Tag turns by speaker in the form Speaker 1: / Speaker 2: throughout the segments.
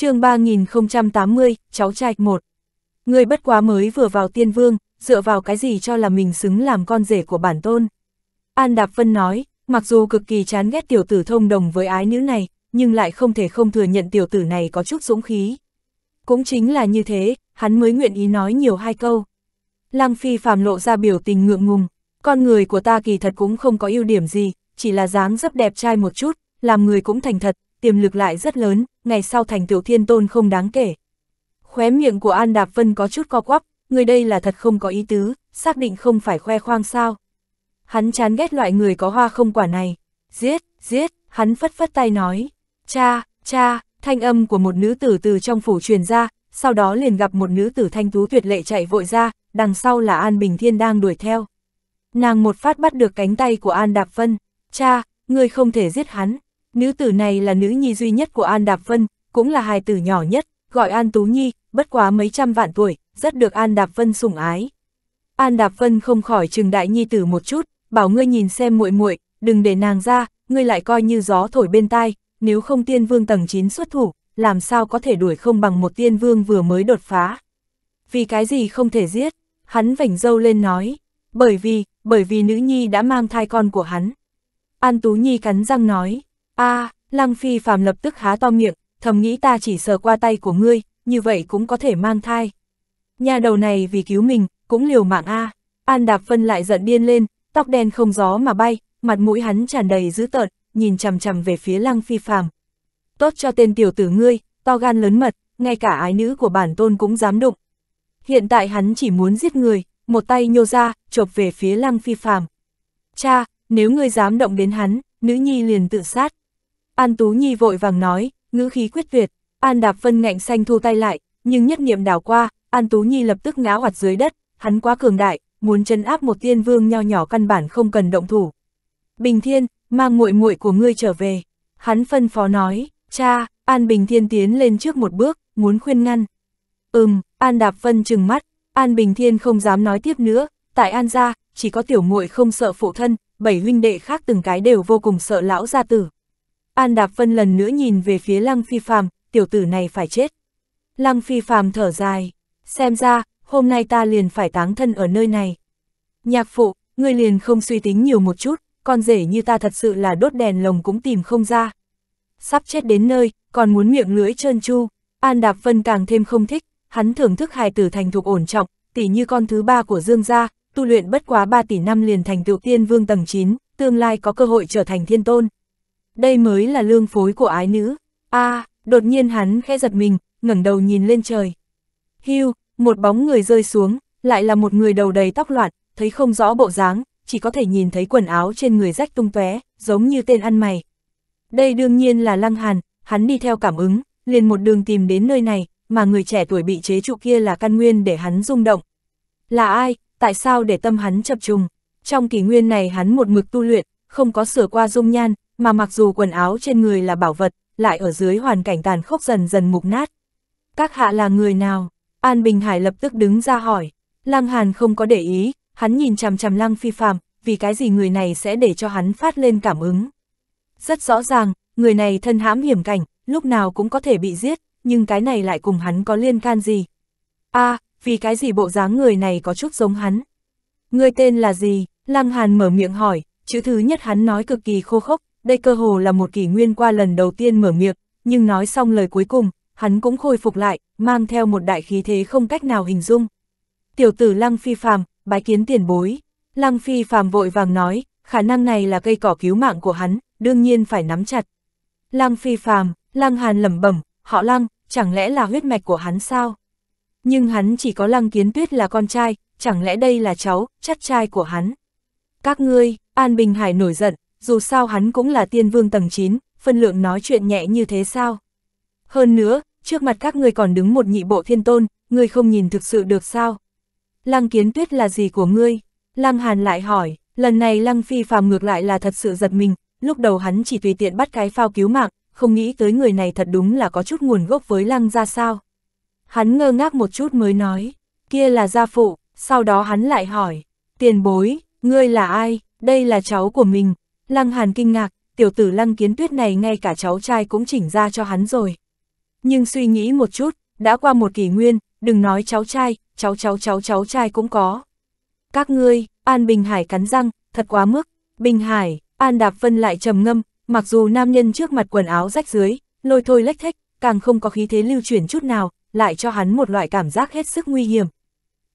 Speaker 1: chương 3080, cháu trai một Người bất quá mới vừa vào tiên vương, dựa vào cái gì cho là mình xứng làm con rể của bản tôn. An Đạp Vân nói, mặc dù cực kỳ chán ghét tiểu tử thông đồng với ái nữ này, nhưng lại không thể không thừa nhận tiểu tử này có chút dũng khí. Cũng chính là như thế, hắn mới nguyện ý nói nhiều hai câu. Lăng Phi phàm lộ ra biểu tình ngượng ngùng, con người của ta kỳ thật cũng không có ưu điểm gì, chỉ là dáng dấp đẹp trai một chút, làm người cũng thành thật, tiềm lực lại rất lớn, ngày sau thành tựu thiên tôn không đáng kể. Khóe miệng của An Đạp Vân có chút co quắp, người đây là thật không có ý tứ, xác định không phải khoe khoang sao. Hắn chán ghét loại người có hoa không quả này. Giết, giết, hắn phất phất tay nói. Cha, cha, thanh âm của một nữ tử từ trong phủ truyền ra, sau đó liền gặp một nữ tử thanh tú tuyệt lệ chạy vội ra, đằng sau là An Bình Thiên đang đuổi theo. Nàng một phát bắt được cánh tay của An Đạp Vân. Cha, ngươi không thể giết hắn. Nữ tử này là nữ nhi duy nhất của An Đạp Vân, cũng là hài tử nhỏ nhất, gọi An Tú Nhi, bất quá mấy trăm vạn tuổi, rất được An Đạp Vân sủng ái. An Đạp Vân không khỏi trừng đại nhi tử một chút, bảo ngươi nhìn xem muội muội, đừng để nàng ra, ngươi lại coi như gió thổi bên tai, nếu không tiên vương tầng 9 xuất thủ, làm sao có thể đuổi không bằng một tiên vương vừa mới đột phá. Vì cái gì không thể giết, hắn vảnh dâu lên nói, bởi vì, bởi vì nữ nhi đã mang thai con của hắn. An Tú Nhi cắn răng nói, a à, Lăng Phi phàm lập tức há to miệng, thầm nghĩ ta chỉ sờ qua tay của ngươi, như vậy cũng có thể mang thai. Nhà đầu này vì cứu mình, cũng liều mạng a à. An Đạp Vân lại giận điên lên, tóc đen không gió mà bay, mặt mũi hắn tràn đầy dữ tợn, nhìn chằm chằm về phía Lăng Phi phàm. Tốt cho tên tiểu tử ngươi, to gan lớn mật, ngay cả ái nữ của bản tôn cũng dám đụng. Hiện tại hắn chỉ muốn giết người, một tay nhô ra, chộp về phía Lăng Phi phàm. Cha, nếu ngươi dám động đến hắn, nữ nhi liền tự sát. An Tú Nhi vội vàng nói, ngữ khí quyết tuyệt, An Đạp Vân ngạnh xanh thu tay lại, nhưng nhất niệm đảo qua, An Tú Nhi lập tức ngã hoạt dưới đất, hắn quá cường đại, muốn chân áp một tiên vương nho nhỏ căn bản không cần động thủ. Bình Thiên, mang muội muội của ngươi trở về. Hắn phân phó nói, cha, An Bình Thiên tiến lên trước một bước, muốn khuyên ngăn. Ừm, An Đạp Vân trừng mắt, An Bình Thiên không dám nói tiếp nữa, tại An gia, chỉ có tiểu muội không sợ phụ thân, bảy huynh đệ khác từng cái đều vô cùng sợ lão gia tử. An Đạp Vân lần nữa nhìn về phía Lăng Phi Phạm, tiểu tử này phải chết. Lăng Phi Phạm thở dài, xem ra, hôm nay ta liền phải táng thân ở nơi này. Nhạc phụ, ngươi liền không suy tính nhiều một chút, con rể như ta thật sự là đốt đèn lồng cũng tìm không ra. Sắp chết đến nơi, còn muốn miệng lưỡi trơn chu, An Đạp Vân càng thêm không thích, hắn thưởng thức hài tử thành thục ổn trọng, tỷ như con thứ ba của Dương gia, tu luyện bất quá 3 tỷ năm liền thành tựu tiên vương tầng 9, tương lai có cơ hội trở thành thiên tôn đây mới là lương phối của ái nữ. a à, đột nhiên hắn khẽ giật mình, ngẩng đầu nhìn lên trời. Hưu, một bóng người rơi xuống, lại là một người đầu đầy tóc loạn, thấy không rõ bộ dáng, chỉ có thể nhìn thấy quần áo trên người rách tung tóe, giống như tên ăn mày. Đây đương nhiên là Lăng Hàn, hắn đi theo cảm ứng, liền một đường tìm đến nơi này, mà người trẻ tuổi bị chế trụ kia là căn nguyên để hắn rung động. Là ai, tại sao để tâm hắn chập trùng? Trong kỷ nguyên này hắn một mực tu luyện, không có sửa qua dung nhan, mà mặc dù quần áo trên người là bảo vật, lại ở dưới hoàn cảnh tàn khốc dần dần mục nát. Các hạ là người nào? An Bình Hải lập tức đứng ra hỏi. Lăng Hàn không có để ý, hắn nhìn chằm chằm Lăng Phi Phạm, vì cái gì người này sẽ để cho hắn phát lên cảm ứng. Rất rõ ràng, người này thân hãm hiểm cảnh, lúc nào cũng có thể bị giết, nhưng cái này lại cùng hắn có liên can gì. a à, vì cái gì bộ dáng người này có chút giống hắn. Người tên là gì? Lăng Hàn mở miệng hỏi, chữ thứ nhất hắn nói cực kỳ khô khốc, đây cơ hồ là một kỷ nguyên qua lần đầu tiên mở miệng, nhưng nói xong lời cuối cùng, hắn cũng khôi phục lại, mang theo một đại khí thế không cách nào hình dung. Tiểu tử Lăng Phi Phàm, bái kiến tiền bối. Lăng Phi Phàm vội vàng nói, khả năng này là cây cỏ cứu mạng của hắn, đương nhiên phải nắm chặt. Lăng Phi Phàm, Lăng Hàn lẩm bẩm, họ Lăng, chẳng lẽ là huyết mạch của hắn sao? Nhưng hắn chỉ có Lăng Kiến Tuyết là con trai, chẳng lẽ đây là cháu, chắt trai của hắn? Các ngươi, An Bình Hải nổi giận, dù sao hắn cũng là tiên vương tầng 9, phân lượng nói chuyện nhẹ như thế sao. Hơn nữa, trước mặt các ngươi còn đứng một nhị bộ thiên tôn, ngươi không nhìn thực sự được sao? Lăng kiến tuyết là gì của ngươi? Lăng hàn lại hỏi, lần này lăng phi phàm ngược lại là thật sự giật mình, lúc đầu hắn chỉ tùy tiện bắt cái phao cứu mạng, không nghĩ tới người này thật đúng là có chút nguồn gốc với lăng ra sao. Hắn ngơ ngác một chút mới nói, kia là gia phụ, sau đó hắn lại hỏi, tiền bối, ngươi là ai, đây là cháu của mình, Lăng Hàn kinh ngạc, tiểu tử Lăng Kiến Tuyết này ngay cả cháu trai cũng chỉnh ra cho hắn rồi. Nhưng suy nghĩ một chút, đã qua một kỷ nguyên, đừng nói cháu trai, cháu cháu cháu cháu trai cũng có. Các ngươi, An Bình Hải cắn răng, thật quá mức. Bình Hải, An Đạp Vân lại trầm ngâm, mặc dù nam nhân trước mặt quần áo rách dưới, lôi thôi lách thách, càng không có khí thế lưu chuyển chút nào, lại cho hắn một loại cảm giác hết sức nguy hiểm.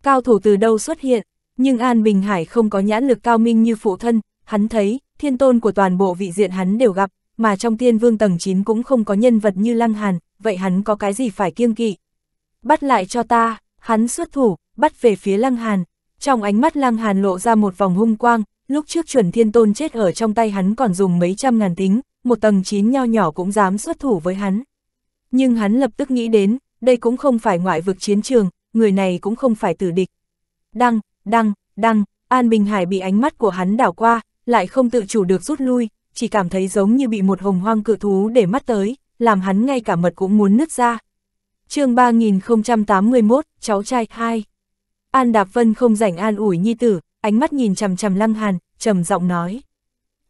Speaker 1: Cao thủ từ đâu xuất hiện, nhưng An Bình Hải không có nhãn lực cao minh như phụ thân, hắn thấy, thiên tôn của toàn bộ vị diện hắn đều gặp, mà trong tiên vương tầng 9 cũng không có nhân vật như Lăng Hàn, vậy hắn có cái gì phải kiêng kỵ. Bắt lại cho ta, hắn xuất thủ, bắt về phía Lăng Hàn. Trong ánh mắt Lăng Hàn lộ ra một vòng hung quang, lúc trước chuẩn thiên tôn chết ở trong tay hắn còn dùng mấy trăm ngàn tính, một tầng 9 nho nhỏ cũng dám xuất thủ với hắn. Nhưng hắn lập tức nghĩ đến, đây cũng không phải ngoại vực chiến trường, người này cũng không phải tử địch. Đăng, đăng, đăng, An Bình Hải bị ánh mắt của hắn đảo qua, lại không tự chủ được rút lui, chỉ cảm thấy giống như bị một hồng hoang cự thú để mắt tới, làm hắn ngay cả mật cũng muốn nứt ra. chương 3081, cháu trai 2 An Đạp Vân không rảnh an ủi nhi tử, ánh mắt nhìn chằm chằm lăng hàn, trầm giọng nói.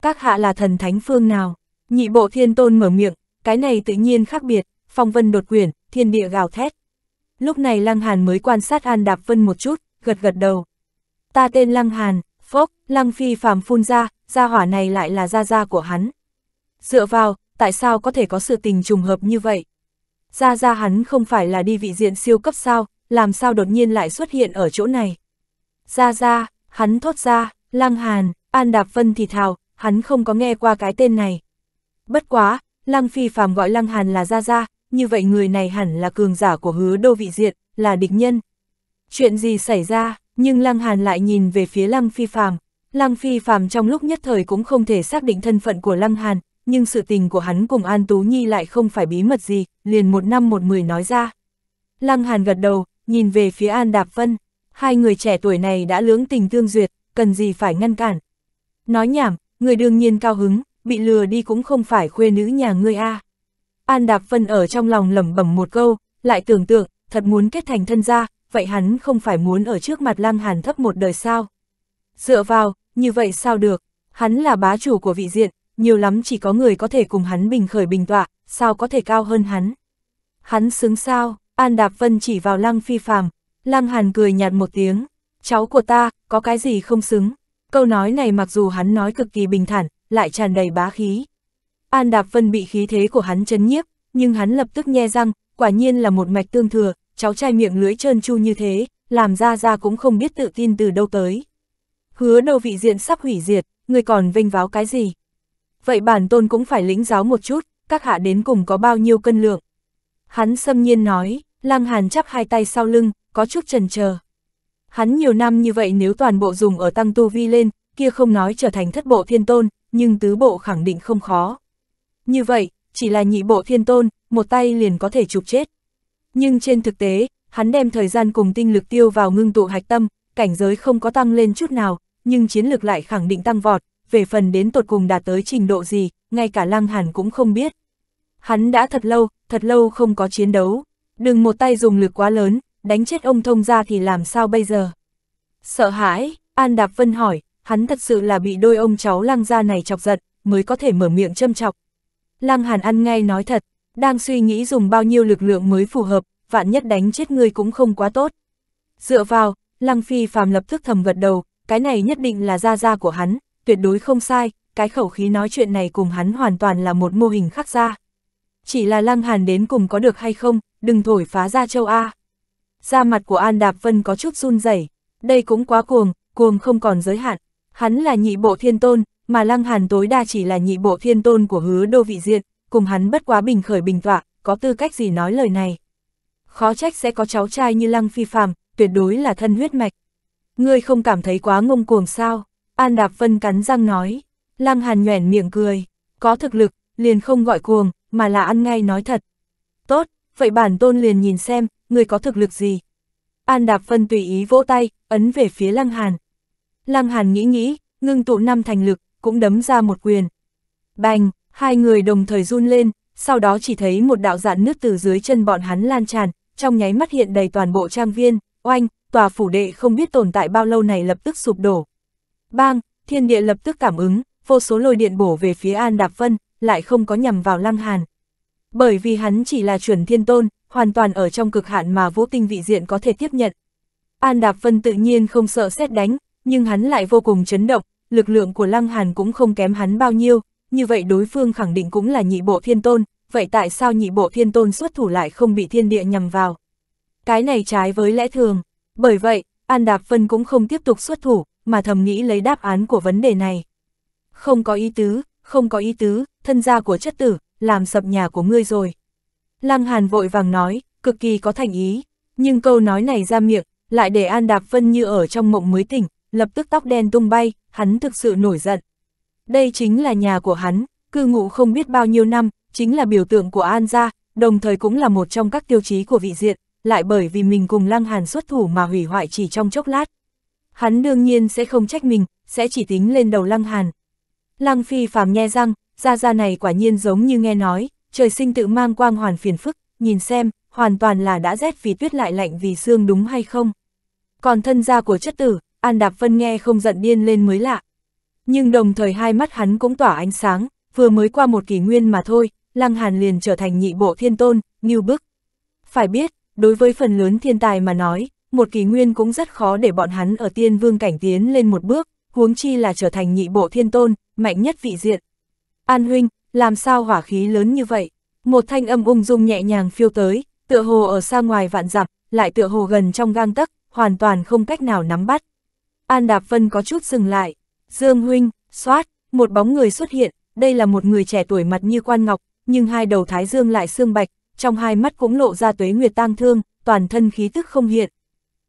Speaker 1: Các hạ là thần thánh phương nào? Nhị bộ thiên tôn mở miệng, cái này tự nhiên khác biệt, phong vân đột quyển, thiên địa gào thét. Lúc này Lăng Hàn mới quan sát An Đạp Vân một chút, gật gật đầu. Ta tên Lăng Hàn, Phốc, Lăng Phi phàm phun ra, gia hỏa này lại là gia gia của hắn. Dựa vào, tại sao có thể có sự tình trùng hợp như vậy? Gia gia hắn không phải là đi vị diện siêu cấp sao, làm sao đột nhiên lại xuất hiện ở chỗ này? Gia gia, hắn thốt ra, Lăng Hàn, An Đạp Vân thì thào, hắn không có nghe qua cái tên này. Bất quá, Lăng Phi phàm gọi Lăng Hàn là gia gia, như vậy người này hẳn là cường giả của hứa đô vị diện, là địch nhân. Chuyện gì xảy ra? nhưng Lăng Hàn lại nhìn về phía Lăng Phi Phạm. Lăng Phi Phạm trong lúc nhất thời cũng không thể xác định thân phận của Lăng Hàn, nhưng sự tình của hắn cùng An Tú Nhi lại không phải bí mật gì, liền một năm một mười nói ra. Lăng Hàn gật đầu, nhìn về phía An Đạp Vân, hai người trẻ tuổi này đã lưỡng tình tương duyệt, cần gì phải ngăn cản. Nói nhảm, người đương nhiên cao hứng, bị lừa đi cũng không phải khuê nữ nhà ngươi a. An Đạp Vân ở trong lòng lẩm bẩm một câu, lại tưởng tượng, thật muốn kết thành thân gia, vậy hắn không phải muốn ở trước mặt Lăng Hàn thấp một đời sao? Dựa vào, như vậy sao được? Hắn là bá chủ của vị diện, nhiều lắm chỉ có người có thể cùng hắn bình khởi bình tọa, sao có thể cao hơn hắn? Hắn xứng sao? An Đạp Vân chỉ vào Lăng Phi Phàm, Lăng Hàn cười nhạt một tiếng, cháu của ta, có cái gì không xứng? Câu nói này mặc dù hắn nói cực kỳ bình thản, lại tràn đầy bá khí. An Đạp Vân bị khí thế của hắn chấn nhiếp, nhưng hắn lập tức nhe răng, quả nhiên là một mạch tương thừa, cháu trai miệng lưới trơn chu như thế, làm ra ra cũng không biết tự tin từ đâu tới. Hứa đâu vị diện sắp hủy diệt, người còn vênh váo cái gì? Vậy bản tôn cũng phải lĩnh giáo một chút, các hạ đến cùng có bao nhiêu cân lượng? Hắn xâm nhiên nói, Lăng Hàn chắp hai tay sau lưng, có chút trần chờ. Hắn nhiều năm như vậy nếu toàn bộ dùng ở tăng tu vi lên, kia không nói trở thành thất bộ thiên tôn, nhưng tứ bộ khẳng định không khó. Như vậy, chỉ là nhị bộ thiên tôn, một tay liền có thể chụp chết. Nhưng trên thực tế, hắn đem thời gian cùng tinh lực tiêu vào ngưng tụ hạch tâm, cảnh giới không có tăng lên chút nào, nhưng chiến lược lại khẳng định tăng vọt, về phần đến tột cùng đạt tới trình độ gì, ngay cả Lăng Hàn cũng không biết. Hắn đã thật lâu, thật lâu không có chiến đấu, đừng một tay dùng lực quá lớn, đánh chết ông thông ra thì làm sao bây giờ? Sợ hãi, An Đạp Vân hỏi, hắn thật sự là bị đôi ông cháu Lăng gia này chọc giận, mới có thể mở miệng châm chọc. Lăng Hàn ăn ngay nói thật, đang suy nghĩ dùng bao nhiêu lực lượng mới phù hợp, vạn nhất đánh chết ngươi cũng không quá tốt. Dựa vào, Lăng Phi phàm lập tức thầm gật đầu, cái này nhất định là gia gia của hắn, tuyệt đối không sai, cái khẩu khí nói chuyện này cùng hắn hoàn toàn là một mô hình khác ra. Chỉ là Lăng Hàn đến cùng có được hay không, đừng thổi phá ra châu A. Da mặt của An Đạp Vân có chút run rẩy, đây cũng quá cuồng, cuồng không còn giới hạn. Hắn là nhị bộ thiên tôn, mà Lăng Hàn tối đa chỉ là nhị bộ thiên tôn của hứa đô vị diện, cùng hắn bất quá bình khởi bình tọa, có tư cách gì nói lời này. Khó trách sẽ có cháu trai như Lăng Phi Phạm, tuyệt đối là thân huyết mạch. Ngươi không cảm thấy quá ngông cuồng sao? An Đạp Vân cắn răng nói. Lăng Hàn nhoẻn miệng cười. Có thực lực, liền không gọi cuồng, mà là ăn ngay nói thật. Tốt, vậy bản tôn liền nhìn xem, ngươi có thực lực gì? An Đạp Vân tùy ý vỗ tay, ấn về phía Lăng Hàn. Lăng Hàn nghĩ nghĩ, ngưng tụ năm thành lực, cũng đấm ra một quyền. Bành, Hai người đồng thời run lên, sau đó chỉ thấy một đạo dạn nước từ dưới chân bọn hắn lan tràn, trong nháy mắt hiện đầy toàn bộ trang viên, oanh, tòa phủ đệ không biết tồn tại bao lâu này lập tức sụp đổ. Bang, thiên địa lập tức cảm ứng, vô số lôi điện bổ về phía An Đạp Vân, lại không có nhằm vào Lăng Hàn. Bởi vì hắn chỉ là chuẩn thiên tôn, hoàn toàn ở trong cực hạn mà vũ tinh vị diện có thể tiếp nhận. An Đạp Vân tự nhiên không sợ xét đánh, nhưng hắn lại vô cùng chấn động, lực lượng của Lăng Hàn cũng không kém hắn bao nhiêu, như vậy đối phương khẳng định cũng là nhị bộ thiên tôn, vậy tại sao nhị bộ thiên tôn xuất thủ lại không bị thiên địa nhầm vào? Cái này trái với lẽ thường, bởi vậy, An Đạp Vân cũng không tiếp tục xuất thủ, mà thầm nghĩ lấy đáp án của vấn đề này. Không có ý tứ, không có ý tứ, thân gia của chất tử, làm sập nhà của ngươi rồi. Lăng Hàn vội vàng nói, cực kỳ có thành ý, nhưng câu nói này ra miệng, lại để An Đạp Vân như ở trong mộng mới tỉnh, lập tức tóc đen tung bay, hắn thực sự nổi giận. Đây chính là nhà của hắn, cư ngụ không biết bao nhiêu năm, chính là biểu tượng của An gia, đồng thời cũng là một trong các tiêu chí của vị diện, lại bởi vì mình cùng Lăng Hàn xuất thủ mà hủy hoại chỉ trong chốc lát. Hắn đương nhiên sẽ không trách mình, sẽ chỉ tính lên đầu Lăng Hàn. Lăng Phi phàm nhe răng, gia gia này quả nhiên giống như nghe nói, trời sinh tự mang quang hoàn phiền phức, nhìn xem, hoàn toàn là đã rét vì tuyết lại lạnh vì xương đúng hay không. Còn thân gia của chất tử, An Đạp Vân nghe không giận điên lên mới lạ, nhưng đồng thời hai mắt hắn cũng tỏa ánh sáng, vừa mới qua một kỷ nguyên mà thôi, Lăng Hàn liền trở thành nhị bộ thiên tôn, như bức. Phải biết, đối với phần lớn thiên tài mà nói, một kỷ nguyên cũng rất khó để bọn hắn ở tiên vương cảnh tiến lên một bước, huống chi là trở thành nhị bộ thiên tôn, mạnh nhất vị diện. An huynh, làm sao hỏa khí lớn như vậy? Một thanh âm ung dung nhẹ nhàng phiêu tới, tựa hồ ở xa ngoài vạn dặm, lại tựa hồ gần trong gang tấc, hoàn toàn không cách nào nắm bắt. An Đạp Vân có chút dừng lại, Dương Huynh, xoát, một bóng người xuất hiện, đây là một người trẻ tuổi mặt như quan ngọc, nhưng hai đầu thái dương lại xương bạch, trong hai mắt cũng lộ ra tuế nguyệt tang thương, toàn thân khí tức không hiện.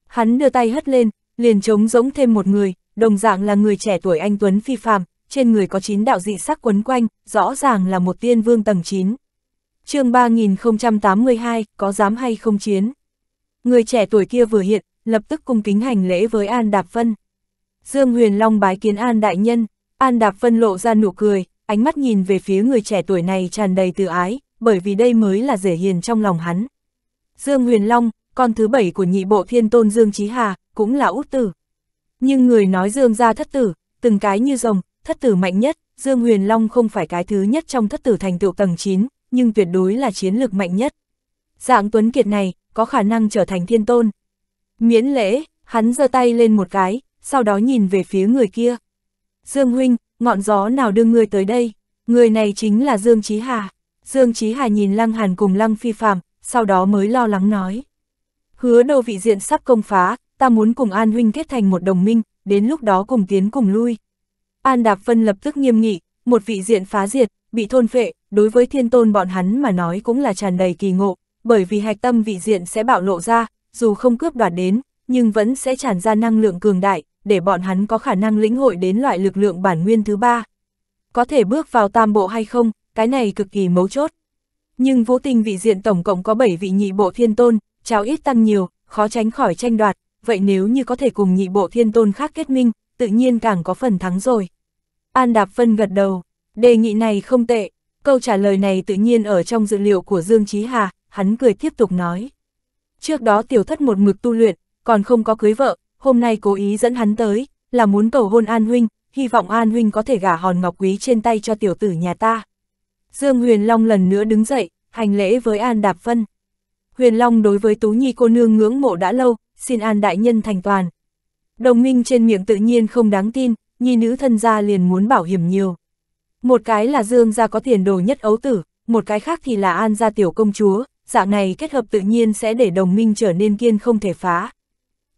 Speaker 1: Hắn đưa tay hất lên, liền trống giống thêm một người, đồng dạng là người trẻ tuổi anh Tuấn phi phàm, trên người có chín đạo dị sắc quấn quanh, rõ ràng là một tiên vương tầng 9. chương 3082, có dám hay không chiến? Người trẻ tuổi kia vừa hiện, lập tức cung kính hành lễ với An Đạp Vân. Dương Huyền Long bái kiến An Đại Nhân, An Đạp Vân lộ ra nụ cười, ánh mắt nhìn về phía người trẻ tuổi này tràn đầy từ ái, bởi vì đây mới là rể hiền trong lòng hắn. Dương Huyền Long, con thứ bảy của nhị bộ thiên tôn Dương Chí Hà, cũng là út tử. Nhưng người nói Dương ra thất tử, từng cái như rồng, thất tử mạnh nhất, Dương Huyền Long không phải cái thứ nhất trong thất tử thành tựu tầng 9, nhưng tuyệt đối là chiến lược mạnh nhất. Dạng Tuấn Kiệt này, có khả năng trở thành thiên tôn. Miễn lễ, hắn giơ tay lên một cái, sau đó nhìn về phía người kia. Dương Huynh, ngọn gió nào đưa ngươi tới đây? Người này chính là Dương Chí Hà. Dương Chí Hà nhìn Lăng Hàn cùng Lăng Phi Phạm, sau đó mới lo lắng nói. Hứa đâu vị diện sắp công phá, ta muốn cùng An Huynh kết thành một đồng minh, đến lúc đó cùng tiến cùng lui. An Đạp Vân lập tức nghiêm nghị, một vị diện phá diệt, bị thôn phệ, đối với thiên tôn bọn hắn mà nói cũng là tràn đầy kỳ ngộ, bởi vì hạch tâm vị diện sẽ bạo lộ ra, dù không cướp đoạt đến, nhưng vẫn sẽ tràn ra năng lượng cường đại, để bọn hắn có khả năng lĩnh hội đến loại lực lượng bản nguyên thứ ba. Có thể bước vào tam bộ hay không, cái này cực kỳ mấu chốt. Nhưng vô tình vị diện tổng cộng có 7 vị nhị bộ thiên tôn, cháo ít tăng nhiều, khó tránh khỏi tranh đoạt, vậy nếu như có thể cùng nhị bộ thiên tôn khác kết minh, tự nhiên càng có phần thắng rồi. An Đạp Vân gật đầu, đề nghị này không tệ, câu trả lời này tự nhiên ở trong dự liệu của Dương Chí Hà, hắn cười tiếp tục nói. Trước đó tiểu thất một mực tu luyện, còn không có cưới vợ, hôm nay cố ý dẫn hắn tới, là muốn cầu hôn An Huynh, hy vọng An Huynh có thể gả hòn ngọc quý trên tay cho tiểu tử nhà ta. Dương Huyền Long lần nữa đứng dậy, hành lễ với An Đạp Vân. Huyền Long đối với Tú Nhi cô nương ngưỡng mộ đã lâu, xin An Đại Nhân thành toàn. Đồng minh trên miệng tự nhiên không đáng tin, nhi nữ thân gia liền muốn bảo hiểm nhiều. Một cái là Dương gia có tiền đồ nhất ấu tử, một cái khác thì là An gia tiểu công chúa, dạng này kết hợp tự nhiên sẽ để đồng minh trở nên kiên không thể phá.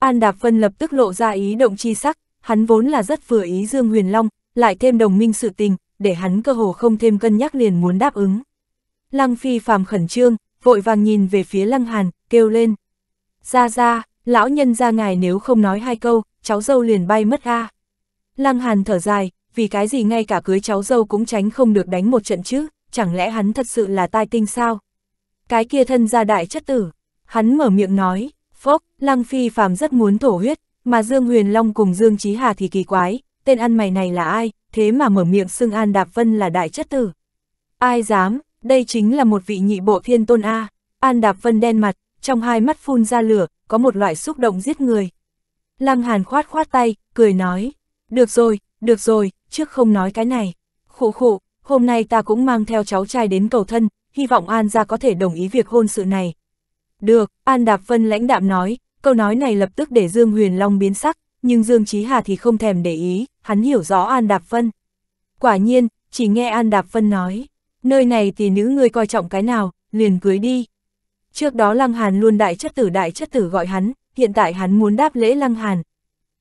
Speaker 1: An Đạp Vân lập tức lộ ra ý động chi sắc, hắn vốn là rất vừa ý Dương Huyền Long, lại thêm đồng minh sự tình, để hắn cơ hồ không thêm cân nhắc liền muốn đáp ứng. Lăng Phi phàm khẩn trương, vội vàng nhìn về phía Lăng Hàn, kêu lên. Ra ra, lão nhân ra ngài nếu không nói hai câu, cháu dâu liền bay mất a. Lăng Hàn thở dài, vì cái gì ngay cả cưới cháu dâu cũng tránh không được đánh một trận chứ, chẳng lẽ hắn thật sự là tai tinh sao? Cái kia thân gia đại chất tử, hắn mở miệng nói, Phốc, Lăng Phi phàm rất muốn thổ huyết, mà Dương Huyền Long cùng Dương Chí Hà thì kỳ quái, tên ăn mày này là ai, thế mà mở miệng xưng An Đạp Vân là đại chất tử. Ai dám, đây chính là một vị nhị bộ thiên tôn A, An Đạp Vân đen mặt, trong hai mắt phun ra lửa, có một loại xúc động giết người. Lăng Hàn khoát khoát tay, cười nói, được rồi, được rồi, trước không nói cái này. Khụ khụ, hôm nay ta cũng mang theo cháu trai đến cầu thân, hy vọng An ra có thể đồng ý việc hôn sự này, được, An Đạp Vân lãnh đạm nói, câu nói này lập tức để Dương Huyền Long biến sắc, nhưng Dương Chí Hà thì không thèm để ý, hắn hiểu rõ An Đạp Vân. Quả nhiên, chỉ nghe An Đạp Vân nói, nơi này thì nữ người coi trọng cái nào, liền cưới đi. Trước đó Lăng Hàn luôn đại chất tử đại chất tử gọi hắn, hiện tại hắn muốn đáp lễ Lăng Hàn.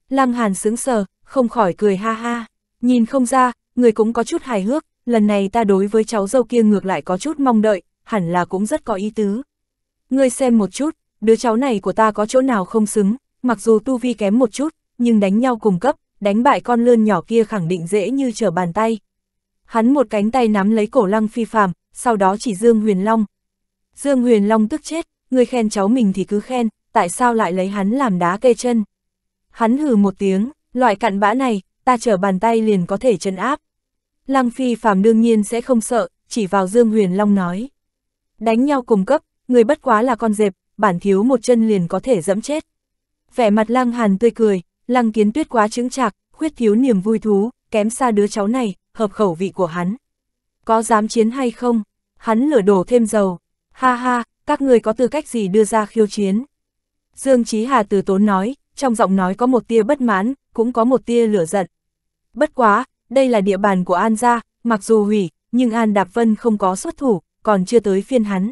Speaker 1: Lăng Hàn sướng sờ, không khỏi cười ha ha, nhìn không ra, người cũng có chút hài hước, lần này ta đối với cháu dâu kia ngược lại có chút mong đợi, hẳn là cũng rất có ý tứ. Ngươi xem một chút, đứa cháu này của ta có chỗ nào không xứng, mặc dù tu vi kém một chút, nhưng đánh nhau cùng cấp, đánh bại con lươn nhỏ kia khẳng định dễ như trở bàn tay. Hắn một cánh tay nắm lấy cổ lăng phi phàm, sau đó chỉ Dương Huyền Long. Dương Huyền Long tức chết, ngươi khen cháu mình thì cứ khen, tại sao lại lấy hắn làm đá kê chân. Hắn hừ một tiếng, loại cặn bã này, ta trở bàn tay liền có thể chân áp. Lăng Phi phàm đương nhiên sẽ không sợ, chỉ vào Dương Huyền Long nói. Đánh nhau cùng cấp, người bất quá là con dẹp, bản thiếu một chân liền có thể dẫm chết. Vẻ mặt lăng hàn tươi cười, lăng kiến tuyết quá trứng chạc, khuyết thiếu niềm vui thú, kém xa đứa cháu này, hợp khẩu vị của hắn. Có dám chiến hay không? Hắn lửa đổ thêm dầu. Ha ha, các người có tư cách gì đưa ra khiêu chiến? Dương Chí Hà từ tốn nói, trong giọng nói có một tia bất mãn, cũng có một tia lửa giận. Bất quá, đây là địa bàn của An gia, mặc dù hủy, nhưng An Đạp Vân không có xuất thủ, còn chưa tới phiên hắn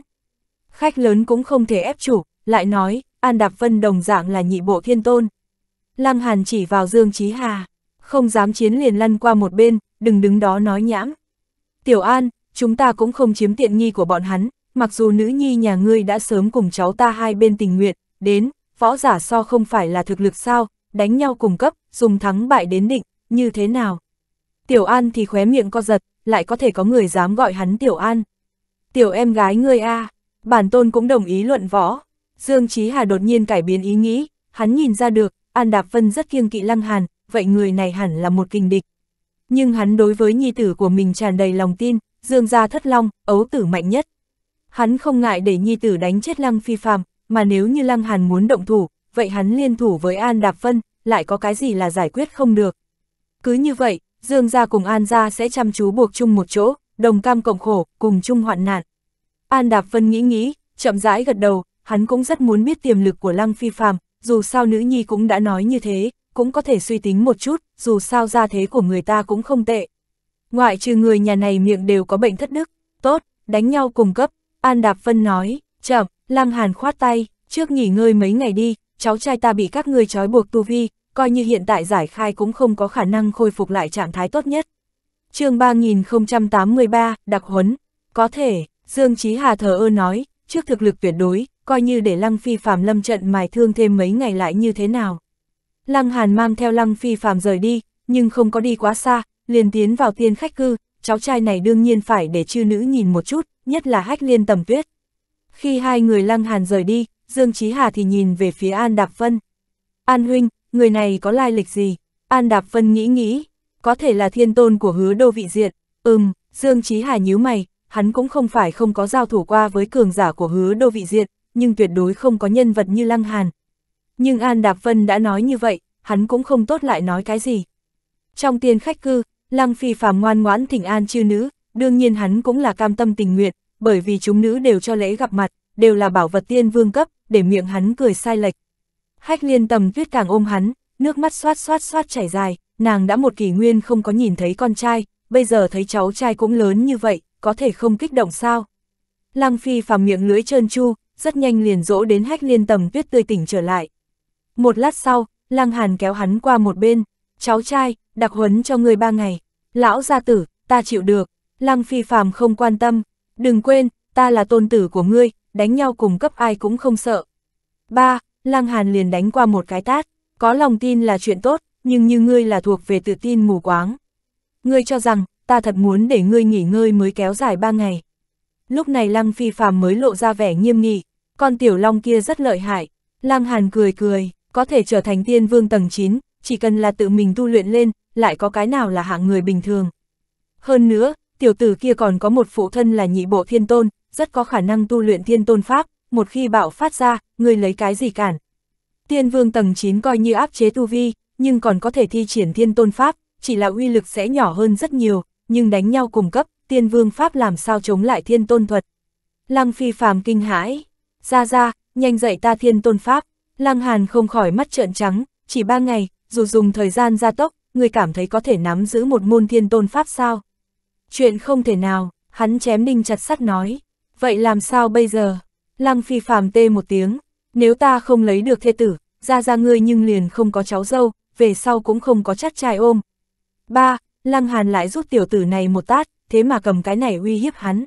Speaker 1: khách lớn cũng không thể ép chủ, lại nói, An Đạp Vân đồng dạng là nhị bộ thiên tôn. Lăng Hàn chỉ vào Dương Chí Hà, không dám chiến liền lăn qua một bên, đừng đứng đó nói nhãm. Tiểu An, chúng ta cũng không chiếm tiện nghi của bọn hắn, mặc dù nữ nhi nhà ngươi đã sớm cùng cháu ta hai bên tình nguyện, đến, võ giả so không phải là thực lực sao, đánh nhau cùng cấp, dùng thắng bại đến định, như thế nào. Tiểu An thì khóe miệng co giật, lại có thể có người dám gọi hắn Tiểu An. Tiểu em gái ngươi a à. Bản tôn cũng đồng ý luận võ. Dương Chí Hà đột nhiên cải biến ý nghĩ, hắn nhìn ra được, An Đạp Vân rất kiêng kỵ Lăng Hàn, vậy người này hẳn là một kình địch. Nhưng hắn đối với nhi tử của mình tràn đầy lòng tin, Dương gia thất long, ấu tử mạnh nhất. Hắn không ngại để nhi tử đánh chết Lăng Phi Phàm, mà nếu như Lăng Hàn muốn động thủ, vậy hắn liên thủ với An Đạp Vân, lại có cái gì là giải quyết không được. Cứ như vậy, Dương gia cùng An gia sẽ chăm chú buộc chung một chỗ, đồng cam cộng khổ, cùng chung hoạn nạn. An Đạp Vân nghĩ nghĩ, chậm rãi gật đầu, hắn cũng rất muốn biết tiềm lực của Lăng Phi Phàm, dù sao nữ nhi cũng đã nói như thế, cũng có thể suy tính một chút, dù sao gia thế của người ta cũng không tệ. Ngoại trừ người nhà này miệng đều có bệnh thất đức, tốt, đánh nhau cùng cấp, An Đạp Vân nói, chậm, Lăng Hàn khoát tay, trước nghỉ ngơi mấy ngày đi, cháu trai ta bị các ngươi trói buộc tu vi, coi như hiện tại giải khai cũng không có khả năng khôi phục lại trạng thái tốt nhất. chương 3083, Đặc Huấn, có thể, Dương Chí Hà thờ ơ nói, trước thực lực tuyệt đối, coi như để Lăng Phi Phạm lâm trận mài thương thêm mấy ngày lại như thế nào. Lăng Hàn mang theo Lăng Phi Phạm rời đi, nhưng không có đi quá xa, liền tiến vào tiên khách cư, cháu trai này đương nhiên phải để chư nữ nhìn một chút, nhất là hách liên tầm tuyết. Khi hai người Lăng Hàn rời đi, Dương Chí Hà thì nhìn về phía An Đạp Vân. An Huynh, người này có lai lịch gì? An Đạp Vân nghĩ nghĩ, có thể là thiên tôn của hứa đô vị diện. Ừm, Dương Chí Hà nhíu mày, hắn cũng không phải không có giao thủ qua với cường giả của hứa đô vị diện, nhưng tuyệt đối không có nhân vật như Lăng Hàn. Nhưng An Đạp Vân đã nói như vậy, hắn cũng không tốt lại nói cái gì. Trong tiên khách cư, Lăng Phi phàm ngoan ngoãn thỉnh an chư nữ, đương nhiên hắn cũng là cam tâm tình nguyện, bởi vì chúng nữ đều cho lễ gặp mặt, đều là bảo vật tiên vương cấp, để miệng hắn cười sai lệch. Hách liên tầm tuyết càng ôm hắn, nước mắt xoát xoát xoát chảy dài, nàng đã một kỷ nguyên không có nhìn thấy con trai, bây giờ thấy cháu trai cũng lớn như vậy, có thể không kích động sao? Lăng Phi phàm miệng lưỡi trơn chu, rất nhanh liền dỗ đến hách liên tầm tuyết tươi tỉnh trở lại. Một lát sau, Lăng Hàn kéo hắn qua một bên, cháu trai, đặc huấn cho người ba ngày, lão gia tử, ta chịu được, Lăng Phi phàm không quan tâm, đừng quên, ta là tôn tử của ngươi, đánh nhau cùng cấp ai cũng không sợ. Ba, Lăng Hàn liền đánh qua một cái tát, có lòng tin là chuyện tốt, nhưng như ngươi là thuộc về tự tin mù quáng. Ngươi cho rằng, ta thật muốn để ngươi nghỉ ngơi mới kéo dài ba ngày. Lúc này Lăng Phi Phàm mới lộ ra vẻ nghiêm nghị, con tiểu long kia rất lợi hại. Lăng Hàn cười cười, có thể trở thành tiên vương tầng 9, chỉ cần là tự mình tu luyện lên, lại có cái nào là hạng người bình thường. Hơn nữa, tiểu tử kia còn có một phụ thân là nhị bộ thiên tôn, rất có khả năng tu luyện thiên tôn pháp, một khi bạo phát ra, ngươi lấy cái gì cản. Tiên vương tầng 9 coi như áp chế tu vi, nhưng còn có thể thi triển thiên tôn pháp, chỉ là uy lực sẽ nhỏ hơn rất nhiều, nhưng đánh nhau cùng cấp, tiên vương pháp làm sao chống lại thiên tôn thuật. Lăng phi phàm kinh hãi, ra ra, nhanh dậy ta thiên tôn pháp, lăng hàn không khỏi mắt trợn trắng, chỉ ba ngày, dù dùng thời gian gia tốc, người cảm thấy có thể nắm giữ một môn thiên tôn pháp sao. Chuyện không thể nào, hắn chém đinh chặt sắt nói, vậy làm sao bây giờ? Lăng phi phàm tê một tiếng, nếu ta không lấy được thê tử, ra ra ngươi nhưng liền không có cháu dâu, về sau cũng không có chắc trai ôm. Ba, Lăng Hàn lại rút tiểu tử này một tát, thế mà cầm cái này uy hiếp hắn.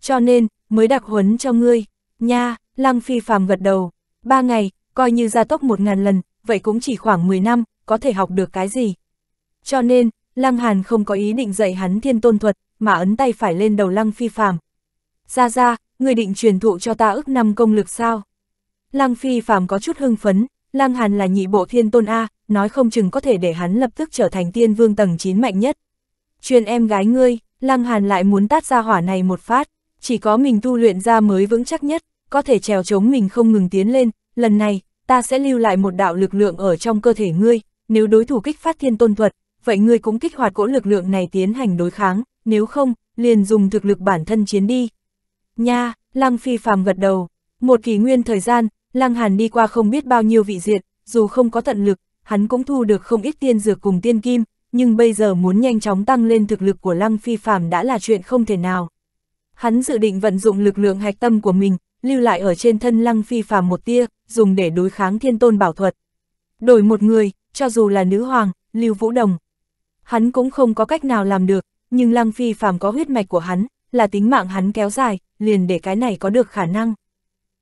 Speaker 1: Cho nên, mới đặc huấn cho ngươi, nha, Lăng Phi phàm gật đầu, ba ngày, coi như gia tốc một ngàn lần, vậy cũng chỉ khoảng 10 năm, có thể học được cái gì. Cho nên, Lăng Hàn không có ý định dạy hắn thiên tôn thuật, mà ấn tay phải lên đầu Lăng Phi phàm. Ra ra, người định truyền thụ cho ta ước năm công lực sao? Lăng Phi phàm có chút hưng phấn, Lang Hàn là nhị bộ thiên tôn A, nói không chừng có thể để hắn lập tức trở thành tiên vương tầng 9 mạnh nhất. Chuyên em gái ngươi, Lăng Hàn lại muốn tát ra hỏa này một phát, chỉ có mình tu luyện ra mới vững chắc nhất, có thể trèo chống mình không ngừng tiến lên, lần này, ta sẽ lưu lại một đạo lực lượng ở trong cơ thể ngươi, nếu đối thủ kích phát thiên tôn thuật, vậy ngươi cũng kích hoạt cỗ lực lượng này tiến hành đối kháng, nếu không, liền dùng thực lực bản thân chiến đi. Nha, Lăng Phi phàm gật đầu, một kỳ nguyên thời gian, Lăng Hàn đi qua không biết bao nhiêu vị diệt, dù không có tận lực, hắn cũng thu được không ít tiên dược cùng tiên kim, nhưng bây giờ muốn nhanh chóng tăng lên thực lực của Lăng Phi Phạm đã là chuyện không thể nào. Hắn dự định vận dụng lực lượng hạch tâm của mình, lưu lại ở trên thân Lăng Phi Phạm một tia, dùng để đối kháng thiên tôn bảo thuật. Đổi một người, cho dù là nữ hoàng, Lưu Vũ Đồng. Hắn cũng không có cách nào làm được, nhưng Lăng Phi Phạm có huyết mạch của hắn, là tính mạng hắn kéo dài, liền để cái này có được khả năng.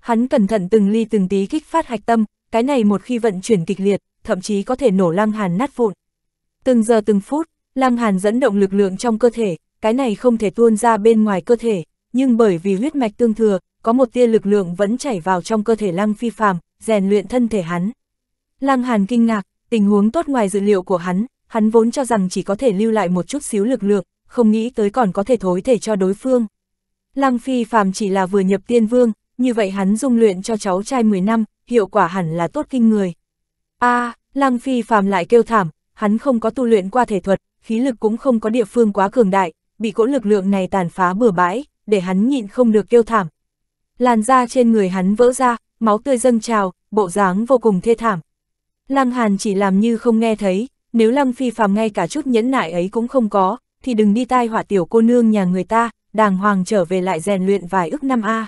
Speaker 1: Hắn cẩn thận từng ly từng tí kích phát hạch tâm, cái này một khi vận chuyển kịch liệt, thậm chí có thể nổ Lăng Hàn nát vụn. Từng giờ từng phút, Lăng Hàn dẫn động lực lượng trong cơ thể, cái này không thể tuôn ra bên ngoài cơ thể, nhưng bởi vì huyết mạch tương thừa, có một tia lực lượng vẫn chảy vào trong cơ thể Lăng Phi Phàm, rèn luyện thân thể hắn. Lăng Hàn kinh ngạc, tình huống tốt ngoài dự liệu của hắn, hắn vốn cho rằng chỉ có thể lưu lại một chút xíu lực lượng, không nghĩ tới còn có thể thối thể cho đối phương. Lăng Phi Phàm chỉ là vừa nhập tiên vương, như vậy hắn dung luyện cho cháu trai 10 năm, hiệu quả hẳn là tốt kinh người. a à, Lăng Phi phàm lại kêu thảm, hắn không có tu luyện qua thể thuật, khí lực cũng không có địa phương quá cường đại, bị cỗ lực lượng này tàn phá bừa bãi, để hắn nhịn không được kêu thảm. Làn da trên người hắn vỡ ra, máu tươi dâng trào, bộ dáng vô cùng thê thảm. Lăng Hàn chỉ làm như không nghe thấy, nếu Lăng Phi phàm ngay cả chút nhẫn nại ấy cũng không có, thì đừng đi tai họa tiểu cô nương nhà người ta, đàng hoàng trở về lại rèn luyện vài ước năm a.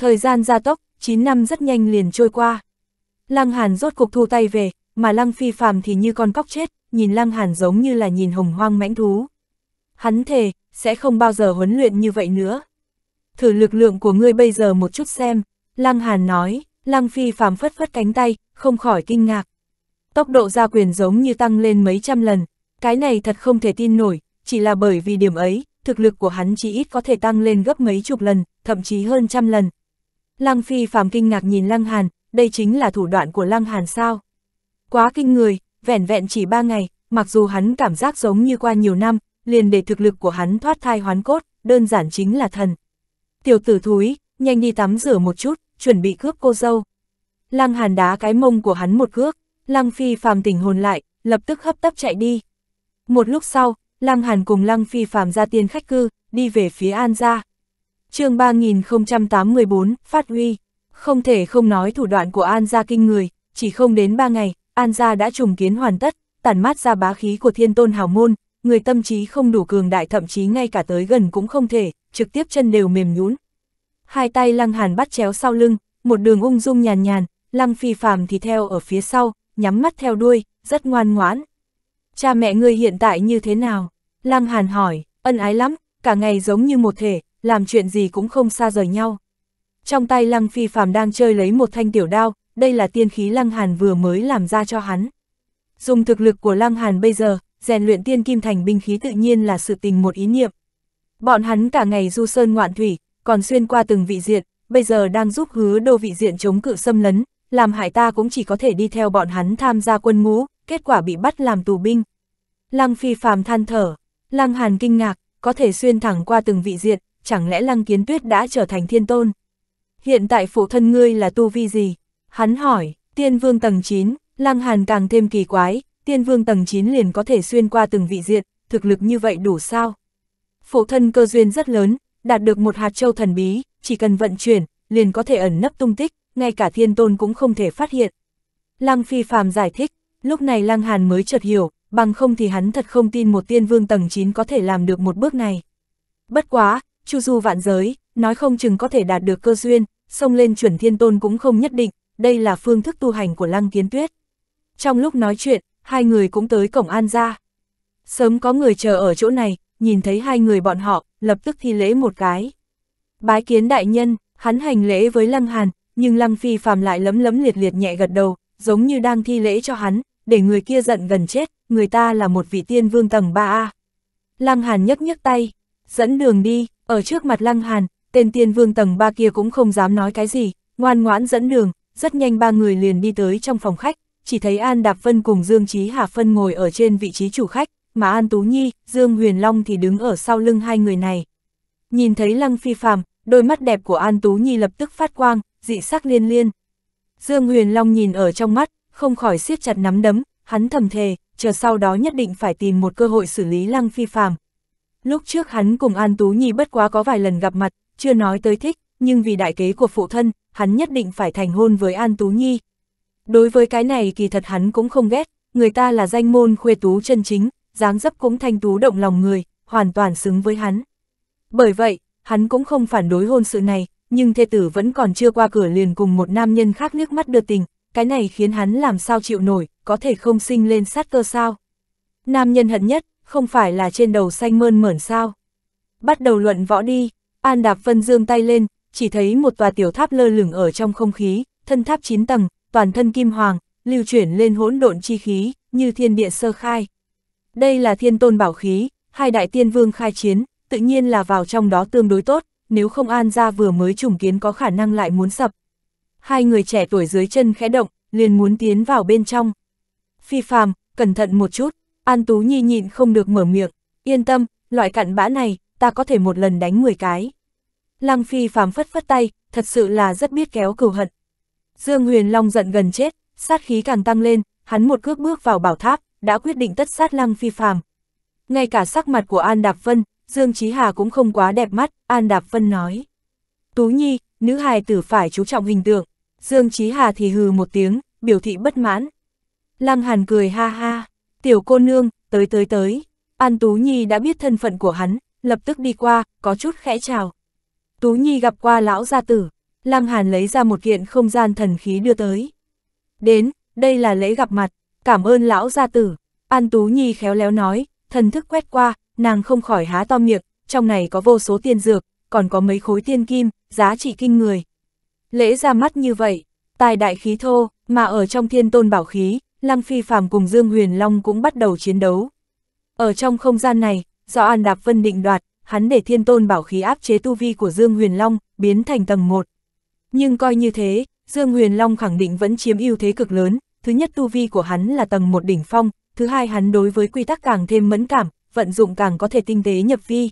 Speaker 1: Thời gian gia tốc, 9 năm rất nhanh liền trôi qua. Lăng Hàn rốt cục thu tay về, mà Lăng Phi Phạm thì như con cóc chết, nhìn Lăng Hàn giống như là nhìn hồng hoang mãnh thú. Hắn thề, sẽ không bao giờ huấn luyện như vậy nữa. Thử lực lượng của ngươi bây giờ một chút xem, Lăng Hàn nói, Lăng Phi Phạm phất phất cánh tay, không khỏi kinh ngạc. Tốc độ gia quyền giống như tăng lên mấy trăm lần, cái này thật không thể tin nổi, chỉ là bởi vì điểm ấy, thực lực của hắn chỉ ít có thể tăng lên gấp mấy chục lần, thậm chí hơn trăm lần, Lăng Phi phàm kinh ngạc nhìn Lăng Hàn, đây chính là thủ đoạn của Lăng Hàn sao? Quá kinh người, vẻn vẹn chỉ ba ngày, mặc dù hắn cảm giác giống như qua nhiều năm, liền để thực lực của hắn thoát thai hoán cốt, đơn giản chính là thần. Tiểu tử thúi, nhanh đi tắm rửa một chút, chuẩn bị cướp cô dâu. Lăng Hàn đá cái mông của hắn một cước, Lăng Phi phàm tỉnh hồn lại, lập tức hấp tấp chạy đi. Một lúc sau, Lăng Hàn cùng Lăng Phi phàm ra tiên khách cư, đi về phía An gia chương 3008-14, phát huy. Không thể không nói thủ đoạn của An gia kinh người, chỉ không đến 3 ngày, An gia đã trùng kiến hoàn tất, tản mát ra bá khí của thiên tôn hào môn, người tâm trí không đủ cường đại thậm chí ngay cả tới gần cũng không thể, trực tiếp chân đều mềm nhũn. Hai tay lăng hàn bắt chéo sau lưng, một đường ung dung nhàn nhàn, lăng phi phàm thì theo ở phía sau, nhắm mắt theo đuôi, rất ngoan ngoãn. Cha mẹ ngươi hiện tại như thế nào? Lăng hàn hỏi, ân ái lắm, cả ngày giống như một thể, làm chuyện gì cũng không xa rời nhau. Trong tay Lăng Phi Phạm đang chơi lấy một thanh tiểu đao, đây là tiên khí Lăng Hàn vừa mới làm ra cho hắn. Dùng thực lực của Lăng Hàn bây giờ, rèn luyện tiên kim thành binh khí tự nhiên là sự tình một ý niệm. Bọn hắn cả ngày du sơn ngoạn thủy, còn xuyên qua từng vị diện, bây giờ đang giúp hứa đô vị diện chống cự xâm lấn, làm hại ta cũng chỉ có thể đi theo bọn hắn tham gia quân ngũ, kết quả bị bắt làm tù binh. Lăng Phi Phạm than thở, Lăng Hàn kinh ngạc, có thể xuyên thẳng qua từng vị diện, chẳng lẽ Lăng Kiến Tuyết đã trở thành thiên tôn? Hiện tại phụ thân ngươi là tu vi gì? Hắn hỏi, tiên vương tầng 9, Lăng Hàn càng thêm kỳ quái, tiên vương tầng 9 liền có thể xuyên qua từng vị diện, thực lực như vậy đủ sao? Phụ thân cơ duyên rất lớn, đạt được một hạt châu thần bí, chỉ cần vận chuyển, liền có thể ẩn nấp tung tích, ngay cả thiên tôn cũng không thể phát hiện. Lăng Phi Phàm giải thích, lúc này Lăng Hàn mới chợt hiểu, bằng không thì hắn thật không tin một tiên vương tầng 9 có thể làm được một bước này. Bất quá, chu du vạn giới, nói không chừng có thể đạt được cơ duyên, xông lên chuẩn thiên tôn cũng không nhất định, đây là phương thức tu hành của Lăng Kiến Tuyết. Trong lúc nói chuyện, hai người cũng tới cổng An gia. Sớm có người chờ ở chỗ này, nhìn thấy hai người bọn họ, lập tức thi lễ một cái. Bái kiến đại nhân, hắn hành lễ với Lăng Hàn, nhưng Lăng Phi phàm lại lấm lấm liệt liệt nhẹ gật đầu, giống như đang thi lễ cho hắn, để người kia giận gần chết, người ta là một vị tiên vương tầng 3A. Lăng Hàn nhấc nhấc tay, dẫn đường đi, ở trước mặt Lăng Hàn, tên tiên vương tầng ba kia cũng không dám nói cái gì, ngoan ngoãn dẫn đường, rất nhanh ba người liền đi tới trong phòng khách, chỉ thấy An Đạp Vân cùng Dương trí Hà Phân ngồi ở trên vị trí chủ khách, mà An Tú Nhi, Dương Huyền Long thì đứng ở sau lưng hai người này. Nhìn thấy Lăng Phi Phàm, đôi mắt đẹp của An Tú Nhi lập tức phát quang, dị sắc liên liên. Dương Huyền Long nhìn ở trong mắt, không khỏi siết chặt nắm đấm, hắn thầm thề, chờ sau đó nhất định phải tìm một cơ hội xử lý Lăng Phi Phàm, Lúc trước hắn cùng An Tú Nhi bất quá có vài lần gặp mặt, chưa nói tới thích, nhưng vì đại kế của phụ thân, hắn nhất định phải thành hôn với An Tú Nhi. Đối với cái này kỳ thật hắn cũng không ghét, người ta là danh môn khuê tú chân chính, dáng dấp cũng thanh tú động lòng người, hoàn toàn xứng với hắn. Bởi vậy, hắn cũng không phản đối hôn sự này, nhưng thê tử vẫn còn chưa qua cửa liền cùng một nam nhân khác nước mắt đưa tình, cái này khiến hắn làm sao chịu nổi, có thể không sinh lên sát cơ sao. Nam nhân hận nhất, không phải là trên đầu xanh mơn mởn sao. Bắt đầu luận võ đi, An Đạp Vân dương tay lên, chỉ thấy một tòa tiểu tháp lơ lửng ở trong không khí, thân tháp 9 tầng, toàn thân kim hoàng, lưu chuyển lên hỗn độn chi khí, như thiên địa sơ khai. Đây là thiên tôn bảo khí, hai đại tiên vương khai chiến, tự nhiên là vào trong đó tương đối tốt, nếu không An ra vừa mới trùng kiến có khả năng lại muốn sập. Hai người trẻ tuổi dưới chân khẽ động, liền muốn tiến vào bên trong. Phi phàm, cẩn thận một chút, An Tú Nhi nhịn không được mở miệng, yên tâm, loại cặn bã này, ta có thể một lần đánh 10 cái. Lăng Phi phàm phất phất tay, thật sự là rất biết kéo cừu hận. Dương Huyền Long giận gần chết, sát khí càng tăng lên, hắn một cước bước vào bảo tháp, đã quyết định tất sát Lăng Phi phàm. Ngay cả sắc mặt của An Đạp Vân, Dương Chí Hà cũng không quá đẹp mắt, An Đạp Vân nói. Tú Nhi, nữ hài tử phải chú trọng hình tượng. Dương Chí Hà thì hừ một tiếng, biểu thị bất mãn. Lăng Hàn cười ha ha. Tiểu cô nương, tới tới tới. An Tú Nhi đã biết thân phận của hắn, lập tức đi qua, có chút khẽ chào. Tú Nhi gặp qua lão gia tử, Lam Hàn lấy ra một kiện không gian thần khí đưa tới. Đến, đây là lễ gặp mặt, cảm ơn lão gia tử. An Tú Nhi khéo léo nói, thần thức quét qua, nàng không khỏi há to miệng, trong này có vô số tiên dược, còn có mấy khối tiên kim, giá trị kinh người. Lễ ra mắt như vậy, tài đại khí thô, mà ở trong thiên tôn bảo khí, Lăng Phi Phạm cùng Dương Huyền Long cũng bắt đầu chiến đấu. Ở trong không gian này, do An Đạp Vân định đoạt, hắn để thiên tôn bảo khí áp chế tu vi của Dương Huyền Long, biến thành tầng 1. Nhưng coi như thế, Dương Huyền Long khẳng định vẫn chiếm ưu thế cực lớn, thứ nhất tu vi của hắn là tầng 1 đỉnh phong, thứ hai hắn đối với quy tắc càng thêm mẫn cảm, vận dụng càng có thể tinh tế nhập vi.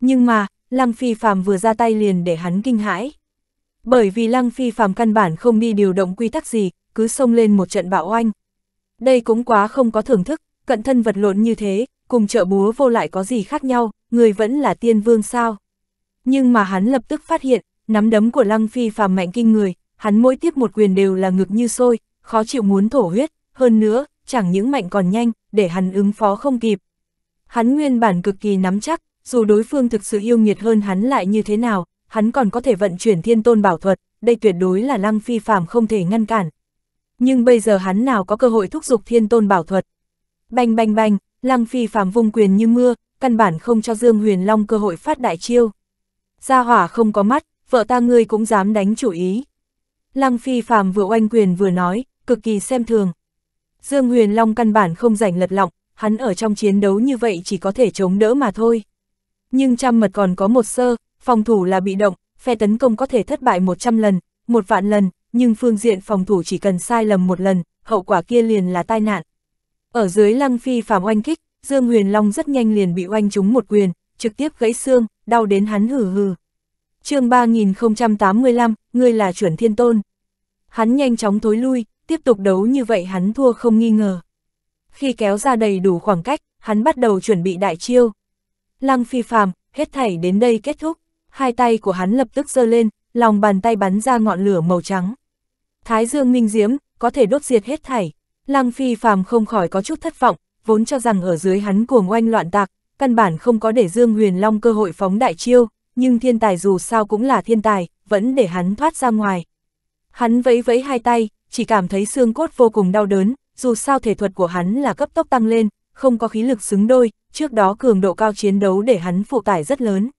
Speaker 1: Nhưng mà, Lăng Phi Phạm vừa ra tay liền để hắn kinh hãi. Bởi vì Lăng Phi Phạm căn bản không đi điều động quy tắc gì, cứ xông lên một trận bạo oanh, đây cũng quá không có thưởng thức, cận thân vật lộn như thế, cùng trợ búa vô lại có gì khác nhau, người vẫn là tiên vương sao. Nhưng mà hắn lập tức phát hiện, nắm đấm của Lăng Phi phàm mạnh kinh người, hắn mỗi tiếp một quyền đều là ngực như sôi, khó chịu muốn thổ huyết, hơn nữa, chẳng những mạnh còn nhanh, để hắn ứng phó không kịp. Hắn nguyên bản cực kỳ nắm chắc, dù đối phương thực sự yêu nghiệt hơn hắn lại như thế nào, hắn còn có thể vận chuyển thiên tôn bảo thuật, đây tuyệt đối là Lăng Phi phàm không thể ngăn cản, nhưng bây giờ hắn nào có cơ hội thúc giục thiên tôn bảo thuật. Bành bành bành, Lăng Phi phàm vung quyền như mưa, căn bản không cho Dương Huyền Long cơ hội phát đại chiêu. Gia hỏa không có mắt, vợ ta ngươi cũng dám đánh chủ ý. Lăng Phi phàm vừa oanh quyền vừa nói, cực kỳ xem thường. Dương Huyền Long căn bản không rảnh lật lọng, hắn ở trong chiến đấu như vậy chỉ có thể chống đỡ mà thôi. Nhưng trăm mật còn có một sơ, phòng thủ là bị động, phe tấn công có thể thất bại một trăm lần, một vạn lần, nhưng phương diện phòng thủ chỉ cần sai lầm một lần, hậu quả kia liền là tai nạn. Ở dưới lăng phi phàm oanh kích, Dương Huyền Long rất nhanh liền bị oanh trúng một quyền, trực tiếp gãy xương, đau đến hắn hừ hừ. chương 3085, ngươi là chuẩn thiên tôn. Hắn nhanh chóng thối lui, tiếp tục đấu như vậy hắn thua không nghi ngờ. Khi kéo ra đầy đủ khoảng cách, hắn bắt đầu chuẩn bị đại chiêu. Lăng phi phàm, hết thảy đến đây kết thúc, hai tay của hắn lập tức giơ lên, lòng bàn tay bắn ra ngọn lửa màu trắng. Thái Dương Minh Diễm, có thể đốt diệt hết thảy. Lăng Phi phàm không khỏi có chút thất vọng, vốn cho rằng ở dưới hắn cuồng oanh loạn tạc, căn bản không có để Dương Huyền Long cơ hội phóng đại chiêu, nhưng thiên tài dù sao cũng là thiên tài, vẫn để hắn thoát ra ngoài. Hắn vẫy vẫy hai tay, chỉ cảm thấy xương cốt vô cùng đau đớn, dù sao thể thuật của hắn là cấp tốc tăng lên, không có khí lực xứng đôi, trước đó cường độ cao chiến đấu để hắn phụ tải rất lớn.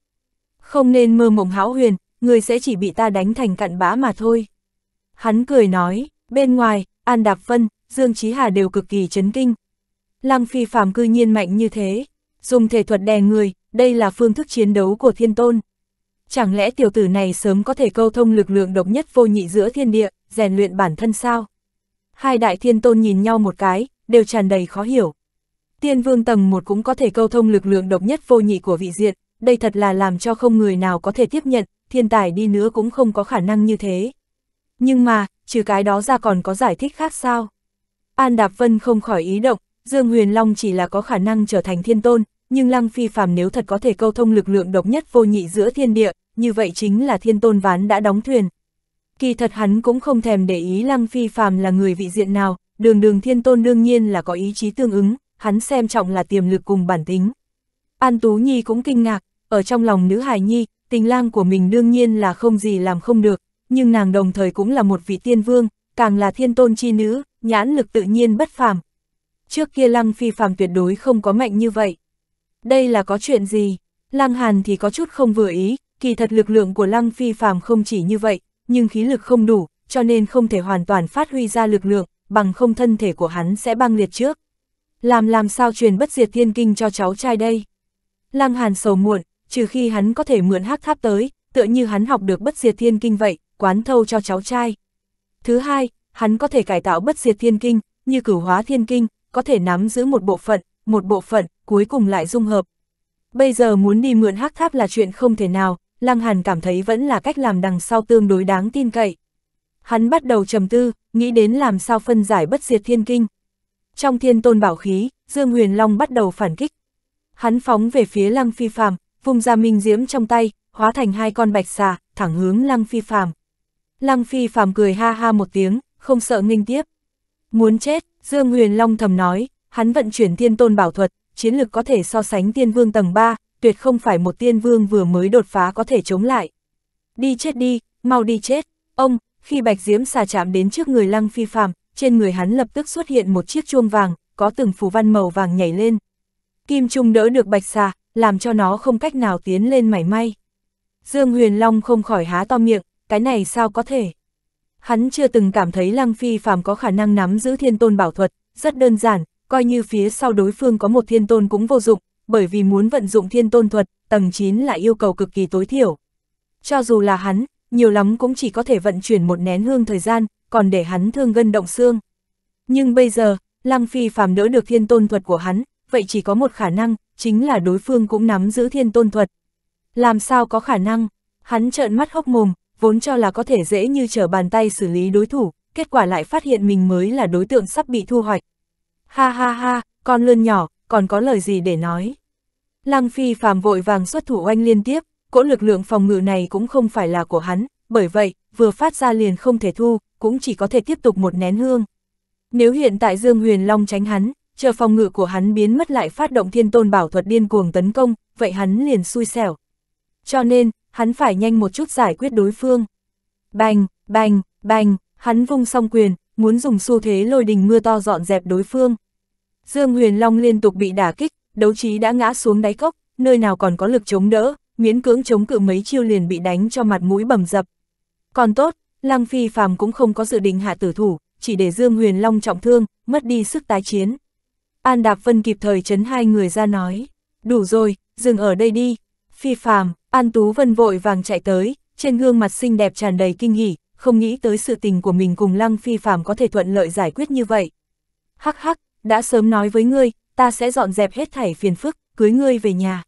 Speaker 1: Không nên mơ mộng hão huyền, người sẽ chỉ bị ta đánh thành cặn bã mà thôi. Hắn cười nói, bên ngoài, An Đạp Vân, Dương Chí Hà đều cực kỳ chấn kinh. Lăng Phi Phạm cư nhiên mạnh như thế, dùng thể thuật đè người, đây là phương thức chiến đấu của thiên tôn. Chẳng lẽ tiểu tử này sớm có thể câu thông lực lượng độc nhất vô nhị giữa thiên địa, rèn luyện bản thân sao? Hai đại thiên tôn nhìn nhau một cái, đều tràn đầy khó hiểu. Tiên vương tầng một cũng có thể câu thông lực lượng độc nhất vô nhị của vị diện, đây thật là làm cho không người nào có thể tiếp nhận, thiên tài đi nữa cũng không có khả năng như thế. Nhưng mà, trừ cái đó ra còn có giải thích khác sao? An Đạp Vân không khỏi ý động, Dương Huyền Long chỉ là có khả năng trở thành thiên tôn, nhưng Lăng Phi Phạm nếu thật có thể câu thông lực lượng độc nhất vô nhị giữa thiên địa, như vậy chính là thiên tôn ván đã đóng thuyền. Kỳ thật hắn cũng không thèm để ý Lăng Phi Phạm là người vị diện nào, đường đường thiên tôn đương nhiên là có ý chí tương ứng, hắn xem trọng là tiềm lực cùng bản tính. An Tú Nhi cũng kinh ngạc, ở trong lòng nữ hài nhi, tình lang của mình đương nhiên là không gì làm không được, nhưng nàng đồng thời cũng là một vị tiên vương, càng là thiên tôn chi nữ, nhãn lực tự nhiên bất phàm. Trước kia Lăng Phi phàm tuyệt đối không có mạnh như vậy. Đây là có chuyện gì? Lăng Hàn thì có chút không vừa ý, kỳ thật lực lượng của Lăng Phi phàm không chỉ như vậy, nhưng khí lực không đủ, cho nên không thể hoàn toàn phát huy ra lực lượng, bằng không thân thể của hắn sẽ băng liệt trước. Làm làm sao truyền bất diệt thiên kinh cho cháu trai đây? Lăng Hàn sầu muộn, trừ khi hắn có thể mượn hắc tháp tới, tựa như hắn học được bất diệt thiên kinh vậy, quán thâu cho cháu trai. Thứ hai, hắn có thể cải tạo bất diệt thiên kinh, như cửu hóa thiên kinh, có thể nắm giữ một bộ phận, một bộ phận, cuối cùng lại dung hợp. Bây giờ muốn đi mượn hắc tháp là chuyện không thể nào, Lăng Hàn cảm thấy vẫn là cách làm đằng sau tương đối đáng tin cậy. Hắn bắt đầu trầm tư, nghĩ đến làm sao phân giải bất diệt thiên kinh. Trong thiên tôn bảo khí, Dương Huyền Long bắt đầu phản kích. Hắn phóng về phía Lăng Phi Phàm, vùng ra minh diễm trong tay, hóa thành hai con bạch xà, thẳng hướng Lăng Phi Phàm. Lăng Phi phàm cười ha ha một tiếng, không sợ nghinh tiếp. Muốn chết, Dương Huyền Long thầm nói, hắn vận chuyển thiên tôn bảo thuật, chiến lực có thể so sánh tiên vương tầng 3, tuyệt không phải một tiên vương vừa mới đột phá có thể chống lại. Đi chết đi, mau đi chết. Ông, khi Bạch Diễm xà chạm đến trước người Lăng Phi phàm, trên người hắn lập tức xuất hiện một chiếc chuông vàng, có từng phù văn màu vàng nhảy lên. Kim Trung đỡ được Bạch xà, làm cho nó không cách nào tiến lên mảy may. Dương Huyền Long không khỏi há to miệng, cái này sao có thể? Hắn chưa từng cảm thấy Lăng Phi phàm có khả năng nắm giữ thiên tôn bảo thuật, rất đơn giản, coi như phía sau đối phương có một thiên tôn cũng vô dụng, bởi vì muốn vận dụng thiên tôn thuật, tầng 9 lại yêu cầu cực kỳ tối thiểu. Cho dù là hắn, nhiều lắm cũng chỉ có thể vận chuyển một nén hương thời gian, còn để hắn thương gân động xương. Nhưng bây giờ, Lăng Phi phàm đỡ được thiên tôn thuật của hắn, vậy chỉ có một khả năng, chính là đối phương cũng nắm giữ thiên tôn thuật. Làm sao có khả năng? Hắn trợn mắt hốc mồm, vốn cho là có thể dễ như trở bàn tay xử lý đối thủ, kết quả lại phát hiện mình mới là đối tượng sắp bị thu hoạch. Ha ha ha, con lươn nhỏ, còn có lời gì để nói. Lăng Phi phàm vội vàng xuất thủ oanh liên tiếp, cỗ lực lượng phòng ngự này cũng không phải là của hắn, bởi vậy, vừa phát ra liền không thể thu, cũng chỉ có thể tiếp tục một nén hương. Nếu hiện tại Dương Huyền Long tránh hắn, chờ phòng ngự của hắn biến mất lại phát động thiên tôn bảo thuật điên cuồng tấn công, vậy hắn liền xui xẻo cho nên, hắn phải nhanh một chút giải quyết đối phương. Bành, bành, bành, hắn vung song quyền, muốn dùng xu thế lôi đình mưa to dọn dẹp đối phương. Dương Huyền Long liên tục bị đả kích, đấu trí đã ngã xuống đáy cốc, nơi nào còn có lực chống đỡ, miễn cưỡng chống cự mấy chiêu liền bị đánh cho mặt mũi bầm dập. Còn tốt, Lăng Phi Phàm cũng không có dự định hạ tử thủ, chỉ để Dương Huyền Long trọng thương, mất đi sức tái chiến. An Đạp Vân kịp thời chấn hai người ra nói, đủ rồi, dừng ở đây đi, phi phàm, An Tú Vân vội vàng chạy tới, trên gương mặt xinh đẹp tràn đầy kinh hỉ, không nghĩ tới sự tình của mình cùng Lăng Phi Phàm có thể thuận lợi giải quyết như vậy. Hắc hắc, đã sớm nói với ngươi, ta sẽ dọn dẹp hết thảy phiền phức, cưới ngươi về nhà.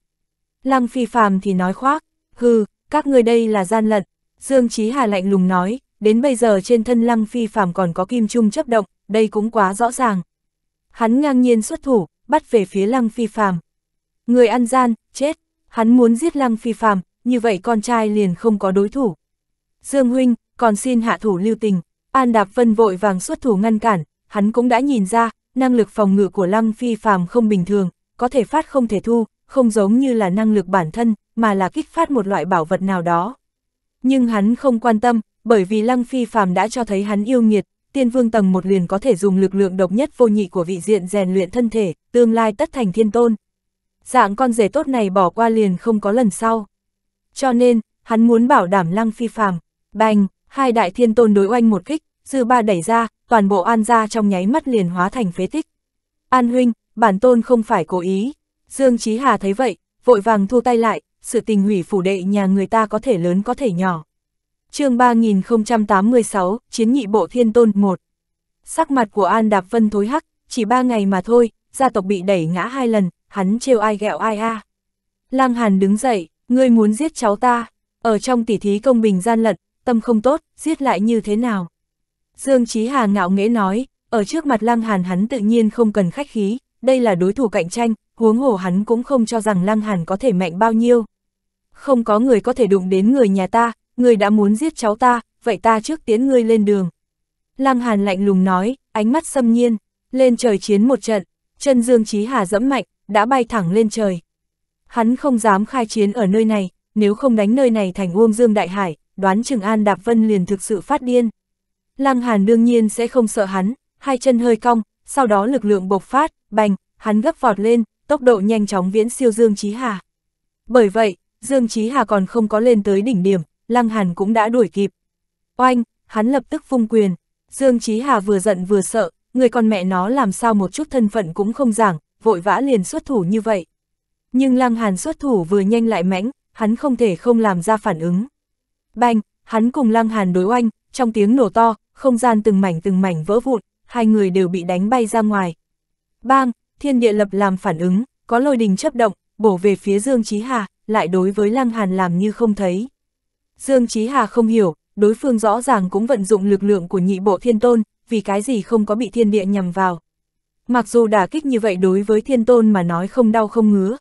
Speaker 1: Lăng Phi Phàm thì nói khoác, hừ, các ngươi đây là gian lận. Dương Chí Hà lạnh lùng nói, đến bây giờ trên thân Lăng Phi Phàm còn có kim trung chấp động, đây cũng quá rõ ràng. Hắn ngang nhiên xuất thủ, bắt về phía Lăng Phi Phàm. Người ăn gian, chết hắn muốn giết Lăng Phi phàm như vậy con trai liền không có đối thủ. Dương Huynh, còn xin hạ thủ lưu tình, An Đạp Vân vội vàng xuất thủ ngăn cản, hắn cũng đã nhìn ra, năng lực phòng ngự của Lăng Phi phàm không bình thường, có thể phát không thể thu, không giống như là năng lực bản thân, mà là kích phát một loại bảo vật nào đó. Nhưng hắn không quan tâm, bởi vì Lăng Phi phàm đã cho thấy hắn yêu nghiệt, tiên vương tầng một liền có thể dùng lực lượng độc nhất vô nhị của vị diện rèn luyện thân thể, tương lai tất thành thiên tôn dạng con rể tốt này bỏ qua liền không có lần sau. Cho nên, hắn muốn bảo đảm lăng phi phàm, bành, hai đại thiên tôn đối oanh một kích, dư ba đẩy ra, toàn bộ an gia trong nháy mắt liền hóa thành phế tích. An huynh, bản tôn không phải cố ý. Dương Chí Hà thấy vậy, vội vàng thu tay lại, sự tình hủy phủ đệ nhà người ta có thể lớn có thể nhỏ. chương 3086, Chiến nghị bộ thiên tôn 1 Sắc mặt của An Đạp Vân thối hắc, chỉ ba ngày mà thôi, gia tộc bị đẩy ngã hai lần, hắn trêu ai ghẹo ai a. À. Lăng Hàn đứng dậy, ngươi muốn giết cháu ta, ở trong tỉ thí công bình gian lận, tâm không tốt, giết lại như thế nào? Dương Chí Hà ngạo nghễ nói, ở trước mặt Lăng Hàn hắn tự nhiên không cần khách khí, đây là đối thủ cạnh tranh, huống hồ hắn cũng không cho rằng Lăng Hàn có thể mạnh bao nhiêu. Không có người có thể đụng đến người nhà ta, người đã muốn giết cháu ta, vậy ta trước tiến ngươi lên đường. Lăng Hàn lạnh lùng nói, ánh mắt xâm nhiên, lên trời chiến một trận, chân Dương Chí Hà dẫm mạnh, đã bay thẳng lên trời. Hắn không dám khai chiến ở nơi này, nếu không đánh nơi này thành Uông Dương Đại Hải, đoán trường An Đạp Vân liền thực sự phát điên. Lăng Hàn đương nhiên sẽ không sợ hắn, hai chân hơi cong, sau đó lực lượng bộc phát, bành, hắn gấp vọt lên, tốc độ nhanh chóng viễn siêu Dương Chí Hà. Bởi vậy, Dương Chí Hà còn không có lên tới đỉnh điểm, Lăng Hàn cũng đã đuổi kịp. Oanh, hắn lập tức phung quyền, Dương Chí Hà vừa giận vừa sợ, người con mẹ nó làm sao một chút thân phận cũng không giảng, vội vã liền xuất thủ như vậy. Nhưng Lăng Hàn xuất thủ vừa nhanh lại mãnh, hắn không thể không làm ra phản ứng. Bang, hắn cùng Lăng Hàn đối oanh, trong tiếng nổ to, không gian từng mảnh từng mảnh vỡ vụn, hai người đều bị đánh bay ra ngoài. Bang, thiên địa lập làm phản ứng, có lôi đình chấp động, bổ về phía Dương Chí Hà, lại đối với Lăng Hàn làm như không thấy. Dương Chí Hà không hiểu, đối phương rõ ràng cũng vận dụng lực lượng của nhị bộ thiên tôn, vì cái gì không có bị thiên địa nhằm vào. Mặc dù đả kích như vậy đối với thiên tôn mà nói không đau không ngứa.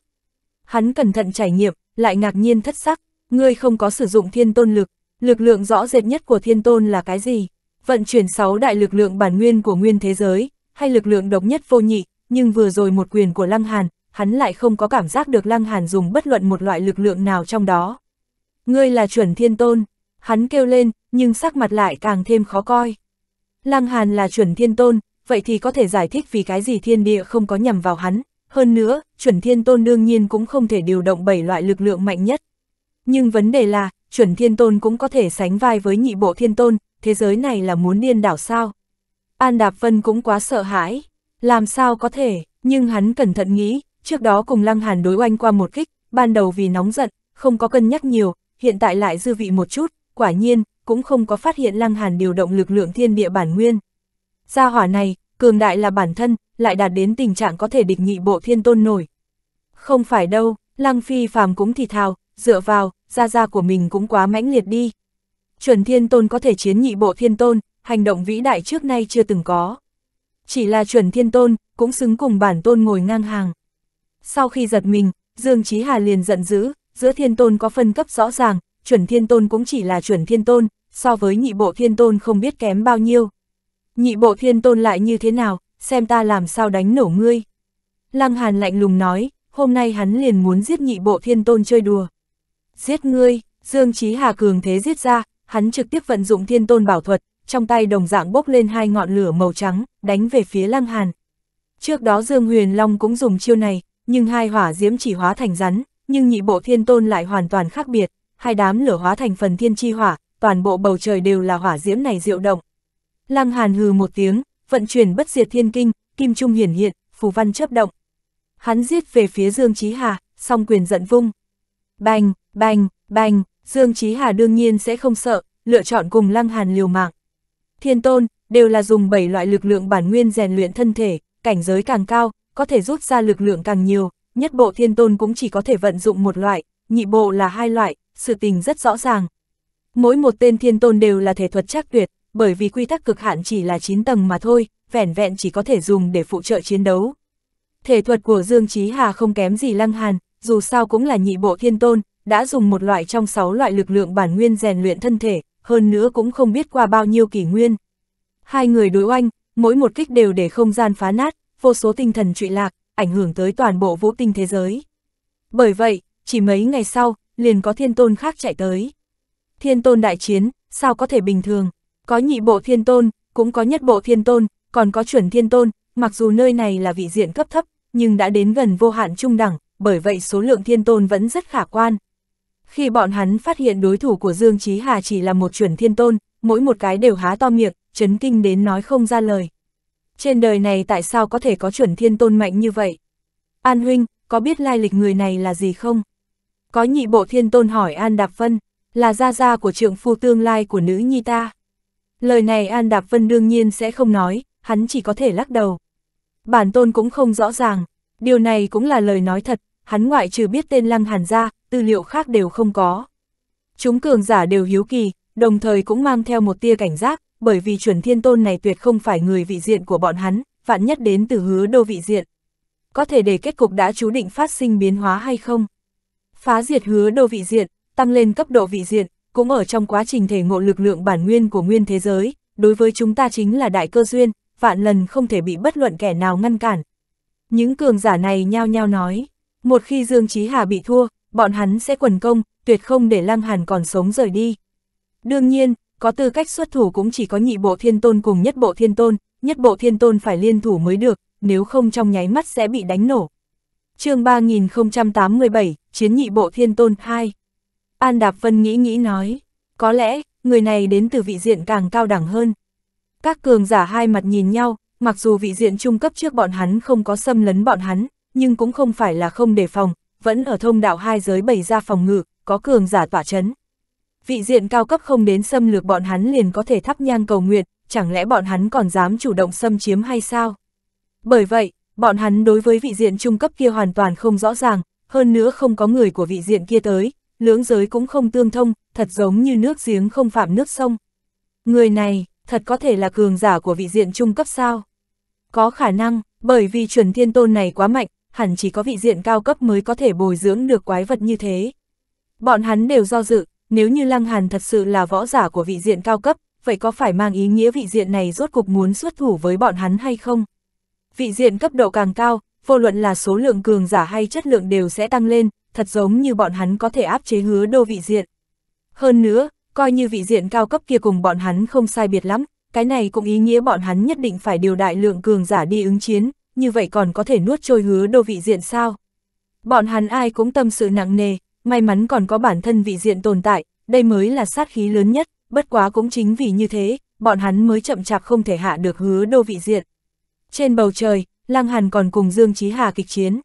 Speaker 1: Hắn cẩn thận trải nghiệm, lại ngạc nhiên thất sắc, ngươi không có sử dụng thiên tôn lực, lực lượng rõ rệt nhất của thiên tôn là cái gì? Vận chuyển 6 đại lực lượng bản nguyên của nguyên thế giới, hay lực lượng độc nhất vô nhị, nhưng vừa rồi một quyền của Lăng Hàn, hắn lại không có cảm giác được Lăng Hàn dùng bất luận một loại lực lượng nào trong đó. Ngươi là chuẩn thiên tôn, hắn kêu lên, nhưng sắc mặt lại càng thêm khó coi. Lăng Hàn là chuẩn thiên tôn, vậy thì có thể giải thích vì cái gì thiên địa không có nhằm vào hắn. Hơn nữa, chuẩn thiên tôn đương nhiên cũng không thể điều động bảy loại lực lượng mạnh nhất. Nhưng vấn đề là, chuẩn thiên tôn cũng có thể sánh vai với nhị bộ thiên tôn, thế giới này là muốn điên đảo sao. An Đạp Vân cũng quá sợ hãi, làm sao có thể, nhưng hắn cẩn thận nghĩ, trước đó cùng Lăng Hàn đối oanh qua một kích, ban đầu vì nóng giận, không có cân nhắc nhiều, hiện tại lại dư vị một chút, quả nhiên, cũng không có phát hiện Lăng Hàn điều động lực lượng thiên địa bản nguyên. Gia hỏa này, cường đại là bản thân, lại đạt đến tình trạng có thể địch nhị bộ thiên tôn nổi. Không phải đâu, Lăng Phi phàm cũng thì thào, dựa vào, gia gia của mình cũng quá mãnh liệt đi. Chuẩn thiên tôn có thể chiến nhị bộ thiên tôn, hành động vĩ đại trước nay chưa từng có. Chỉ là chuẩn thiên tôn, cũng xứng cùng bản tôn ngồi ngang hàng. Sau khi giật mình, Dương Chí Hà liền giận dữ, giữa thiên tôn có phân cấp rõ ràng, chuẩn thiên tôn cũng chỉ là chuẩn thiên tôn, so với nhị bộ thiên tôn không biết kém bao nhiêu nhị bộ thiên tôn lại như thế nào, xem ta làm sao đánh nổ ngươi. Lăng Hàn lạnh lùng nói, hôm nay hắn liền muốn giết nhị bộ thiên tôn chơi đùa. Giết ngươi, Dương Chí Hà cường thế giết ra, hắn trực tiếp vận dụng thiên tôn bảo thuật, trong tay đồng dạng bốc lên hai ngọn lửa màu trắng, đánh về phía Lăng Hàn. Trước đó Dương Huyền Long cũng dùng chiêu này, nhưng hai hỏa diễm chỉ hóa thành rắn, nhưng nhị bộ thiên tôn lại hoàn toàn khác biệt, hai đám lửa hóa thành phần thiên chi hỏa, toàn bộ bầu trời đều là hỏa diễm này diệu động. Lăng Hàn hừ một tiếng, vận chuyển bất diệt thiên kinh, kim trung hiển hiện, phù văn chấp động. Hắn giết về phía Dương Chí Hà, song quyền giận vung. Bành, bành, bành, Dương Chí Hà đương nhiên sẽ không sợ, lựa chọn cùng Lăng Hàn liều mạng. Thiên tôn, đều là dùng 7 loại lực lượng bản nguyên rèn luyện thân thể, cảnh giới càng cao, có thể rút ra lực lượng càng nhiều, nhất bộ thiên tôn cũng chỉ có thể vận dụng một loại, nhị bộ là hai loại, sự tình rất rõ ràng. Mỗi một tên thiên tôn đều là thể thuật chắc tuyệt, bởi vì quy tắc cực hạn chỉ là 9 tầng mà thôi, vẻn vẹn chỉ có thể dùng để phụ trợ chiến đấu. Thể thuật của Dương Chí Hà không kém gì Lăng Hàn, dù sao cũng là nhị bộ thiên tôn, đã dùng một loại trong 6 loại lực lượng bản nguyên rèn luyện thân thể, hơn nữa cũng không biết qua bao nhiêu kỷ nguyên. Hai người đối oanh, mỗi một kích đều để không gian phá nát, vô số tinh thần trụy lạc, ảnh hưởng tới toàn bộ vũ tinh thế giới. Bởi vậy, chỉ mấy ngày sau, liền có thiên tôn khác chạy tới. Thiên tôn đại chiến, sao có thể bình thường? Có nhị bộ thiên tôn, cũng có nhất bộ thiên tôn, còn có chuẩn thiên tôn, mặc dù nơi này là vị diện cấp thấp, nhưng đã đến gần vô hạn trung đẳng, bởi vậy số lượng thiên tôn vẫn rất khả quan. Khi bọn hắn phát hiện đối thủ của Dương Chí Hà chỉ là một chuẩn thiên tôn, mỗi một cái đều há to miệng, chấn kinh đến nói không ra lời. Trên đời này tại sao có thể có chuẩn thiên tôn mạnh như vậy? An Huynh, có biết lai lịch người này là gì không? Có nhị bộ thiên tôn hỏi An Đạp Vân, là gia gia của trượng phu tương lai của nữ nhi ta. Lời này An Đạp Vân đương nhiên sẽ không nói, hắn chỉ có thể lắc đầu. Bản tôn cũng không rõ ràng, điều này cũng là lời nói thật, hắn ngoại trừ biết tên Lăng Hàn ra, tư liệu khác đều không có. Chúng cường giả đều hiếu kỳ, đồng thời cũng mang theo một tia cảnh giác, bởi vì chuẩn thiên tôn này tuyệt không phải người vị diện của bọn hắn, vạn nhất đến từ hứa đô vị diện. Có thể để kết cục đã chú định phát sinh biến hóa hay không? Phá diệt hứa đô vị diện, tăng lên cấp độ vị diện, cũng ở trong quá trình thể ngộ lực lượng bản nguyên của nguyên thế giới, đối với chúng ta chính là đại cơ duyên, vạn lần không thể bị bất luận kẻ nào ngăn cản. Những cường giả này nhao nhao nói, một khi Dương Chí Hà bị thua, bọn hắn sẽ quần công, tuyệt không để Lăng Hàn còn sống rời đi. Đương nhiên, có tư cách xuất thủ cũng chỉ có nhị bộ thiên tôn cùng nhất bộ thiên tôn, nhất bộ thiên tôn phải liên thủ mới được, nếu không trong nháy mắt sẽ bị đánh nổ. chương 3087, Chiến nhị bộ thiên tôn 2 An Đạp Vân nghĩ nghĩ nói, có lẽ, người này đến từ vị diện càng cao đẳng hơn. Các cường giả hai mặt nhìn nhau, mặc dù vị diện trung cấp trước bọn hắn không có xâm lấn bọn hắn, nhưng cũng không phải là không đề phòng, vẫn ở thông đạo hai giới bày ra phòng ngự, có cường giả tỏa chấn. Vị diện cao cấp không đến xâm lược bọn hắn liền có thể thắp nhang cầu nguyện, chẳng lẽ bọn hắn còn dám chủ động xâm chiếm hay sao? Bởi vậy, bọn hắn đối với vị diện trung cấp kia hoàn toàn không rõ ràng, hơn nữa không có người của vị diện kia tới, lưỡng giới cũng không tương thông, thật giống như nước giếng không phạm nước sông. Người này, thật có thể là cường giả của vị diện trung cấp sao? Có khả năng, bởi vì chuẩn thiên tôn này quá mạnh, hẳn chỉ có vị diện cao cấp mới có thể bồi dưỡng được quái vật như thế. Bọn hắn đều do dự, nếu như Lăng Hàn thật sự là võ giả của vị diện cao cấp, vậy có phải mang ý nghĩa vị diện này rốt cục muốn xuất thủ với bọn hắn hay không? Vị diện cấp độ càng cao, vô luận là số lượng cường giả hay chất lượng đều sẽ tăng lên, thật giống như bọn hắn có thể áp chế hứa đô vị diện. Hơn nữa, coi như vị diện cao cấp kia cùng bọn hắn không sai biệt lắm, cái này cũng ý nghĩa bọn hắn nhất định phải điều đại lượng cường giả đi ứng chiến, như vậy còn có thể nuốt trôi hứa đô vị diện sao. Bọn hắn ai cũng tâm sự nặng nề, may mắn còn có bản thân vị diện tồn tại, đây mới là sát khí lớn nhất, bất quá cũng chính vì như thế, bọn hắn mới chậm chạp không thể hạ được hứa đô vị diện. Trên bầu trời, Lăng Hàn còn cùng Dương Chí Hà kịch chiến.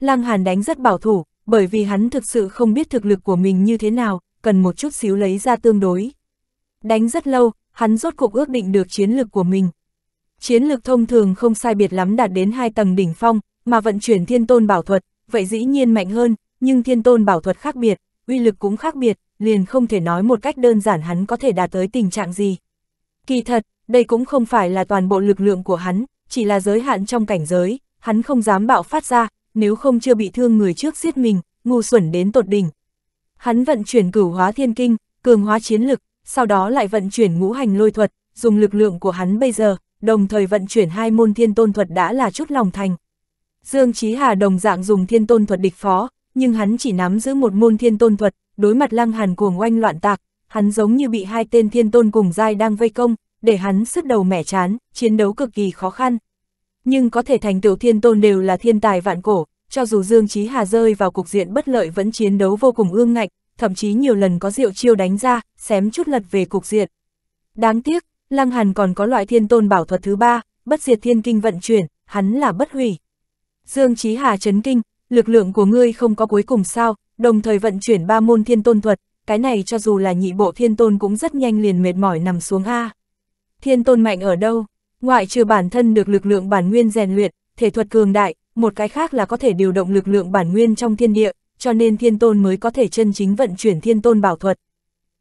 Speaker 1: Lăng Hàn đánh rất bảo thủ, bởi vì hắn thực sự không biết thực lực của mình như thế nào, cần một chút xíu lấy ra tương đối. Đánh rất lâu, hắn rốt cuộc ước định được chiến lược của mình. Chiến lược thông thường không sai biệt lắm đạt đến hai tầng đỉnh phong, mà vận chuyển thiên tôn bảo thuật, vậy dĩ nhiên mạnh hơn, nhưng thiên tôn bảo thuật khác biệt, uy lực cũng khác biệt, liền không thể nói một cách đơn giản hắn có thể đạt tới tình trạng gì. Kỳ thật, đây cũng không phải là toàn bộ lực lượng của hắn, chỉ là giới hạn trong cảnh giới, hắn không dám bạo phát ra, nếu không chưa bị thương người trước giết mình, ngu xuẩn đến tột đỉnh. Hắn vận chuyển cửu hóa thiên kinh, cường hóa chiến lực, sau đó lại vận chuyển ngũ hành lôi thuật, dùng lực lượng của hắn bây giờ, đồng thời vận chuyển hai môn thiên tôn thuật đã là chút lòng thành. Dương Chí Hà đồng dạng dùng thiên tôn thuật địch phó, nhưng hắn chỉ nắm giữ một môn thiên tôn thuật, đối mặt lăng hàn cuồng oanh loạn tạc, hắn giống như bị hai tên thiên tôn cùng dai đang vây công, để hắn sứt đầu mẻ chán, chiến đấu cực kỳ khó khăn nhưng có thể thành tựu thiên tôn đều là thiên tài vạn cổ, cho dù Dương Chí Hà rơi vào cục diện bất lợi vẫn chiến đấu vô cùng ương ngạnh, thậm chí nhiều lần có diệu chiêu đánh ra, xém chút lật về cục diện. Đáng tiếc, Lăng Hàn còn có loại thiên tôn bảo thuật thứ ba, bất diệt thiên kinh vận chuyển, hắn là bất hủy. Dương Chí Hà chấn kinh, lực lượng của ngươi không có cuối cùng sao, đồng thời vận chuyển ba môn thiên tôn thuật, cái này cho dù là nhị bộ thiên tôn cũng rất nhanh liền mệt mỏi nằm xuống A. Thiên tôn mạnh ở đâu? Ngoại trừ bản thân được lực lượng bản nguyên rèn luyện, thể thuật cường đại, một cái khác là có thể điều động lực lượng bản nguyên trong thiên địa, cho nên thiên tôn mới có thể chân chính vận chuyển thiên tôn bảo thuật.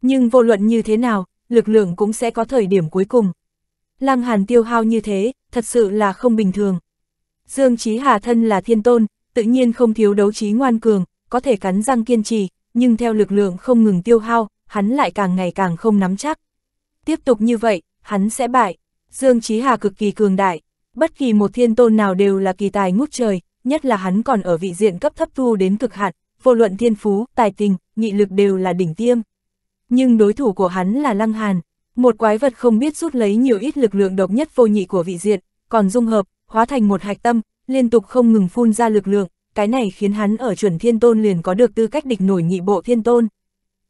Speaker 1: Nhưng vô luận như thế nào, lực lượng cũng sẽ có thời điểm cuối cùng. Lăng Hàn tiêu hao như thế, thật sự là không bình thường. Dương Chí Hà thân là thiên tôn, tự nhiên không thiếu đấu trí ngoan cường, có thể cắn răng kiên trì, nhưng theo lực lượng không ngừng tiêu hao, hắn lại càng ngày càng không nắm chắc. Tiếp tục như vậy, hắn sẽ bại. Dương Chí Hà cực kỳ cường đại, bất kỳ một thiên tôn nào đều là kỳ tài ngút trời, nhất là hắn còn ở vị diện cấp thấp thu đến cực hạn, vô luận thiên phú, tài tình, nghị lực đều là đỉnh tiêm. Nhưng đối thủ của hắn là Lăng Hàn, một quái vật không biết rút lấy nhiều ít lực lượng độc nhất vô nhị của vị diện, còn dung hợp, hóa thành một hạch tâm, liên tục không ngừng phun ra lực lượng, cái này khiến hắn ở chuẩn thiên tôn liền có được tư cách địch nổi nhị bộ thiên tôn.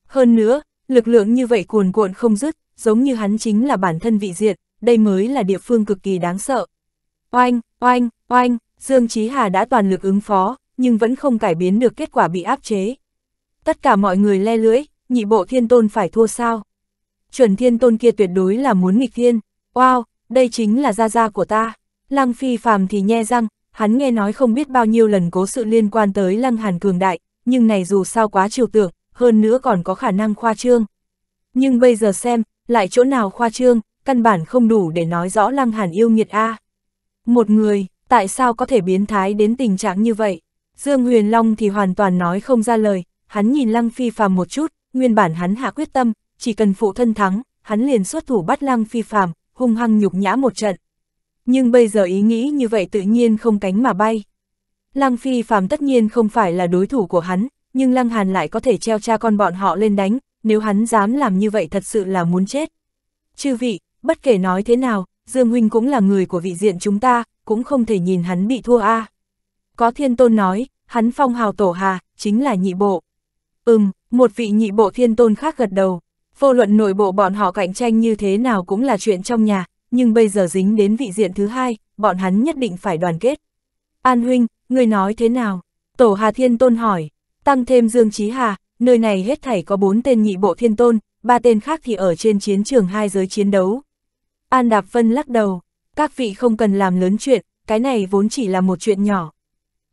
Speaker 1: Hơn nữa, lực lượng như vậy cuồn cuộn không dứt, giống như hắn chính là bản thân vị diện, đây mới là địa phương cực kỳ đáng sợ. Oanh, oanh, oanh, Dương Chí Hà đã toàn lực ứng phó, nhưng vẫn không cải biến được kết quả bị áp chế. Tất cả mọi người le lưỡi, nhị bộ thiên tôn phải thua sao? Chuẩn thiên tôn kia tuyệt đối là muốn nghịch thiên. Wow, đây chính là gia gia của ta. Lăng phi phàm thì nhe răng, hắn nghe nói không biết bao nhiêu lần cố sự liên quan tới lăng hàn cường đại, nhưng này dù sao quá chiều tượng, hơn nữa còn có khả năng khoa trương. Nhưng bây giờ xem, lại chỗ nào khoa trương, căn bản không đủ để nói rõ Lăng Hàn yêu nghiệt a. Một người, tại sao có thể biến thái đến tình trạng như vậy? Dương Huyền Long thì hoàn toàn nói không ra lời, hắn nhìn Lăng Phi Phàm một chút, nguyên bản hắn hạ quyết tâm, chỉ cần phụ thân thắng, hắn liền xuất thủ bắt Lăng Phi Phàm, hung hăng nhục nhã một trận. Nhưng bây giờ ý nghĩ như vậy tự nhiên không cánh mà bay. Lăng Phi Phàm tất nhiên không phải là đối thủ của hắn, nhưng Lăng Hàn lại có thể treo cha con bọn họ lên đánh, nếu hắn dám làm như vậy thật sự là muốn chết. Chư vị, bất kể nói thế nào, Dương Huynh cũng là người của vị diện chúng ta, cũng không thể nhìn hắn bị thua a à. Có thiên tôn nói, hắn phong hào tổ hà, chính là nhị bộ. Ừm, một vị nhị bộ thiên tôn khác gật đầu. Vô luận nội bộ bọn họ cạnh tranh như thế nào cũng là chuyện trong nhà, nhưng bây giờ dính đến vị diện thứ hai, bọn hắn nhất định phải đoàn kết. An Huynh, người nói thế nào? Tổ Hà Thiên Tôn hỏi, tăng thêm Dương Chí Hà, nơi này hết thảy có bốn tên nhị bộ thiên tôn, ba tên khác thì ở trên chiến trường hai giới chiến đấu, An Đạp Vân lắc đầu, các vị không cần làm lớn chuyện, cái này vốn chỉ là một chuyện nhỏ.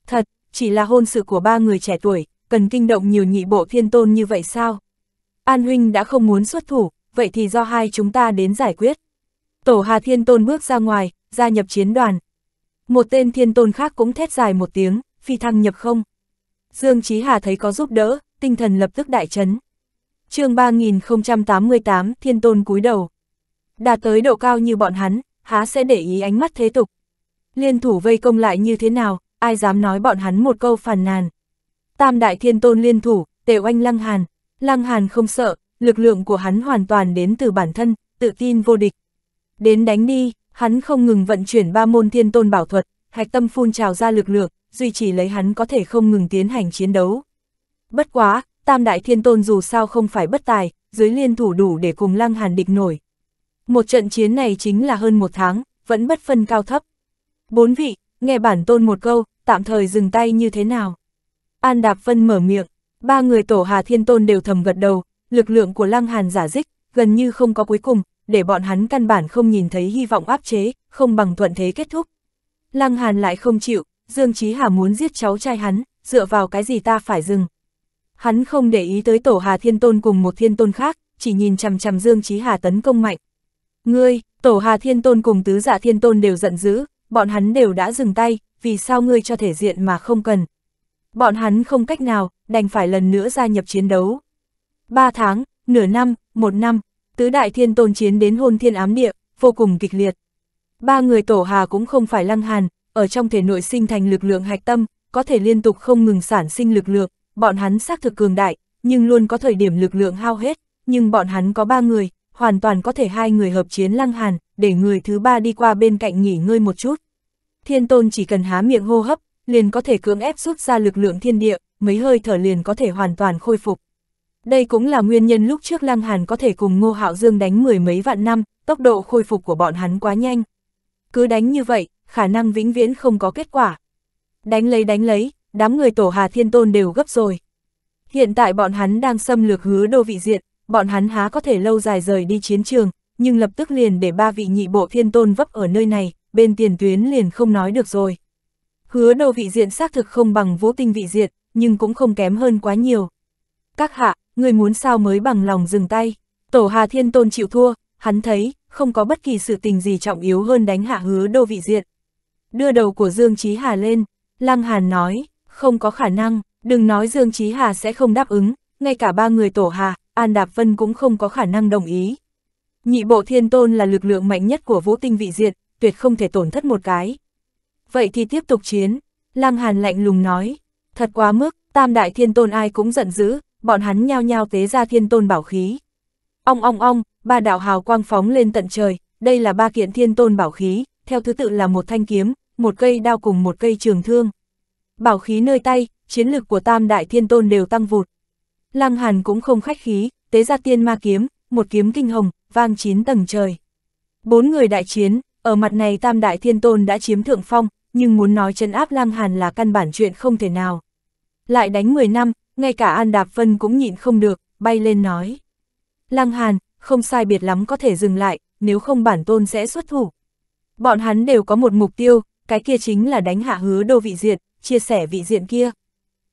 Speaker 1: Thật, chỉ là hôn sự của ba người trẻ tuổi, cần kinh động nhiều nhị bộ thiên tôn như vậy sao? An Huynh đã không muốn xuất thủ, vậy thì do hai chúng ta đến giải quyết. Tổ Hà Thiên Tôn bước ra ngoài, gia nhập chiến đoàn. Một tên Thiên Tôn khác cũng thét dài một tiếng, phi thăng nhập không. Dương Chí Hà thấy có giúp đỡ, tinh thần lập tức đại chấn. chương 3088, Thiên Tôn cúi đầu, đạt tới độ cao như bọn hắn, há sẽ để ý ánh mắt thế tục. Liên thủ vây công lại như thế nào, ai dám nói bọn hắn một câu phản nàn. Tam đại thiên tôn liên thủ, tề oanh lăng hàn, lăng hàn không sợ, lực lượng của hắn hoàn toàn đến từ bản thân, tự tin vô địch. Đến đánh đi, hắn không ngừng vận chuyển ba môn thiên tôn bảo thuật, hạch tâm phun trào ra lực lượng, duy trì lấy hắn có thể không ngừng tiến hành chiến đấu. Bất quá, tam đại thiên tôn dù sao không phải bất tài, dưới liên thủ đủ để cùng lăng hàn địch nổi, một trận chiến này chính là hơn một tháng, vẫn bất phân cao thấp. Bốn vị, nghe bản tôn một câu, tạm thời dừng tay như thế nào. An Đạp Vân mở miệng, ba người tổ Hà Thiên Tôn đều thầm gật đầu, lực lượng của Lăng Hàn giả dích, gần như không có cuối cùng, để bọn hắn căn bản không nhìn thấy hy vọng áp chế, không bằng thuận thế kết thúc. Lăng Hàn lại không chịu, Dương Chí Hà muốn giết cháu trai hắn, dựa vào cái gì ta phải dừng. Hắn không để ý tới tổ Hà Thiên Tôn cùng một Thiên Tôn khác, chỉ nhìn chằm chằm Dương Chí Hà tấn công mạnh, Ngươi, Tổ Hà Thiên Tôn cùng Tứ Dạ Thiên Tôn đều giận dữ, bọn hắn đều đã dừng tay, vì sao ngươi cho thể diện mà không cần. Bọn hắn không cách nào, đành phải lần nữa gia nhập chiến đấu. Ba tháng, nửa năm, một năm, Tứ Đại Thiên Tôn chiến đến hôn thiên ám địa, vô cùng kịch liệt. Ba người Tổ Hà cũng không phải lăng hàn, ở trong thể nội sinh thành lực lượng hạch tâm, có thể liên tục không ngừng sản sinh lực lượng, bọn hắn xác thực cường đại, nhưng luôn có thời điểm lực lượng hao hết, nhưng bọn hắn có ba người, hoàn toàn có thể hai người hợp chiến lăng hàn, để người thứ ba đi qua bên cạnh nghỉ ngơi một chút. Thiên tôn chỉ cần há miệng hô hấp, liền có thể cưỡng ép rút ra lực lượng thiên địa, mấy hơi thở liền có thể hoàn toàn khôi phục. Đây cũng là nguyên nhân lúc trước Lăng Hàn có thể cùng Ngô Hạo Dương đánh mười mấy vạn năm, tốc độ khôi phục của bọn hắn quá nhanh. Cứ đánh như vậy, khả năng vĩnh viễn không có kết quả. Đánh lấy đánh lấy, đám người tổ Hà Thiên Tôn đều gấp rồi. Hiện tại bọn hắn đang xâm lược hứa đô vị diện, bọn hắn há có thể lâu dài rời đi chiến trường, nhưng lập tức liền để ba vị nhị bộ thiên tôn vấp ở nơi này, bên tiền tuyến liền không nói được rồi. Hứa đầu vị diện xác thực không bằng vũ tinh vị diện, nhưng cũng không kém hơn quá nhiều. Các hạ, người muốn sao mới bằng lòng dừng tay. Tổ Hà Thiên Tôn chịu thua, hắn thấy, không có bất kỳ sự tình gì trọng yếu hơn đánh hạ hứa đô vị diện. Đưa đầu của Dương Chí Hà lên, Lăng Hàn nói, không có khả năng, đừng nói Dương Chí Hà sẽ không đáp ứng, ngay cả ba người Tổ Hà, An Đạp Vân cũng không có khả năng đồng ý. Nhị bộ thiên tôn là lực lượng mạnh nhất của vũ tinh vị Diện, tuyệt không thể tổn thất một cái. Vậy thì tiếp tục chiến, Lăng Hàn lạnh lùng nói, thật quá mức, tam đại thiên tôn ai cũng giận dữ, bọn hắn nhao nhao tế ra thiên tôn bảo khí. Ong ong ong, ba đạo hào quang phóng lên tận trời, đây là ba kiện thiên tôn bảo khí, theo thứ tự là một thanh kiếm, một cây đao cùng một cây trường thương. Bảo khí nơi tay, chiến lực của tam đại thiên tôn đều tăng vụt, Lăng Hàn cũng không khách khí, tế ra tiên ma kiếm, một kiếm kinh hồng, vang chín tầng trời. Bốn người đại chiến, ở mặt này tam đại thiên tôn đã chiếm thượng phong, nhưng muốn nói chân áp Lăng Hàn là căn bản chuyện không thể nào. Lại đánh 10 năm, ngay cả An Đạp Vân cũng nhịn không được, bay lên nói. Lăng Hàn, không sai biệt lắm có thể dừng lại, nếu không bản tôn sẽ xuất thủ. Bọn hắn đều có một mục tiêu, cái kia chính là đánh hạ hứa đô vị diện, chia sẻ vị diện kia.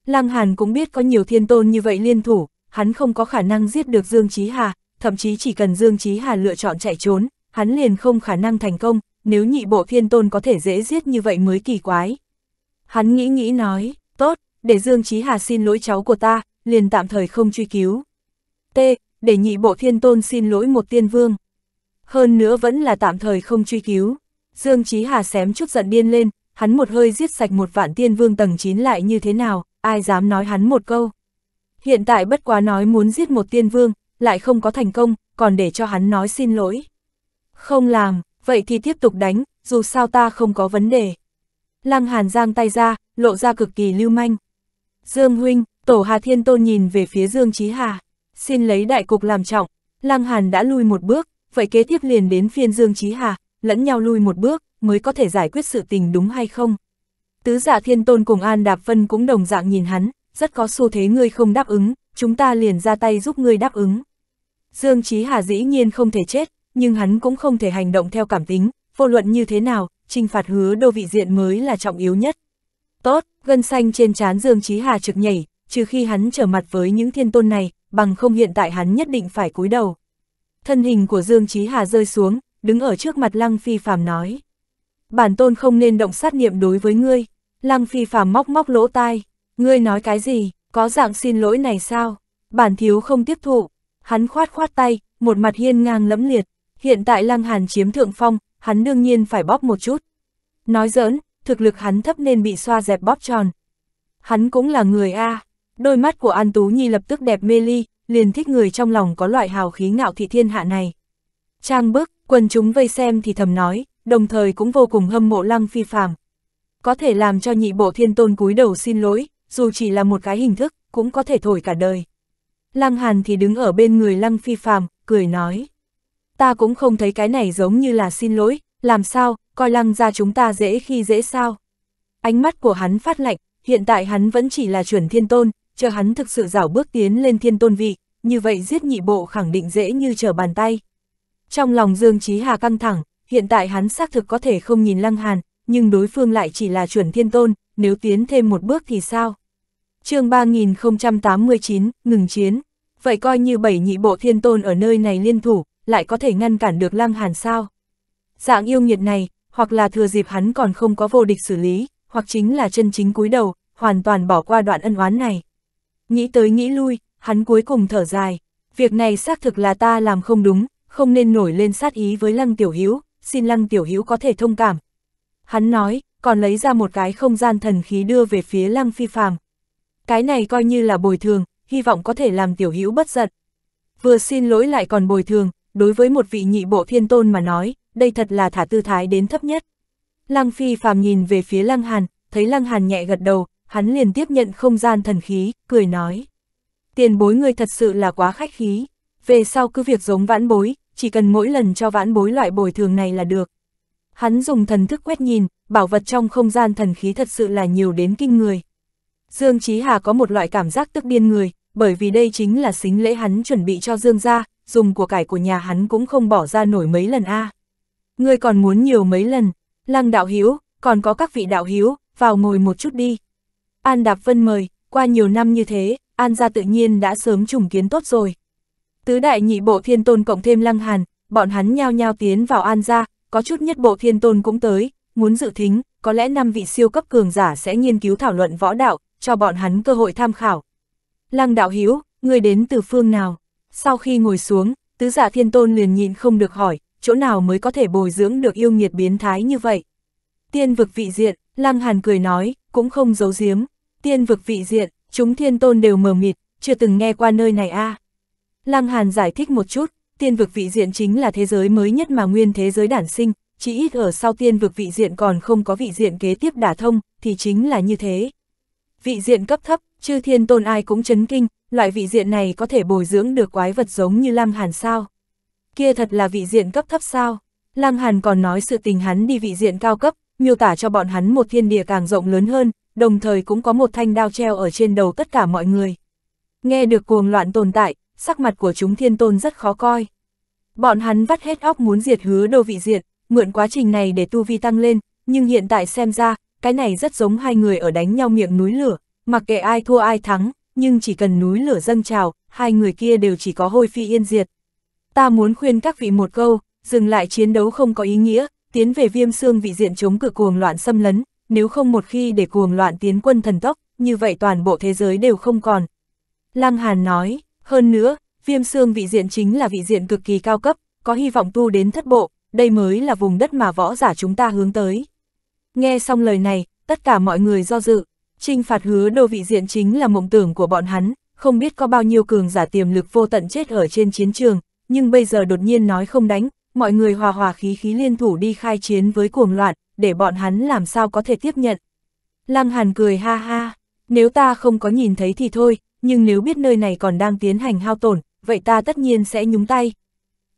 Speaker 1: Lăng Hàn cũng biết có nhiều thiên tôn như vậy liên thủ, hắn không có khả năng giết được Dương Chí Hà, thậm chí chỉ cần Dương Chí Hà lựa chọn chạy trốn, hắn liền không khả năng thành công, nếu nhị bộ thiên tôn có thể dễ giết như vậy mới kỳ quái. Hắn nghĩ nghĩ nói, tốt, để Dương Chí Hà xin lỗi cháu của ta, liền tạm thời không truy cứu. T, để nhị bộ thiên tôn xin lỗi một tiên vương. Hơn nữa vẫn là tạm thời không truy cứu. Dương Chí Hà xém chút giận điên lên, hắn một hơi giết sạch một vạn tiên vương tầng 9 lại như thế nào, ai dám nói hắn một câu. Hiện tại bất quá nói muốn giết một tiên vương, lại không có thành công, còn để cho hắn nói xin lỗi. Không làm, vậy thì tiếp tục đánh, dù sao ta không có vấn đề. Lăng Hàn giang tay ra, lộ ra cực kỳ lưu manh. Dương Huynh, Tổ Hà Thiên Tôn nhìn về phía Dương Chí Hà, xin lấy đại cục làm trọng, Lăng Hàn đã lui một bước, vậy kế tiếp liền đến phiên Dương Chí Hà, lẫn nhau lui một bước, mới có thể giải quyết sự tình đúng hay không. Tứ giả thiên tôn cùng An Đạp Vân cũng đồng dạng nhìn hắn, rất có xu thế ngươi không đáp ứng, chúng ta liền ra tay giúp ngươi đáp ứng. Dương Chí Hà dĩ nhiên không thể chết, nhưng hắn cũng không thể hành động theo cảm tính, vô luận như thế nào, trinh phạt hứa đô vị diện mới là trọng yếu nhất. Tốt, gân xanh trên trán Dương Chí Hà trực nhảy, trừ khi hắn trở mặt với những thiên tôn này, bằng không hiện tại hắn nhất định phải cúi đầu. Thân hình của Dương Chí Hà rơi xuống, đứng ở trước mặt Lăng Phi Phàm nói bản tôn không nên động sát niệm đối với ngươi. Lăng phi phàm móc móc lỗ tai, ngươi nói cái gì, có dạng xin lỗi này sao? Bản thiếu không tiếp thụ, hắn khoát khoát tay, một mặt hiên ngang lẫm liệt, hiện tại lăng hàn chiếm thượng phong, hắn đương nhiên phải bóp một chút. Nói giỡn, thực lực hắn thấp nên bị xoa dẹp bóp tròn. Hắn cũng là người A, đôi mắt của An Tú Nhi lập tức đẹp mê ly, liền thích người trong lòng có loại hào khí ngạo thị thiên hạ này. Trang bức, quần chúng vây xem thì thầm nói, đồng thời cũng vô cùng hâm mộ Lăng Phi Phàm. Có thể làm cho nhị bộ thiên tôn cúi đầu xin lỗi, dù chỉ là một cái hình thức, cũng có thể thổi cả đời. Lăng Hàn thì đứng ở bên người Lăng Phi Phàm, cười nói. Ta cũng không thấy cái này giống như là xin lỗi, làm sao, coi Lăng ra chúng ta dễ khi dễ sao. Ánh mắt của hắn phát lạnh, hiện tại hắn vẫn chỉ là chuẩn thiên tôn, chờ hắn thực sự rảo bước tiến lên thiên tôn vị, như vậy giết nhị bộ khẳng định dễ như trở bàn tay. Trong lòng Dương trí Hà căng thẳng, hiện tại hắn xác thực có thể không nhìn Lăng Hàn, nhưng đối phương lại chỉ là chuẩn thiên tôn, nếu tiến thêm một bước thì sao? chương 3089, ngừng chiến. Vậy coi như bảy nhị bộ thiên tôn ở nơi này liên thủ, lại có thể ngăn cản được Lăng Hàn sao? Dạng yêu nghiệt này, hoặc là thừa dịp hắn còn không có vô địch xử lý, hoặc chính là chân chính cúi đầu, hoàn toàn bỏ qua đoạn ân oán này. Nghĩ tới nghĩ lui, hắn cuối cùng thở dài. Việc này xác thực là ta làm không đúng, không nên nổi lên sát ý với Lăng Tiểu Hiếu, xin Lăng Tiểu Hữu có thể thông cảm. Hắn nói, còn lấy ra một cái không gian thần khí đưa về phía Lăng Phi Phàm. Cái này coi như là bồi thường, hy vọng có thể làm Tiểu Hữu bất giận. Vừa xin lỗi lại còn bồi thường, đối với một vị nhị bộ thiên tôn mà nói, đây thật là thả tư thái đến thấp nhất. Lăng Phi Phàm nhìn về phía Lăng Hàn, thấy Lăng Hàn nhẹ gật đầu, hắn liền tiếp nhận không gian thần khí, cười nói. Tiền bối người thật sự là quá khách khí, về sau cứ việc giống vãn bối, chỉ cần mỗi lần cho vãn bối loại bồi thường này là được. Hắn dùng thần thức quét nhìn, bảo vật trong không gian thần khí thật sự là nhiều đến kinh người. Dương Chí Hà có một loại cảm giác tức điên người, bởi vì đây chính là xính lễ hắn chuẩn bị cho Dương gia, dùng của cải của nhà hắn cũng không bỏ ra nổi mấy lần a. À. Ngươi còn muốn nhiều mấy lần? Lăng đạo hiếu, còn có các vị đạo hiếu, vào ngồi một chút đi. An Đạp Vân mời, qua nhiều năm như thế, An gia tự nhiên đã sớm trùng kiến tốt rồi, Tứ đại nhị bộ thiên tôn cộng thêm lăng hàn, bọn hắn nhao nhao tiến vào an gia, có chút nhất bộ thiên tôn cũng tới, muốn dự thính, có lẽ năm vị siêu cấp cường giả sẽ nghiên cứu thảo luận võ đạo, cho bọn hắn cơ hội tham khảo. Lăng đạo Hiếu, người đến từ phương nào? Sau khi ngồi xuống, tứ giả thiên tôn liền nhịn không được hỏi, chỗ nào mới có thể bồi dưỡng được yêu nghiệt biến thái như vậy? Tiên vực vị diện, Lăng Hàn cười nói, cũng không giấu giếm. Tiên vực vị diện, chúng thiên tôn đều mờ mịt, chưa từng nghe qua nơi này a. À. Lăng Hàn giải thích một chút, tiên vực vị diện chính là thế giới mới nhất mà nguyên thế giới đản sinh, chỉ ít ở sau tiên vực vị diện còn không có vị diện kế tiếp đả thông, thì chính là như thế. Vị diện cấp thấp, chư thiên tôn ai cũng chấn kinh, loại vị diện này có thể bồi dưỡng được quái vật giống như Lăng Hàn sao. Kia thật là vị diện cấp thấp sao. Lăng Hàn còn nói sự tình hắn đi vị diện cao cấp, miêu tả cho bọn hắn một thiên địa càng rộng lớn hơn, đồng thời cũng có một thanh đao treo ở trên đầu tất cả mọi người. Nghe được cuồng loạn tồn tại, sắc mặt của chúng thiên tôn rất khó coi. Bọn hắn vắt hết óc muốn diệt hứa đô vị diệt, mượn quá trình này để tu vi tăng lên, nhưng hiện tại xem ra, cái này rất giống hai người ở đánh nhau miệng núi lửa, mặc kệ ai thua ai thắng, nhưng chỉ cần núi lửa dâng trào, hai người kia đều chỉ có hôi phi yên diệt. Ta muốn khuyên các vị một câu, dừng lại chiến đấu không có ý nghĩa, tiến về viêm xương vị diện chống cửa cuồng loạn xâm lấn, nếu không một khi để cuồng loạn tiến quân thần tốc, như vậy toàn bộ thế giới đều không còn. Lăng Hàn nói, hơn nữa, viêm xương vị diện chính là vị diện cực kỳ cao cấp, có hy vọng tu đến thất bộ, đây mới là vùng đất mà võ giả chúng ta hướng tới. Nghe xong lời này, tất cả mọi người do dự, trinh phạt hứa đô vị diện chính là mộng tưởng của bọn hắn, không biết có bao nhiêu cường giả tiềm lực vô tận chết ở trên chiến trường, nhưng bây giờ đột nhiên nói không đánh, mọi người hòa hòa khí khí liên thủ đi khai chiến với cuồng loạn, để bọn hắn làm sao có thể tiếp nhận. Lăng Hàn cười ha ha, nếu ta không có nhìn thấy thì thôi, nhưng nếu biết nơi này còn đang tiến hành hao tổn, vậy ta tất nhiên sẽ nhúng tay.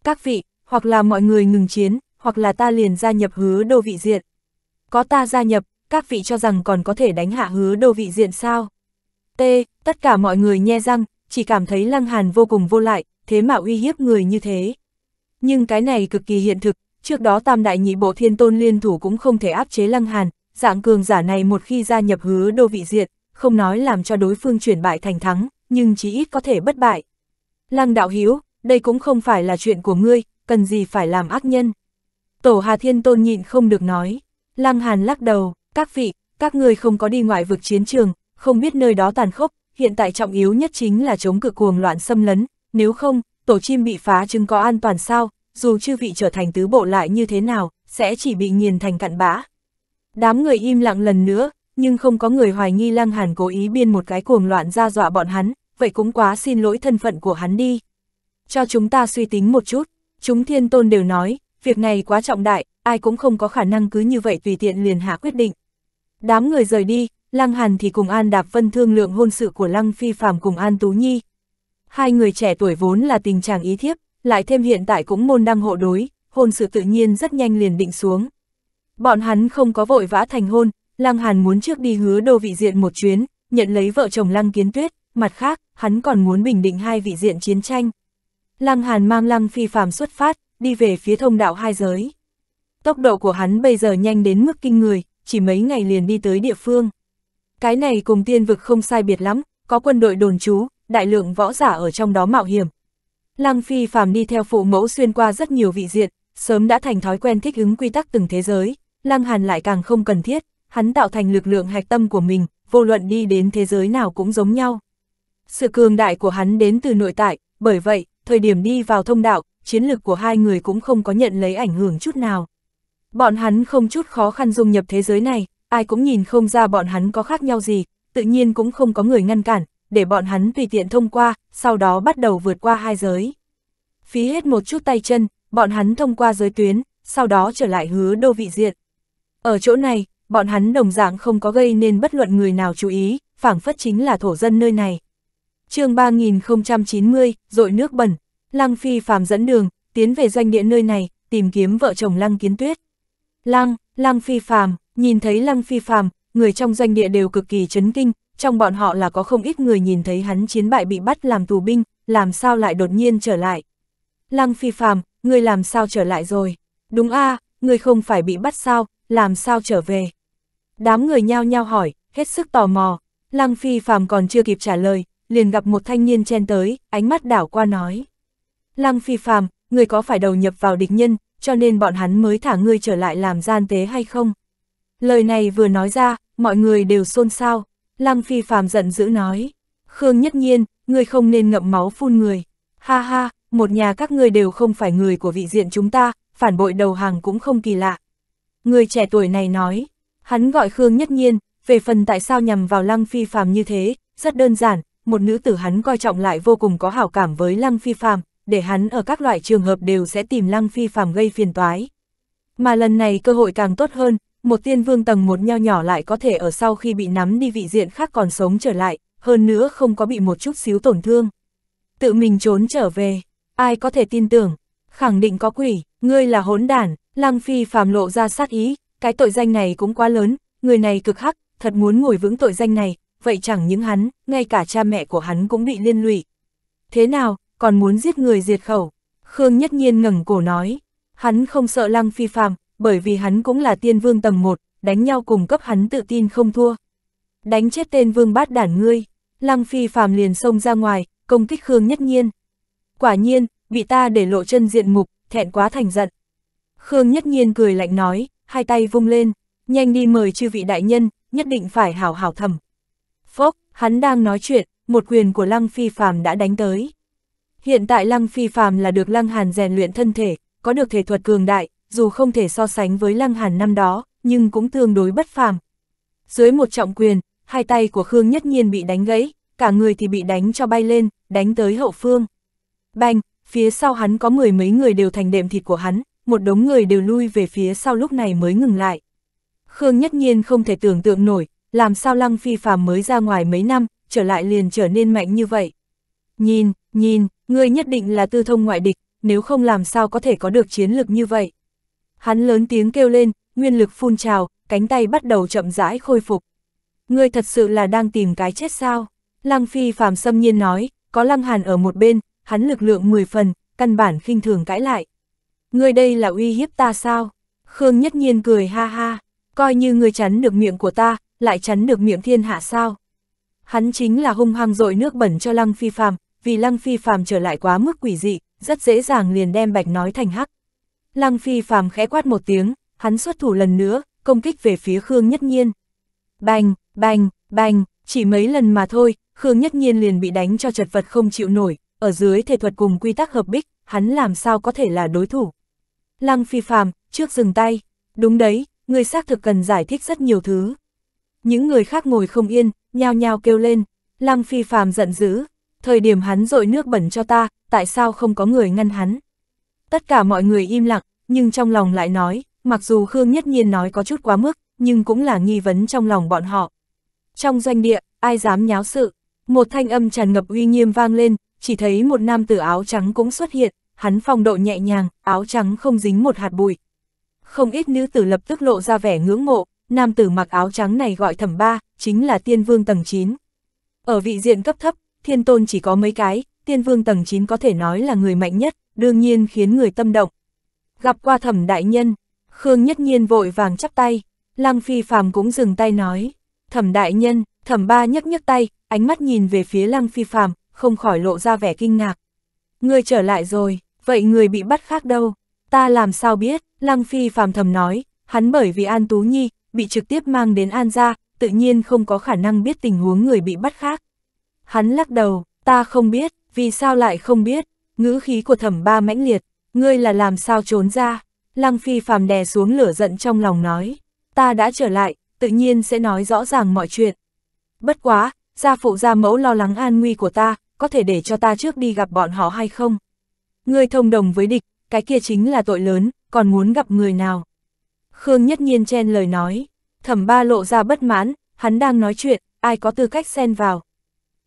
Speaker 1: Các vị, hoặc là mọi người ngừng chiến, hoặc là ta liền gia nhập hứa đô vị diện. Có ta gia nhập, các vị cho rằng còn có thể đánh hạ hứa đô vị diện sao? T, tất cả mọi người nhe răng, chỉ cảm thấy lăng hàn vô cùng vô lại, thế mà uy hiếp người như thế. Nhưng cái này cực kỳ hiện thực, trước đó tam đại nhị bộ thiên tôn liên thủ cũng không thể áp chế lăng hàn, dạng cường giả này một khi gia nhập hứa đô vị diện, không nói làm cho đối phương chuyển bại thành thắng, nhưng chí ít có thể bất bại. Lăng đạo hiếu, đây cũng không phải là chuyện của ngươi, cần gì phải làm ác nhân. Tổ Hà Thiên Tôn nhịn không được nói. Lăng Hàn lắc đầu, các vị, các ngươi không có đi ngoại vực chiến trường, không biết nơi đó tàn khốc, hiện tại trọng yếu nhất chính là chống cự cuồng loạn xâm lấn, nếu không, tổ chim bị phá chứng có an toàn sao, dù chư vị trở thành tứ bộ lại như thế nào, sẽ chỉ bị nghiền thành cặn bã. Đám người im lặng lần nữa, nhưng không có người hoài nghi Lăng Hàn cố ý biên một cái cuồng loạn ra dọa bọn hắn, vậy cũng quá xin lỗi thân phận của hắn đi. Cho chúng ta suy tính một chút, chúng thiên tôn đều nói, việc này quá trọng đại, ai cũng không có khả năng cứ như vậy tùy tiện liền hạ quyết định. Đám người rời đi, Lăng Hàn thì cùng An Đạp Vân thương lượng hôn sự của Lăng Phi Phạm cùng An Tú Nhi. Hai người trẻ tuổi vốn là tình trạng ý thiếp, lại thêm hiện tại cũng môn đăng hộ đối, hôn sự tự nhiên rất nhanh liền định xuống. Bọn hắn không có vội vã thành hôn, Lăng Hàn muốn trước đi hứa đô vị diện một chuyến, nhận lấy vợ chồng Lăng Kiến Tuyết, mặt khác, hắn còn muốn bình định hai vị diện chiến tranh. Lăng Hàn mang Lăng Phi Phạm xuất phát, đi về phía thông đạo hai giới. Tốc độ của hắn bây giờ nhanh đến mức kinh người, chỉ mấy ngày liền đi tới địa phương. Cái này cùng tiên vực không sai biệt lắm, có quân đội đồn trú, đại lượng võ giả ở trong đó mạo hiểm. Lăng Phi Phạm đi theo phụ mẫu xuyên qua rất nhiều vị diện, sớm đã thành thói quen thích ứng quy tắc từng thế giới, Lăng Hàn lại càng không cần thiết, hắn tạo thành lực lượng hạch tâm của mình, vô luận đi đến thế giới nào cũng giống nhau. Sự cường đại của hắn đến từ nội tại, bởi vậy, thời điểm đi vào thông đạo, chiến lực của hai người cũng không có nhận lấy ảnh hưởng chút nào. Bọn hắn không chút khó khăn dung nhập thế giới này, ai cũng nhìn không ra bọn hắn có khác nhau gì, tự nhiên cũng không có người ngăn cản, để bọn hắn tùy tiện thông qua, sau đó bắt đầu vượt qua hai giới. Phí hết một chút tay chân, bọn hắn thông qua giới tuyến, sau đó trở lại hứa đô vị diện. Ở chỗ này, bọn hắn đồng dạng không có gây nên bất luận người nào chú ý, phảng phất chính là thổ dân nơi này. chương 3090, dội nước bẩn, Lăng Phi phàm dẫn đường, tiến về doanh địa nơi này, tìm kiếm vợ chồng Lăng Kiến Tuyết. Lăng, Lăng Phi phàm nhìn thấy Lăng Phi phàm người trong doanh địa đều cực kỳ chấn kinh, trong bọn họ là có không ít người nhìn thấy hắn chiến bại bị bắt làm tù binh, làm sao lại đột nhiên trở lại. Lăng Phi phàm người làm sao trở lại rồi? Đúng a à, người không phải bị bắt sao, làm sao trở về? Đám người nhao nhao hỏi, hết sức tò mò. Lăng Phi Phạm còn chưa kịp trả lời, liền gặp một thanh niên chen tới, ánh mắt đảo qua nói. Lăng Phi Phạm, người có phải đầu nhập vào địch nhân, cho nên bọn hắn mới thả ngươi trở lại làm gian tế hay không? Lời này vừa nói ra, mọi người đều xôn xao. Lăng Phi Phạm giận dữ nói. Khương nhất nhiên, ngươi không nên ngậm máu phun người. Ha ha, một nhà các ngươi đều không phải người của vị diện chúng ta, phản bội đầu hàng cũng không kỳ lạ. Người trẻ tuổi này nói, Hắn gọi Khương Nhất Nhiên, về phần tại sao nhằm vào Lăng Phi Phàm như thế, rất đơn giản, một nữ tử hắn coi trọng lại vô cùng có hảo cảm với Lăng Phi Phàm, để hắn ở các loại trường hợp đều sẽ tìm Lăng Phi Phàm gây phiền toái. Mà lần này cơ hội càng tốt hơn, một tiên vương tầng một nho nhỏ lại có thể ở sau khi bị nắm đi vị diện khác còn sống trở lại, hơn nữa không có bị một chút xíu tổn thương. Tự mình trốn trở về, ai có thể tin tưởng, khẳng định có quỷ, ngươi là hỗn đản, Lăng Phi phàm lộ ra sát ý, cái tội danh này cũng quá lớn, người này cực hắc, thật muốn ngồi vững tội danh này, vậy chẳng những hắn, ngay cả cha mẹ của hắn cũng bị liên lụy. Thế nào, còn muốn giết người diệt khẩu? Khương Nhất Nhiên ngẩng cổ nói, hắn không sợ Lăng Phi Phàm, bởi vì hắn cũng là tiên vương tầng một, đánh nhau cùng cấp hắn tự tin không thua. Đánh chết tên vương bát đản ngươi, Lăng Phi Phàm liền xông ra ngoài, công kích Khương Nhất Nhiên. Quả nhiên, bị ta để lộ chân diện mục, thẹn quá thành giận. Khương Nhất Nhiên cười lạnh nói, hai tay vung lên, nhanh đi mời chư vị đại nhân, nhất định phải hảo hảo thầm. Phốc, hắn đang nói chuyện, một quyền của Lăng Phi Phàm đã đánh tới. Hiện tại Lăng Phi Phàm là được Lăng Hàn rèn luyện thân thể, có được thể thuật cường đại, dù không thể so sánh với Lăng Hàn năm đó, nhưng cũng tương đối bất phàm. Dưới một trọng quyền, hai tay của Khương Nhất Nhiên bị đánh gãy, cả người thì bị đánh cho bay lên, đánh tới hậu phương. Bành, phía sau hắn có mười mấy người đều thành đệm thịt của hắn, một đống người đều lui về phía sau lúc này mới ngừng lại. Khương nhất nhiên không thể tưởng tượng nổi, làm sao lăng phi phàm mới ra ngoài mấy năm, trở lại liền trở nên mạnh như vậy. Nhìn, nhìn, ngươi nhất định là tư thông ngoại địch, nếu không làm sao có thể có được chiến lực như vậy. Hắn lớn tiếng kêu lên, nguyên lực phun trào, cánh tay bắt đầu chậm rãi khôi phục. Ngươi thật sự là đang tìm cái chết sao? Lăng Phi phàm xâm nhiên nói, có Lăng Hàn ở một bên, hắn lực lượng 10 phần, căn bản khinh thường cãi lại ngươi đây là uy hiếp ta sao? Khương Nhất Nhiên cười ha ha, coi như ngươi chắn được miệng của ta, lại chắn được miệng thiên hạ sao? Hắn chính là hung hăng dội nước bẩn cho Lăng Phi Phàm, vì Lăng Phi Phàm trở lại quá mức quỷ dị, rất dễ dàng liền đem bạch nói thành hắc. Lăng Phi Phàm khẽ quát một tiếng, hắn xuất thủ lần nữa, công kích về phía Khương Nhất Nhiên. Bành, bành, bành, chỉ mấy lần mà thôi, Khương Nhất Nhiên liền bị đánh cho chật vật không chịu nổi, ở dưới thể thuật cùng quy tắc hợp bích, hắn làm sao có thể là đối thủ. Lăng phi phàm, trước dừng tay, đúng đấy, người xác thực cần giải thích rất nhiều thứ. Những người khác ngồi không yên, nhao nhao kêu lên, lăng phi phàm giận dữ, thời điểm hắn dội nước bẩn cho ta, tại sao không có người ngăn hắn. Tất cả mọi người im lặng, nhưng trong lòng lại nói, mặc dù Khương Nhất Nhiên nói có chút quá mức, nhưng cũng là nghi vấn trong lòng bọn họ. Trong doanh địa, ai dám nháo sự, một thanh âm tràn ngập uy nghiêm vang lên, chỉ thấy một nam tử áo trắng cũng xuất hiện, hắn phong độ nhẹ nhàng, áo trắng không dính một hạt bụi. Không ít nữ tử lập tức lộ ra vẻ ngưỡng mộ, nam tử mặc áo trắng này gọi thẩm ba, chính là tiên vương tầng 9. Ở vị diện cấp thấp, thiên tôn chỉ có mấy cái, tiên vương tầng 9 có thể nói là người mạnh nhất, đương nhiên khiến người tâm động. Gặp qua thẩm đại nhân, Khương nhất nhiên vội vàng chắp tay, Lăng Phi phàm cũng dừng tay nói, thẩm đại nhân, thẩm ba nhấc nhấc tay, ánh mắt nhìn về phía Lăng Phi phàm không khỏi lộ ra vẻ kinh ngạc. người trở lại rồi, vậy người bị bắt khác đâu? Ta làm sao biết? Lăng Phi phàm thầm nói, hắn bởi vì An Tú Nhi, bị trực tiếp mang đến An gia, tự nhiên không có khả năng biết tình huống người bị bắt khác. Hắn lắc đầu, ta không biết, vì sao lại không biết, ngữ khí của thẩm ba mãnh liệt, ngươi là làm sao trốn ra, lăng phi phàm đè xuống lửa giận trong lòng nói, ta đã trở lại, tự nhiên sẽ nói rõ ràng mọi chuyện. Bất quá, gia phụ gia mẫu lo lắng an nguy của ta, có thể để cho ta trước đi gặp bọn họ hay không? Ngươi thông đồng với địch, cái kia chính là tội lớn, còn muốn gặp người nào. Khương Nhất Nhiên chen lời nói, thẩm ba lộ ra bất mãn, hắn đang nói chuyện, ai có tư cách xen vào.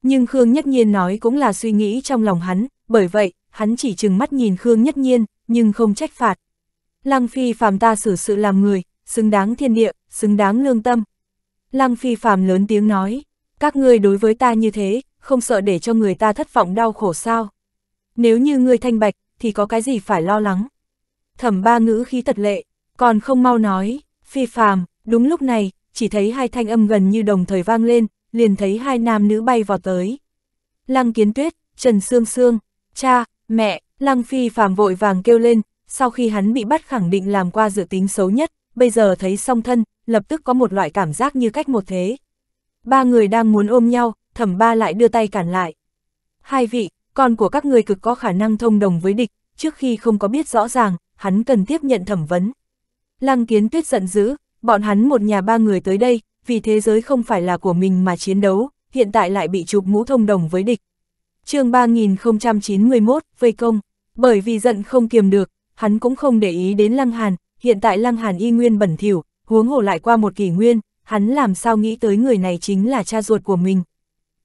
Speaker 1: Nhưng Khương Nhất Nhiên nói cũng là suy nghĩ trong lòng hắn, bởi vậy, hắn chỉ chừng mắt nhìn Khương Nhất Nhiên, nhưng không trách phạt. Lăng Phi phàm ta xử sự làm người, xứng đáng thiên địa, xứng đáng lương tâm. Lăng Phi phàm lớn tiếng nói, các ngươi đối với ta như thế, không sợ để cho người ta thất vọng đau khổ sao. Nếu như ngươi thanh bạch, thì có cái gì phải lo lắng. Thẩm ba ngữ khí thật lệ, còn không mau nói, phi phàm, đúng lúc này, chỉ thấy hai thanh âm gần như đồng thời vang lên, liền thấy hai nam nữ bay vào tới. Lăng kiến tuyết, Trần Sương Sương, cha, mẹ, Lăng phi phàm vội vàng kêu lên, sau khi hắn bị bắt khẳng định làm qua dự tính xấu nhất, bây giờ thấy song thân, lập tức có một loại cảm giác như cách một thế. Ba người đang muốn ôm nhau, thẩm ba lại đưa tay cản lại. Hai vị, con của các người cực có khả năng thông đồng với địch, trước khi không có biết rõ ràng, hắn cần tiếp nhận thẩm vấn. Lăng kiến tuyết giận dữ, bọn hắn một nhà ba người tới đây, vì thế giới không phải là của mình mà chiến đấu, hiện tại lại bị chụp mũ thông đồng với địch. chương 3091, vây công, bởi vì giận không kiềm được, hắn cũng không để ý đến Lăng Hàn, hiện tại Lăng Hàn y nguyên bẩn thỉu, huống hồ lại qua một kỷ nguyên, hắn làm sao nghĩ tới người này chính là cha ruột của mình.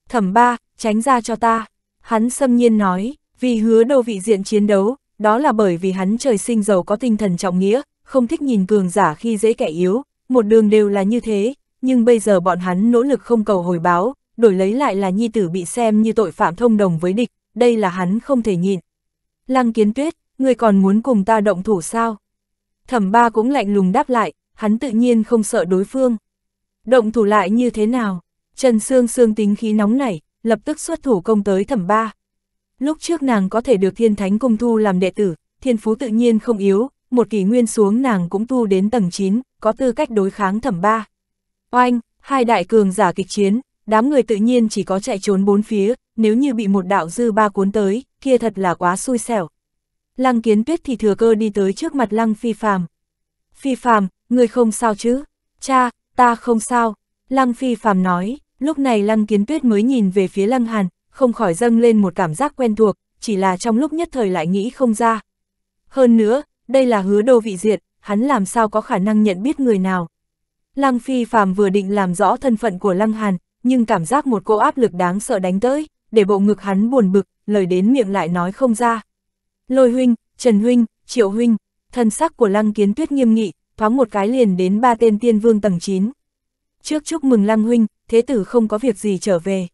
Speaker 1: Thẩm ba, tránh ra cho ta, Hắn xâm nhiên nói, vì hứa đâu vị diện chiến đấu, đó là bởi vì hắn trời sinh giàu có tinh thần trọng nghĩa, không thích nhìn cường giả khi dễ kẻ yếu, một đường đều là như thế, nhưng bây giờ bọn hắn nỗ lực không cầu hồi báo, đổi lấy lại là nhi tử bị xem như tội phạm thông đồng với địch, đây là hắn không thể nhịn. Lăng kiến tuyết, người còn muốn cùng ta động thủ sao? Thẩm ba cũng lạnh lùng đáp lại, hắn tự nhiên không sợ đối phương. Động thủ lại như thế nào? Trần Sương Sương tính khí nóng nảy, lập tức xuất thủ công tới thẩm ba. Lúc trước nàng có thể được thiên thánh cung thu làm đệ tử, thiên phú tự nhiên không yếu, một kỷ nguyên xuống nàng cũng tu đến tầng 9, có tư cách đối kháng thẩm ba. Oanh, hai đại cường giả kịch chiến, đám người tự nhiên chỉ có chạy trốn bốn phía, nếu như bị một đạo dư ba cuốn tới, kia thật là quá xui xẻo. Lăng kiến tuyết thì thừa cơ đi tới trước mặt lăng phi phàm. Phi phàm, người không sao chứ? Cha, ta không sao. Lăng phi phàm nói, Lúc này Lăng Kiến Tuyết mới nhìn về phía Lăng Hàn, không khỏi dâng lên một cảm giác quen thuộc, chỉ là trong lúc nhất thời lại nghĩ không ra. Hơn nữa, đây là hứa đô vị diệt, hắn làm sao có khả năng nhận biết người nào. Lăng Phi Phạm vừa định làm rõ thân phận của Lăng Hàn, nhưng cảm giác một cỗ áp lực đáng sợ đánh tới, để bộ ngực hắn buồn bực, lời đến miệng lại nói không ra. Lôi huynh, Trần huynh, Triệu huynh, thân sắc của Lăng Kiến Tuyết nghiêm nghị, thoáng một cái liền đến ba tên tiên vương tầng 9 trước chúc mừng Lăng Huynh, thế tử không có việc gì trở về.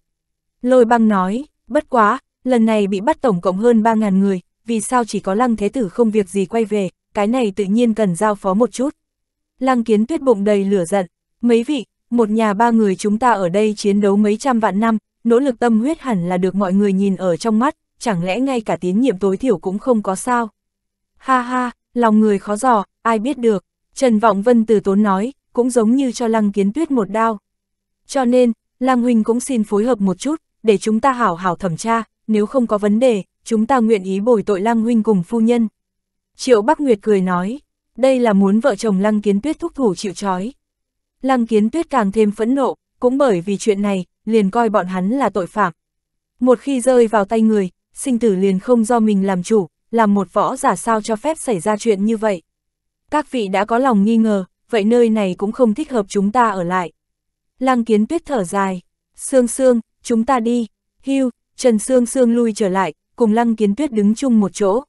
Speaker 1: Lôi băng nói, bất quá, lần này bị bắt tổng cộng hơn 3.000 người, vì sao chỉ có Lăng thế tử không việc gì quay về, cái này tự nhiên cần giao phó một chút. Lăng kiến tuyết bụng đầy lửa giận, mấy vị, một nhà ba người chúng ta ở đây chiến đấu mấy trăm vạn năm, nỗ lực tâm huyết hẳn là được mọi người nhìn ở trong mắt, chẳng lẽ ngay cả tín nhiệm tối thiểu cũng không có sao. Ha ha, lòng người khó dò, ai biết được, Trần Vọng Vân từ tốn nói, cũng giống như cho Lăng Kiến Tuyết một đao. Cho nên, Lăng Huynh cũng xin phối hợp một chút, để chúng ta hảo hảo thẩm tra, nếu không có vấn đề, chúng ta nguyện ý bồi tội Lăng Huynh cùng phu nhân. Triệu Bắc Nguyệt cười nói, đây là muốn vợ chồng Lăng Kiến Tuyết thúc thủ chịu trói. Lăng Kiến Tuyết càng thêm phẫn nộ, cũng bởi vì chuyện này, liền coi bọn hắn là tội phạm. Một khi rơi vào tay người, sinh tử liền không do mình làm chủ, làm một võ giả sao cho phép xảy ra chuyện như vậy. Các vị đã có lòng nghi ngờ, vậy nơi này cũng không thích hợp chúng ta ở lại. Lăng kiến tuyết thở dài, Sương Sương, chúng ta đi, hưu, Trần Sương Sương lui trở lại, cùng lăng kiến tuyết đứng chung một chỗ.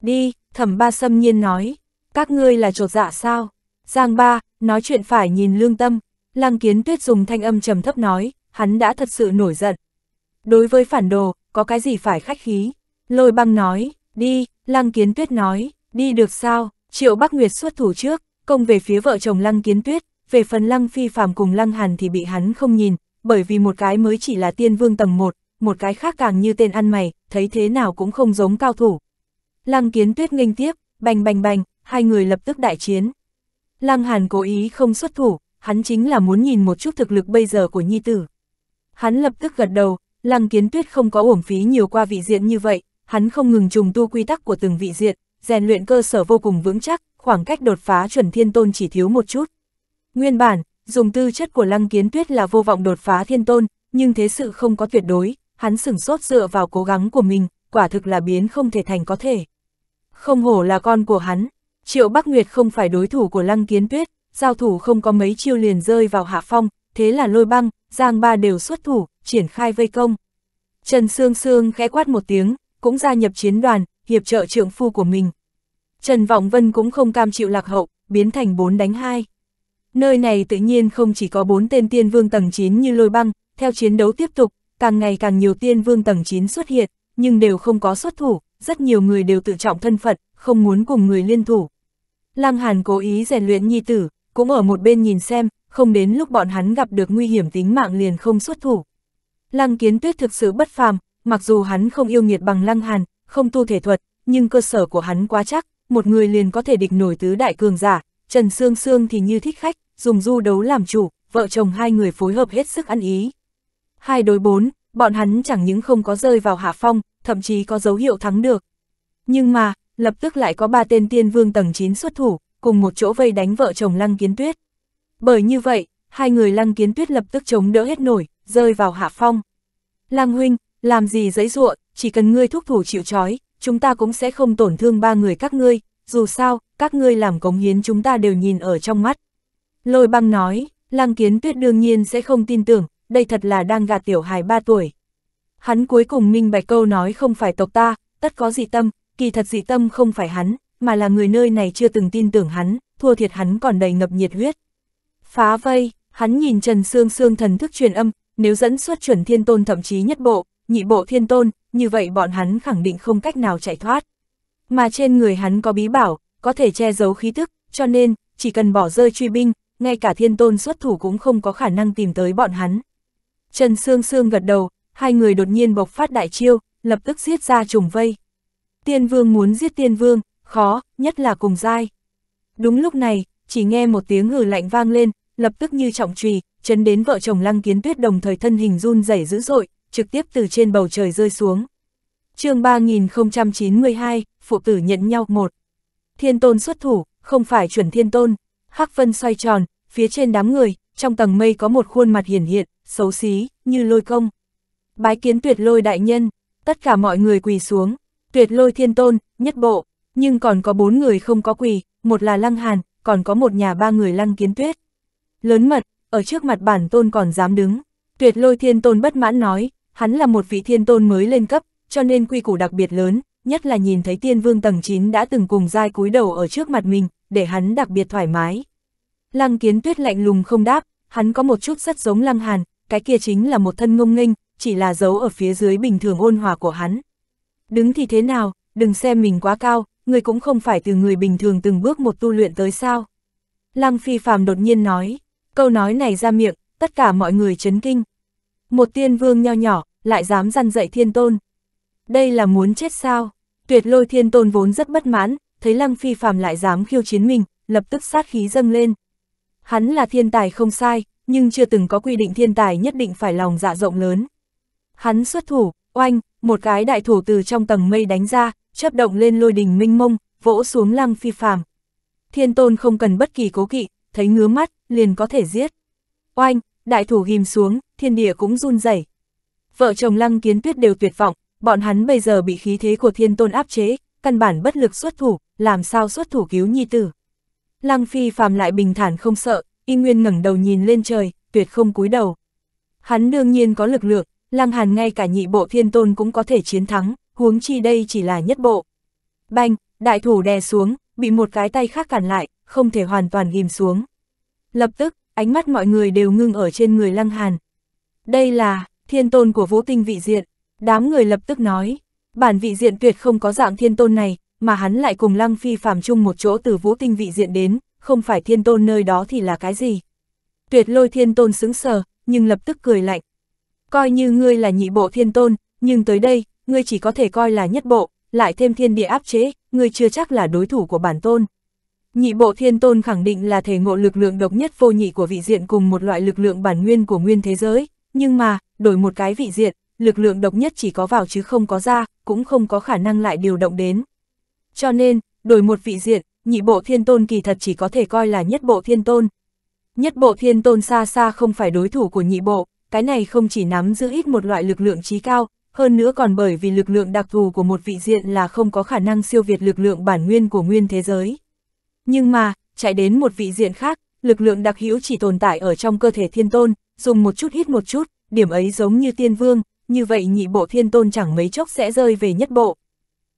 Speaker 1: Đi, thẩm ba sâm nhiên nói, các ngươi là trột dạ sao? Giang ba, nói chuyện phải nhìn lương tâm, lăng kiến tuyết dùng thanh âm trầm thấp nói, hắn đã thật sự nổi giận. Đối với phản đồ, có cái gì phải khách khí? Lôi băng nói, đi, lăng kiến tuyết nói, đi được sao? Triệu Bắc Nguyệt xuất thủ trước, công về phía vợ chồng Lăng Kiến Tuyết, về phần Lăng Phi Phạm cùng Lăng Hàn thì bị hắn không nhìn, bởi vì một cái mới chỉ là tiên vương tầng 1, một cái khác càng như tên ăn mày, thấy thế nào cũng không giống cao thủ. Lăng Kiến Tuyết nghênh tiếp, bành bành bành, hai người lập tức đại chiến. Lăng Hàn cố ý không xuất thủ, hắn chính là muốn nhìn một chút thực lực bây giờ của nhi tử. Hắn lập tức gật đầu, Lăng Kiến Tuyết không có uổng phí nhiều qua vị diện như vậy, hắn không ngừng trùng tu quy tắc của từng vị diện, rèn luyện cơ sở vô cùng vững chắc, khoảng cách đột phá chuẩn thiên tôn chỉ thiếu một chút. Nguyên bản, dùng tư chất của Lăng Kiến Tuyết là vô vọng đột phá thiên tôn, nhưng thế sự không có tuyệt đối, hắn sửng sốt dựa vào cố gắng của mình, quả thực là biến không thể thành có thể. Không hổ là con của hắn, Triệu Bắc Nguyệt không phải đối thủ của Lăng Kiến Tuyết, giao thủ không có mấy chiêu liền rơi vào hạ phong, thế là lôi băng, giang ba đều xuất thủ, triển khai vây công. Trần Sương Sương khẽ quát một tiếng, cũng gia nhập chiến đoàn, hiệp trợ trưởng phu của mình. Trần Vọng Vân cũng không cam chịu lạc hậu, biến thành bốn đánh hai. Nơi này tự nhiên không chỉ có bốn tên tiên vương tầng 9 như lôi băng, theo chiến đấu tiếp tục, càng ngày càng nhiều tiên vương tầng 9 xuất hiện, nhưng đều không có xuất thủ, rất nhiều người đều tự trọng thân phận, không muốn cùng người liên thủ. Lăng Hàn cố ý rèn luyện nhi tử, cũng ở một bên nhìn xem, không đến lúc bọn hắn gặp được nguy hiểm tính mạng liền không xuất thủ. Lăng Kiến Tuyết thực sự bất phàm, mặc dù hắn không yêu nghiệt bằng Lăng Hàn, không tu thể thuật, nhưng cơ sở của hắn quá chắc, một người liền có thể địch nổi tứ đại cường giả, Trần Sương Sương thì như thích khách, dùng du đấu làm chủ, vợ chồng hai người phối hợp hết sức ăn ý. Hai đối bốn, bọn hắn chẳng những không có rơi vào hạ phong, thậm chí có dấu hiệu thắng được. Nhưng mà, lập tức lại có ba tên tiên vương tầng 9 xuất thủ, cùng một chỗ vây đánh vợ chồng Lăng Kiến Tuyết. Bởi như vậy, hai người Lăng Kiến Tuyết lập tức chống đỡ hết nổi, rơi vào hạ phong. Lăng huynh, làm gì dãy ruộng, chỉ cần ngươi thúc thủ chịu trói, chúng ta cũng sẽ không tổn thương ba người các ngươi, dù sao, các ngươi làm cống hiến chúng ta đều nhìn ở trong mắt. Lôi băng nói, Lăng Kiến Tuyết đương nhiên sẽ không tin tưởng, đây thật là đang gạt tiểu hài ba tuổi. Hắn cuối cùng minh bạch câu nói không phải tộc ta, tất có dị tâm, kỳ thật dị tâm không phải hắn, mà là người nơi này chưa từng tin tưởng hắn, thua thiệt hắn còn đầy ngập nhiệt huyết. Phá vây, hắn nhìn Trần Sương Sương thần thức truyền âm, nếu dẫn xuất chuẩn thiên tôn thậm chí nhất bộ, nhị bộ thiên tôn, như vậy bọn hắn khẳng định không cách nào chạy thoát. Mà trên người hắn có bí bảo, có thể che giấu khí tức, cho nên, chỉ cần bỏ rơi truy binh, ngay cả thiên tôn xuất thủ cũng không có khả năng tìm tới bọn hắn. Trần Sương Sương gật đầu, hai người đột nhiên bộc phát đại chiêu, lập tức giết ra trùng vây. Tiên vương muốn giết tiên vương, khó, nhất là cùng dai. Đúng lúc này, chỉ nghe một tiếng hử lạnh vang lên, lập tức như trọng trùy, chấn đến vợ chồng lăng kiến tuyết đồng thời thân hình run rẩy dữ dội, trực tiếp từ trên bầu trời rơi xuống. chương 3092, phụ tử nhận nhau một Thiên tôn xuất thủ, không phải chuẩn thiên tôn, hắc vân xoay tròn, phía trên đám người, trong tầng mây có một khuôn mặt hiển hiện, xấu xí, như lôi công. Bái kiến tuyệt lôi đại nhân, tất cả mọi người quỳ xuống, tuyệt lôi thiên tôn, nhất bộ, nhưng còn có bốn người không có quỳ, một là lăng hàn, còn có một nhà ba người lăng kiến tuyết. Lớn mật, ở trước mặt bản tôn còn dám đứng, tuyệt lôi thiên tôn bất mãn nói, hắn là một vị thiên tôn mới lên cấp, cho nên quy củ đặc biệt lớn, nhất là nhìn thấy tiên vương tầng 9 đã từng cùng dai cúi đầu ở trước mặt mình, để hắn đặc biệt thoải mái. Lăng kiến tuyết lạnh lùng không đáp, hắn có một chút rất giống lăng hàn, cái kia chính là một thân ngông nghênh, chỉ là giấu ở phía dưới bình thường ôn hòa của hắn. Đứng thì thế nào, đừng xem mình quá cao, người cũng không phải từ người bình thường từng bước một tu luyện tới sao. Lăng phi phàm đột nhiên nói, câu nói này ra miệng, tất cả mọi người chấn kinh. Một tiên vương nho nhỏ, lại dám răn dậy thiên tôn. Đây là muốn chết sao? Tuyệt lôi thiên tôn vốn rất bất mãn, thấy lăng phi phàm lại dám khiêu chiến mình, lập tức sát khí dâng lên. Hắn là thiên tài không sai, nhưng chưa từng có quy định thiên tài nhất định phải lòng dạ rộng lớn. Hắn xuất thủ, oanh, một cái đại thủ từ trong tầng mây đánh ra, chớp động lên lôi đình minh mông, vỗ xuống lăng phi phàm. Thiên tôn không cần bất kỳ cố kỵ, thấy ngứa mắt, liền có thể giết. Oanh, đại thủ ghim xuống, thiên địa cũng run rẩy. Vợ chồng Lăng Kiến Tuyết đều tuyệt vọng, bọn hắn bây giờ bị khí thế của thiên tôn áp chế, căn bản bất lực xuất thủ, làm sao xuất thủ cứu nhi tử. Lăng Phi phàm lại bình thản không sợ, y nguyên ngẩng đầu nhìn lên trời, tuyệt không cúi đầu. Hắn đương nhiên có lực lượng, Lăng Hàn ngay cả nhị bộ thiên tôn cũng có thể chiến thắng, huống chi đây chỉ là nhất bộ. Banh, đại thủ đè xuống, bị một cái tay khác cản lại, không thể hoàn toàn ghim xuống. Lập tức, ánh mắt mọi người đều ngưng ở trên người Lăng Hàn, đây là, thiên tôn của vũ tinh vị diện. Đám người lập tức nói, bản vị diện tuyệt không có dạng thiên tôn này, mà hắn lại cùng lăng phi phàm chung một chỗ từ vũ tinh vị diện đến, không phải thiên tôn nơi đó thì là cái gì. Tuyệt lôi thiên tôn xứng sờ, nhưng lập tức cười lạnh. Coi như ngươi là nhị bộ thiên tôn, nhưng tới đây, ngươi chỉ có thể coi là nhất bộ, lại thêm thiên địa áp chế, ngươi chưa chắc là đối thủ của bản tôn. Nhị bộ thiên tôn khẳng định là thể ngộ lực lượng độc nhất vô nhị của vị diện cùng một loại lực lượng bản nguyên của nguyên thế giới, nhưng mà, đổi một cái vị diện, lực lượng độc nhất chỉ có vào chứ không có ra, cũng không có khả năng lại điều động đến. Cho nên, đổi một vị diện, nhị bộ thiên tôn kỳ thật chỉ có thể coi là nhất bộ thiên tôn. Nhất bộ thiên tôn xa xa không phải đối thủ của nhị bộ, cái này không chỉ nắm giữ ít một loại lực lượng trí cao, hơn nữa còn bởi vì lực lượng đặc thù của một vị diện là không có khả năng siêu việt lực lượng bản nguyên của nguyên thế giới. Nhưng mà, chạy đến một vị diện khác, lực lượng đặc hữu chỉ tồn tại ở trong cơ thể thiên tôn, dùng một chút hít một chút, điểm ấy giống như tiên vương, như vậy nhị bộ thiên tôn chẳng mấy chốc sẽ rơi về nhất bộ.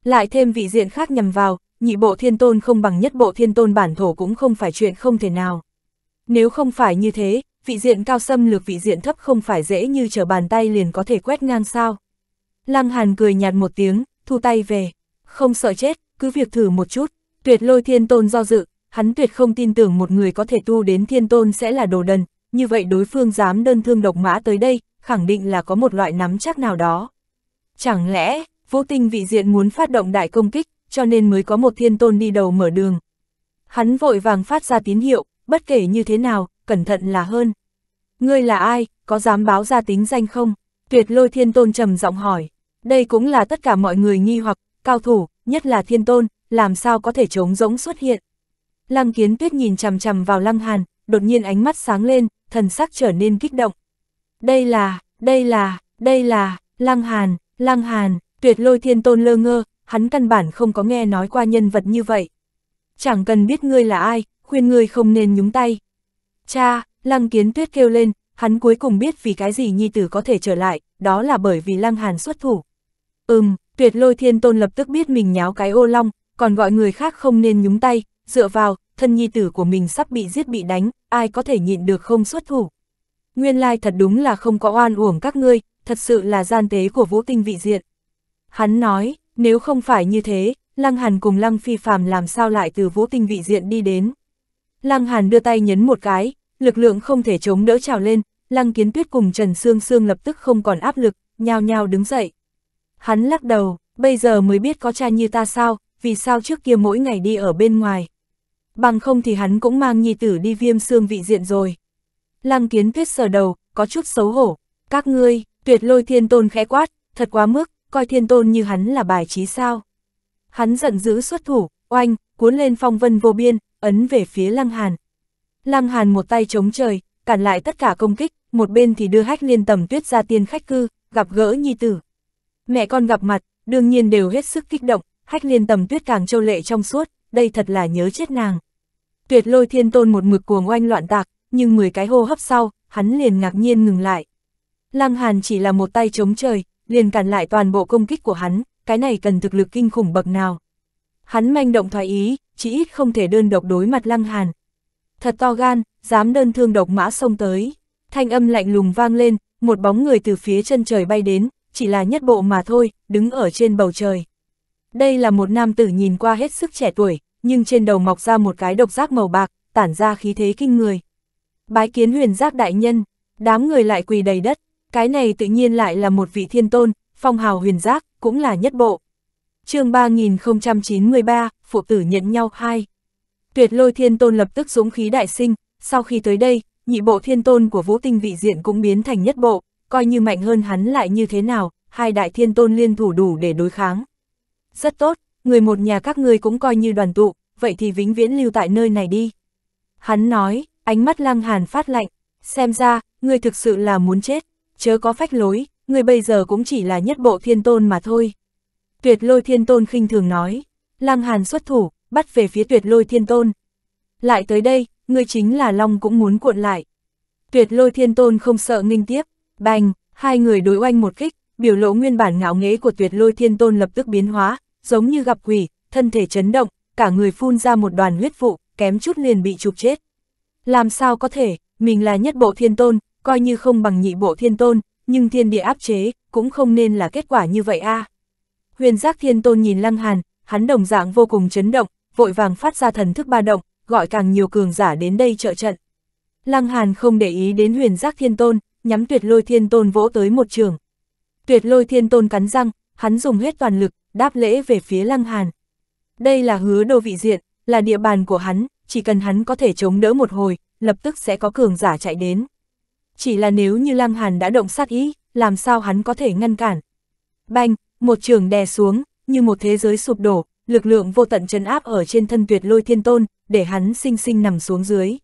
Speaker 1: Lại thêm vị diện khác nhằm vào, nhị bộ thiên tôn không bằng nhất bộ thiên tôn bản thổ cũng không phải chuyện không thể nào. Nếu không phải như thế, vị diện cao xâm lược vị diện thấp không phải dễ như trở bàn tay liền có thể quét ngang sao. Lăng Hàn cười nhạt một tiếng, thu tay về. Không sợ chết, cứ việc thử một chút. Tuyệt lôi thiên tôn do dự, hắn tuyệt không tin tưởng một người có thể tu đến thiên tôn sẽ là đồ đần, như vậy đối phương dám đơn thương độc mã tới đây, khẳng định là có một loại nắm chắc nào đó. Chẳng lẽ, vô tình vị diện muốn phát động đại công kích, cho nên mới có một thiên tôn đi đầu mở đường. Hắn vội vàng phát ra tín hiệu, bất kể như thế nào, cẩn thận là hơn. Ngươi là ai, có dám báo ra tính danh không? Tuyệt lôi thiên tôn trầm giọng hỏi. Đây cũng là tất cả mọi người nghi hoặc, cao thủ, nhất là thiên tôn, làm sao có thể trống rỗng xuất hiện. Lăng kiến tuyết nhìn chằm chằm vào lăng hàn, đột nhiên ánh mắt sáng lên, thần sắc trở nên kích động. Đây là, đây là, đây là, Lăng Hàn, Lăng Hàn, tuyệt lôi thiên tôn lơ ngơ, hắn căn bản không có nghe nói qua nhân vật như vậy. Chẳng cần biết ngươi là ai, khuyên ngươi không nên nhúng tay. Cha, Lăng Kiến Tuyết kêu lên, hắn cuối cùng biết vì cái gì nhi tử có thể trở lại, đó là bởi vì Lăng Hàn xuất thủ. Ừm, tuyệt lôi thiên tôn lập tức biết mình nháo cái ô long, còn gọi người khác không nên nhúng tay, dựa vào, thân nhi tử của mình sắp bị giết bị đánh, ai có thể nhịn được không xuất thủ. Nguyên lai thật đúng là không có oan uổng các ngươi, thật sự là gian tế của vũ tinh vị diện. Hắn nói, nếu không phải như thế, Lăng Hàn cùng Lăng Phi Phạm làm sao lại từ vũ tinh vị diện đi đến. Lăng Hàn đưa tay nhấn một cái, lực lượng không thể chống đỡ trào lên, Lăng Kiến Tuyết cùng Trần Sương Sương lập tức không còn áp lực, nhao nhao đứng dậy. Hắn lắc đầu, bây giờ mới biết có cha như ta sao, vì sao trước kia mỗi ngày đi ở bên ngoài bằng không thì hắn cũng mang nhi tử đi viêm xương vị diện rồi. Lăng kiến tuyết sờ đầu, có chút xấu hổ, các ngươi, tuyệt lôi thiên tôn khẽ quát, thật quá mức, coi thiên tôn như hắn là bài trí sao. Hắn giận dữ xuất thủ, oanh, cuốn lên phong vân vô biên, ấn về phía lăng hàn. Lăng hàn một tay chống trời, cản lại tất cả công kích, một bên thì đưa hách liên tầm tuyết ra tiên khách cư, gặp gỡ nhi tử. Mẹ con gặp mặt, đương nhiên đều hết sức kích động, hách liên tầm tuyết càng châu lệ trong suốt, đây thật là nhớ chết nàng. Tuyệt lôi thiên tôn một mực cuồng oanh loạn tạc, nhưng 10 cái hô hấp sau, hắn liền ngạc nhiên ngừng lại. Lăng Hàn chỉ là một tay chống trời, liền cản lại toàn bộ công kích của hắn, cái này cần thực lực kinh khủng bậc nào. Hắn manh động thoái ý, chỉ ít không thể đơn độc đối mặt Lăng Hàn. Thật to gan, dám đơn thương độc mã xông tới. Thanh âm lạnh lùng vang lên, một bóng người từ phía chân trời bay đến, chỉ là nhất bộ mà thôi, đứng ở trên bầu trời. Đây là một nam tử nhìn qua hết sức trẻ tuổi, nhưng trên đầu mọc ra một cái độc giác màu bạc, tản ra khí thế kinh người. Bái kiến huyền giác đại nhân, đám người lại quỳ đầy đất, cái này tự nhiên lại là một vị thiên tôn, phong hào huyền giác, cũng là nhất bộ. chương 3093, phụ tử nhận nhau hai. Tuyệt lôi thiên tôn lập tức dũng khí đại sinh, sau khi tới đây, nhị bộ thiên tôn của vũ tinh vị diện cũng biến thành nhất bộ, coi như mạnh hơn hắn lại như thế nào, hai đại thiên tôn liên thủ đủ để đối kháng. Rất tốt, người một nhà các ngươi cũng coi như đoàn tụ, vậy thì vĩnh viễn lưu tại nơi này đi. Hắn nói, ánh mắt lăng hàn phát lạnh, xem ra, ngươi thực sự là muốn chết, chớ có phách lối, ngươi bây giờ cũng chỉ là nhất bộ thiên tôn mà thôi. Tuyệt lôi thiên tôn khinh thường nói, lăng hàn xuất thủ, bắt về phía tuyệt lôi thiên tôn. Lại tới đây, ngươi chính là Long cũng muốn cuộn lại. Tuyệt lôi thiên tôn không sợ nghinh tiếp, bành, hai người đối oanh một kích, biểu lộ nguyên bản ngạo nghế của tuyệt lôi thiên tôn lập tức biến hóa, giống như gặp quỷ, thân thể chấn động, cả người phun ra một đoàn huyết vụ, kém chút liền bị chụp chết. Làm sao có thể, mình là nhất bộ thiên tôn, coi như không bằng nhị bộ thiên tôn, nhưng thiên địa áp chế, cũng không nên là kết quả như vậy a. À. Huyền giác thiên tôn nhìn lăng hàn, hắn đồng dạng vô cùng chấn động, vội vàng phát ra thần thức ba động, gọi càng nhiều cường giả đến đây trợ trận. Lăng hàn không để ý đến huyền giác thiên tôn, nhắm tuyệt lôi thiên tôn vỗ tới một trường. Tuyệt lôi thiên tôn cắn răng, hắn dùng hết toàn lực, đáp lễ về phía Lăng Hàn. Đây là hứa đô vị diện, là địa bàn của hắn, chỉ cần hắn có thể chống đỡ một hồi, lập tức sẽ có cường giả chạy đến. Chỉ là nếu như Lăng Hàn đã động sát ý, làm sao hắn có thể ngăn cản. Banh, một trường đè xuống, như một thế giới sụp đổ, lực lượng vô tận trấn áp ở trên thân tuyệt lôi thiên tôn, để hắn sinh sinh nằm xuống dưới.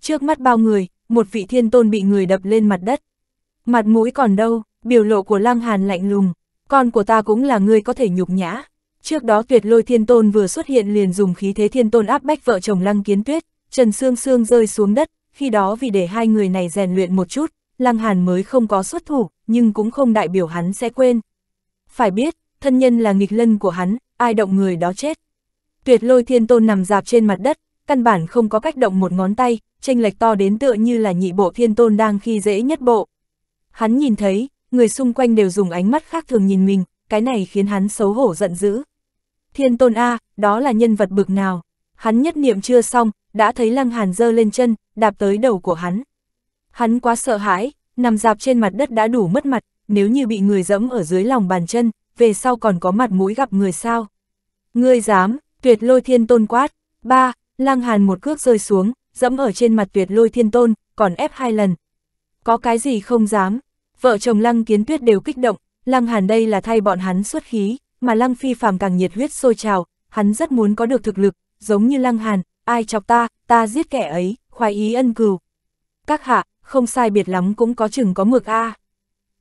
Speaker 1: Trước mắt bao người, một vị thiên tôn bị người đập lên mặt đất. Mặt mũi còn đâu, biểu lộ của Lăng Hàn lạnh lùng, con của ta cũng là người có thể nhục nhã. Trước đó tuyệt lôi thiên tôn vừa xuất hiện liền dùng khí thế thiên tôn áp bách vợ chồng Lăng Kiến Tuyết, Trần xương xương rơi xuống đất, khi đó vì để hai người này rèn luyện một chút, Lăng Hàn mới không có xuất thủ, nhưng cũng không đại biểu hắn sẽ quên. Phải biết, thân nhân là nghịch lân của hắn, ai động người đó chết. Tuyệt lôi thiên tôn nằm dạp trên mặt đất, căn bản không có cách động một ngón tay, tranh lệch to đến tựa như là nhị bộ thiên tôn đang khi dễ nhất bộ. Hắn nhìn thấy, người xung quanh đều dùng ánh mắt khác thường nhìn mình, cái này khiến hắn xấu hổ giận dữ. Thiên tôn A, đó là nhân vật bực nào. Hắn nhất niệm chưa xong, đã thấy lăng hàn dơ lên chân, đạp tới đầu của hắn. Hắn quá sợ hãi, nằm dạp trên mặt đất đã đủ mất mặt, nếu như bị người dẫm ở dưới lòng bàn chân, về sau còn có mặt mũi gặp người sao. Ngươi dám, tuyệt lôi thiên tôn quát. Ba, lăng hàn một cước rơi xuống, dẫm ở trên mặt tuyệt lôi thiên tôn, còn ép hai lần. Có cái gì không dám, vợ chồng Lăng Kiến Tuyết đều kích động, Lăng Hàn đây là thay bọn hắn xuất khí, mà Lăng Phi Phạm càng nhiệt huyết sôi trào, hắn rất muốn có được thực lực, giống như Lăng Hàn, ai chọc ta, ta giết kẻ ấy, khoái ý ân cừu. Các hạ, không sai biệt lắm cũng có chừng có mực a.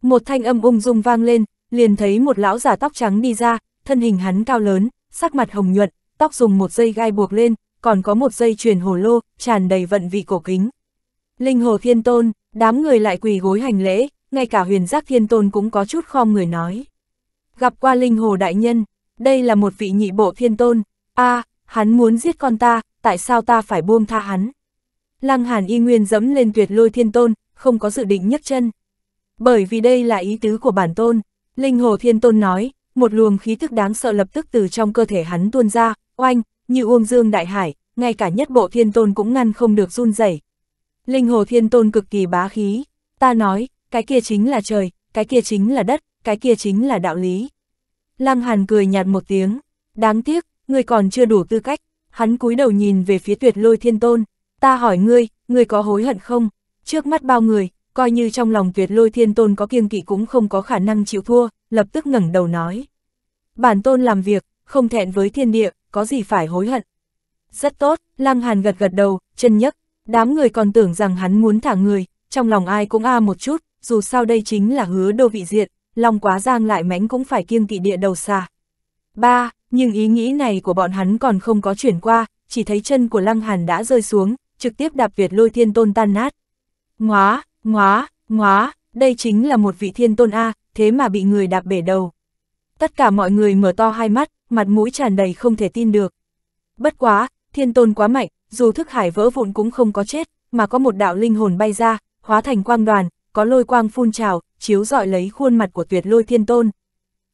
Speaker 1: Một thanh âm ung dung vang lên, liền thấy một lão giả tóc trắng đi ra, thân hình hắn cao lớn, sắc mặt hồng nhuận, tóc dùng một dây gai buộc lên, còn có một dây chuyền hồ lô, tràn đầy vận vị cổ kính. Linh hồ thiên tôn, đám người lại quỳ gối hành lễ, ngay cả huyền giác thiên tôn cũng có chút khom người nói. Gặp qua linh hồ đại nhân, đây là một vị nhị bộ thiên tôn, a à, hắn muốn giết con ta, tại sao ta phải buông tha hắn? Lăng hàn y nguyên dẫm lên tuyệt lôi thiên tôn, không có dự định nhấc chân. Bởi vì đây là ý tứ của bản tôn, linh hồ thiên tôn nói, một luồng khí thức đáng sợ lập tức từ trong cơ thể hắn tuôn ra, oanh, như uông dương đại hải, ngay cả nhất bộ thiên tôn cũng ngăn không được run rẩy. Linh hồ thiên tôn cực kỳ bá khí, ta nói, cái kia chính là trời, cái kia chính là đất, cái kia chính là đạo lý. Lăng Hàn cười nhạt một tiếng, đáng tiếc, ngươi còn chưa đủ tư cách, hắn cúi đầu nhìn về phía tuyệt lôi thiên tôn, ta hỏi ngươi, ngươi có hối hận không? Trước mắt bao người, coi như trong lòng tuyệt lôi thiên tôn có kiêng kỵ cũng không có khả năng chịu thua, lập tức ngẩng đầu nói. Bản tôn làm việc, không thẹn với thiên địa, có gì phải hối hận. Rất tốt, Lăng Hàn gật gật đầu, chân nhấc, đám người còn tưởng rằng hắn muốn thả người, trong lòng ai cũng a một chút, dù sao đây chính là hứa đô vị diện, lòng Quá Giang lại mánh cũng phải kiêng kỵ địa đầu xa. ba Nhưng ý nghĩ này của bọn hắn còn không có chuyển qua, chỉ thấy chân của Lăng Hàn đã rơi xuống, trực tiếp đạp Việt lôi thiên tôn tan nát. Ngóa, ngóa, ngóa, đây chính là một vị thiên tôn A, thế mà bị người đạp bể đầu. Tất cả mọi người mở to hai mắt, mặt mũi tràn đầy không thể tin được. Bất quá, thiên tôn quá mạnh, dù thức hải vỡ vụn cũng không có chết, mà có một đạo linh hồn bay ra, hóa thành quang đoàn, có lôi quang phun trào, chiếu dọi lấy khuôn mặt của tuyệt lôi thiên tôn.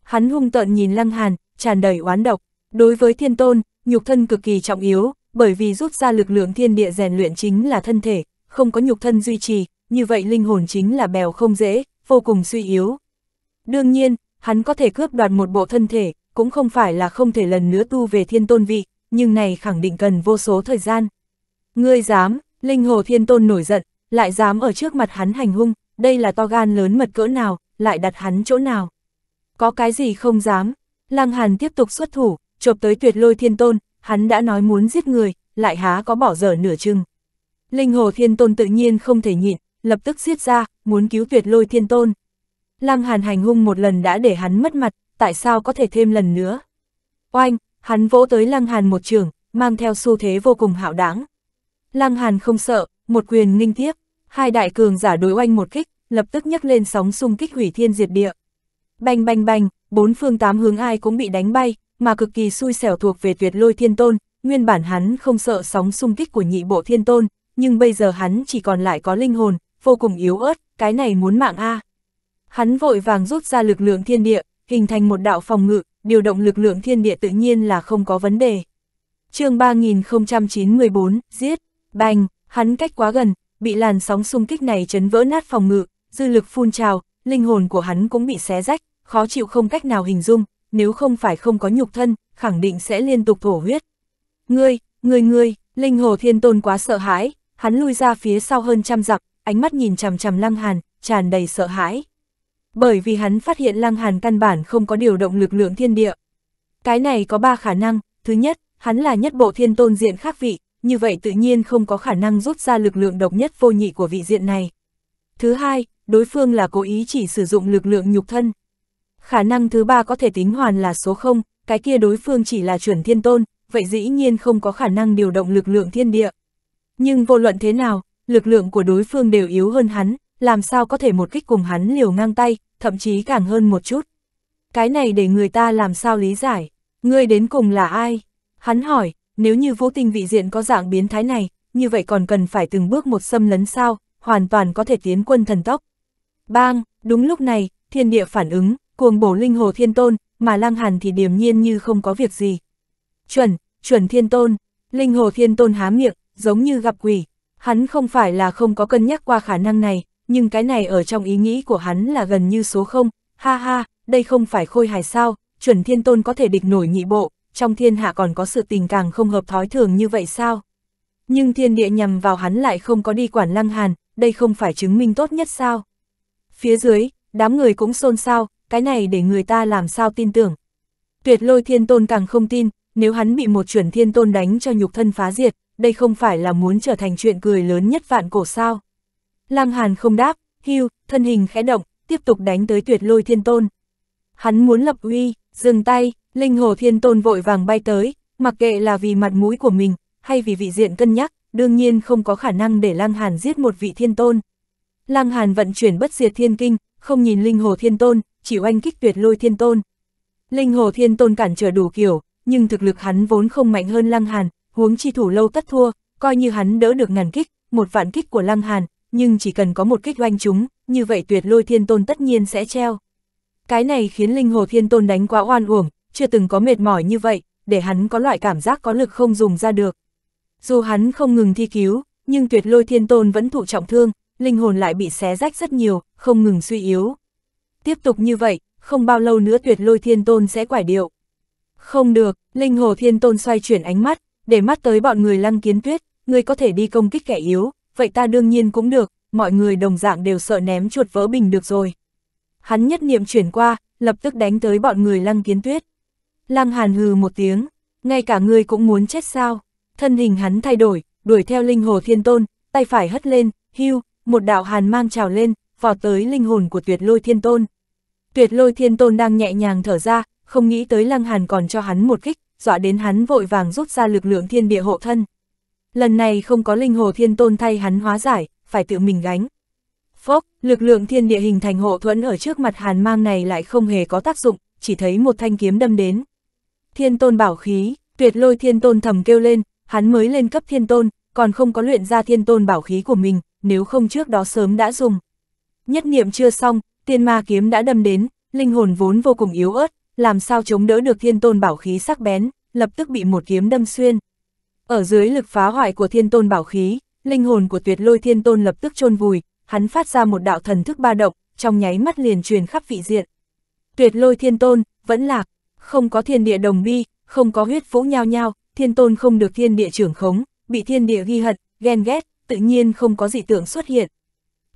Speaker 1: Hắn hung tợn nhìn lăng hàn, tràn đầy oán độc. Đối với thiên tôn, nhục thân cực kỳ trọng yếu, bởi vì rút ra lực lượng thiên địa rèn luyện chính là thân thể, không có nhục thân duy trì, như vậy linh hồn chính là bèo không dễ, vô cùng suy yếu. Đương nhiên, hắn có thể cướp đoạt một bộ thân thể, cũng không phải là không thể lần nữa tu về thiên tôn vị, nhưng này khẳng định cần vô số thời gian. Ngươi dám, linh hồ thiên tôn nổi giận, lại dám ở trước mặt hắn hành hung, đây là to gan lớn mật cỡ nào, lại đặt hắn chỗ nào. Có cái gì không dám, Lăng Hàn tiếp tục xuất thủ, chộp tới tuyệt lôi thiên tôn, hắn đã nói muốn giết người, lại há có bỏ dở nửa chừng. Linh hồ thiên tôn tự nhiên không thể nhịn, lập tức giết ra, muốn cứu tuyệt lôi thiên tôn. Lăng Hàn hành hung một lần đã để hắn mất mặt, tại sao có thể thêm lần nữa. Oanh, hắn vỗ tới Lăng Hàn một trường, mang theo xu thế vô cùng hạo đáng. Lăng Hàn không sợ, một quyền ninh tiếp, Hai đại cường giả đối oanh một kích, lập tức nhấc lên sóng xung kích hủy thiên diệt địa. Bành bành bành, bốn phương tám hướng ai cũng bị đánh bay, mà cực kỳ xui xẻo thuộc về tuyệt lôi thiên tôn, nguyên bản hắn không sợ sóng xung kích của nhị bộ thiên tôn, nhưng bây giờ hắn chỉ còn lại có linh hồn, vô cùng yếu ớt, cái này muốn mạng a. Hắn vội vàng rút ra lực lượng thiên địa, hình thành một đạo phòng ngự, điều động lực lượng thiên địa tự nhiên là không có vấn đề. chương 3094, giết, bành, hắn cách quá gần, bị làn sóng xung kích này chấn vỡ nát phòng ngự, dư lực phun trào, linh hồn của hắn cũng bị xé rách, khó chịu không cách nào hình dung, nếu không phải không có nhục thân, khẳng định sẽ liên tục thổ huyết. Ngươi, ngươi ngươi, linh hồ thiên tôn quá sợ hãi, hắn lui ra phía sau hơn trăm dặm, ánh mắt nhìn chằm chằm lăng hàn, tràn đầy sợ hãi. Bởi vì hắn phát hiện lăng hàn căn bản không có điều động lực lượng thiên địa. Cái này có ba khả năng, thứ nhất, hắn là nhất bộ thiên tôn diện khác vị, như vậy tự nhiên không có khả năng rút ra lực lượng độc nhất vô nhị của vị diện này. Thứ hai, đối phương là cố ý chỉ sử dụng lực lượng nhục thân. Khả năng thứ ba có thể tính hoàn là số 0, cái kia đối phương chỉ là chuẩn thiên tôn, vậy dĩ nhiên không có khả năng điều động lực lượng thiên địa. Nhưng vô luận thế nào, lực lượng của đối phương đều yếu hơn hắn, làm sao có thể một kích cùng hắn liều ngang tay, thậm chí càng hơn một chút. Cái này để người ta làm sao lý giải, ngươi đến cùng là ai? Hắn hỏi, nếu như vô tình vị diện có dạng biến thái này, như vậy còn cần phải từng bước một xâm lấn sao, hoàn toàn có thể tiến quân thần tốc. Bang, đúng lúc này, thiên địa phản ứng, cuồng bổ linh hồ thiên tôn, mà lang hàn thì điềm nhiên như không có việc gì. Chuẩn, chuẩn thiên tôn, linh hồ thiên tôn há miệng, giống như gặp quỷ. Hắn không phải là không có cân nhắc qua khả năng này, nhưng cái này ở trong ý nghĩ của hắn là gần như số không. Ha ha, đây không phải khôi hài sao, chuẩn thiên tôn có thể địch nổi nhị bộ, trong thiên hạ còn có sự tình càng không hợp thói thường như vậy sao? Nhưng thiên địa nhằm vào hắn lại không có đi quản lăng hàn, đây không phải chứng minh tốt nhất sao? Phía dưới, đám người cũng xôn xao, cái này để người ta làm sao tin tưởng. Tuyệt lôi thiên tôn càng không tin, nếu hắn bị một chuẩn thiên tôn đánh cho nhục thân phá diệt, đây không phải là muốn trở thành chuyện cười lớn nhất vạn cổ sao. Lăng Hàn không đáp, hưu, thân hình khẽ động, tiếp tục đánh tới tuyệt lôi thiên tôn. Hắn muốn lập uy, dừng tay, Linh Hồ Thiên Tôn vội vàng bay tới, mặc kệ là vì mặt mũi của mình, hay vì vị diện cân nhắc, đương nhiên không có khả năng để Lăng Hàn giết một vị thiên tôn. Lăng Hàn vận chuyển bất diệt thiên kinh, không nhìn Linh Hồ Thiên Tôn, chỉ oanh kích tuyệt lôi thiên tôn. Linh Hồ Thiên Tôn cản trở đủ kiểu, nhưng thực lực hắn vốn không mạnh hơn Lăng Hàn, huống chi thủ lâu tất thua, coi như hắn đỡ được ngàn kích, một vạn kích của Lăng Hàn, nhưng chỉ cần có một kích oanh chúng, như vậy tuyệt lôi thiên tôn tất nhiên sẽ treo. Cái này khiến Linh Hồ Thiên Tôn đánh quá oan uổng, chưa từng có mệt mỏi như vậy, để hắn có loại cảm giác có lực không dùng ra được. Dù hắn không ngừng thi cứu, nhưng tuyệt lôi thiên tôn vẫn thụ trọng thương, linh hồn lại bị xé rách rất nhiều, không ngừng suy yếu. Tiếp tục như vậy, không bao lâu nữa tuyệt lôi thiên tôn sẽ quải điệu. Không được, linh hồ thiên tôn xoay chuyển ánh mắt, để mắt tới bọn người lăng kiến tuyết, người có thể đi công kích kẻ yếu, vậy ta đương nhiên cũng được, mọi người đồng dạng đều sợ ném chuột vỡ bình được rồi. Hắn nhất niệm chuyển qua, lập tức đánh tới bọn người lăng kiến tuyết. Lăng Hàn hừ một tiếng, ngay cả ngươi cũng muốn chết sao? Thân hình hắn thay đổi, đuổi theo linh hồ thiên tôn, tay phải hất lên, hưu, một đạo hàn mang trào lên, vọt tới linh hồn của tuyệt lôi thiên tôn. Tuyệt lôi thiên tôn đang nhẹ nhàng thở ra, không nghĩ tới lăng hàn còn cho hắn một kích, dọa đến hắn vội vàng rút ra lực lượng thiên địa hộ thân. Lần này không có linh hồ thiên tôn thay hắn hóa giải, phải tự mình gánh. Phốc, lực lượng thiên địa hình thành hộ thuẫn ở trước mặt hàn mang này lại không hề có tác dụng, chỉ thấy một thanh kiếm đâm đến. Thiên tôn bảo khí, tuyệt lôi thiên tôn thầm kêu lên, hắn mới lên cấp thiên tôn, còn không có luyện ra thiên tôn bảo khí của mình, nếu không trước đó sớm đã dùng. Nhất niệm chưa xong, tiên ma kiếm đã đâm đến, linh hồn vốn vô cùng yếu ớt, làm sao chống đỡ được thiên tôn bảo khí sắc bén, lập tức bị một kiếm đâm xuyên. Ở dưới lực phá hoại của thiên tôn bảo khí, linh hồn của tuyệt lôi thiên tôn lập tức chôn vùi, hắn phát ra một đạo thần thức ba động, trong nháy mắt liền truyền khắp vị diện. Tuyệt lôi thiên tôn, vẫn lạc, không có thiên địa đồng bi, không có huyết vũ nhao nhao, thiên tôn không được thiên địa trưởng khống, bị thiên địa ghi hận, ghen ghét, tự nhiên không có dị tượng xuất hiện.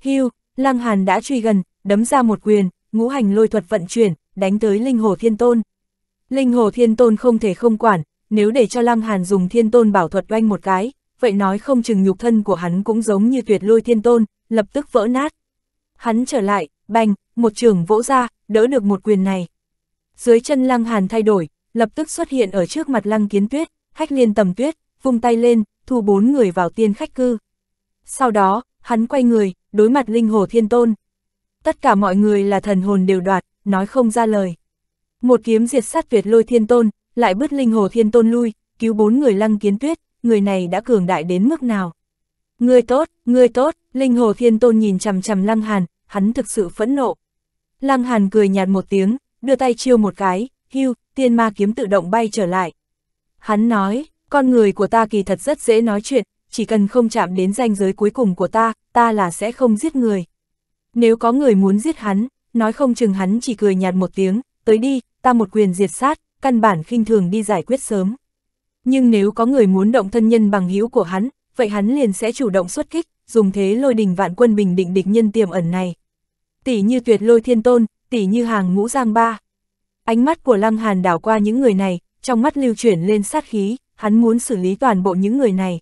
Speaker 1: Hưu, Lăng Hàn đã truy gần, đấm ra một quyền, ngũ hành lôi thuật vận chuyển, đánh tới linh hồ thiên tôn. Linh hồ thiên tôn không thể không quản, nếu để cho Lăng Hàn dùng thiên tôn bảo thuật oanh một cái, vậy nói không chừng nhục thân của hắn cũng giống như tuyệt lôi thiên tôn, lập tức vỡ nát. Hắn trở lại, bành, một trường vỗ ra, đỡ được một quyền này. Dưới chân Lăng Hàn thay đổi, lập tức xuất hiện ở trước mặt Lăng Kiến Tuyết, khách Liên Tầm Tuyết, vung tay lên, thu bốn người vào tiên khách cư. Sau đó, hắn quay người, đối mặt Linh Hồ Thiên Tôn. Tất cả mọi người là thần hồn đều đoạt, nói không ra lời. Một kiếm diệt sát việt lôi Thiên Tôn, lại bứt Linh Hồ Thiên Tôn lui, cứu bốn người Lăng Kiến Tuyết, người này đã cường đại đến mức nào. Người tốt, người tốt, Linh Hồ Thiên Tôn nhìn chằm chằm Lăng Hàn, hắn thực sự phẫn nộ. Lăng Hàn cười nhạt một tiếng, đưa tay chiêu một cái, hưu, tiên ma kiếm tự động bay trở lại. Hắn nói, con người của ta kỳ thật rất dễ nói chuyện, chỉ cần không chạm đến ranh giới cuối cùng của ta, ta là sẽ không giết người. Nếu có người muốn giết hắn, nói không chừng hắn chỉ cười nhạt một tiếng, tới đi, ta một quyền diệt sát, căn bản khinh thường đi giải quyết sớm. Nhưng nếu có người muốn động thân nhân bằng hữu của hắn, vậy hắn liền sẽ chủ động xuất kích, dùng thế lôi đình vạn quân bình định địch nhân tiềm ẩn này. Tỷ như tuyệt lôi thiên tôn, tỉ như hàng ngũ giang ba. Ánh mắt của Lăng Hàn đảo qua những người này, trong mắt lưu chuyển lên sát khí, hắn muốn xử lý toàn bộ những người này.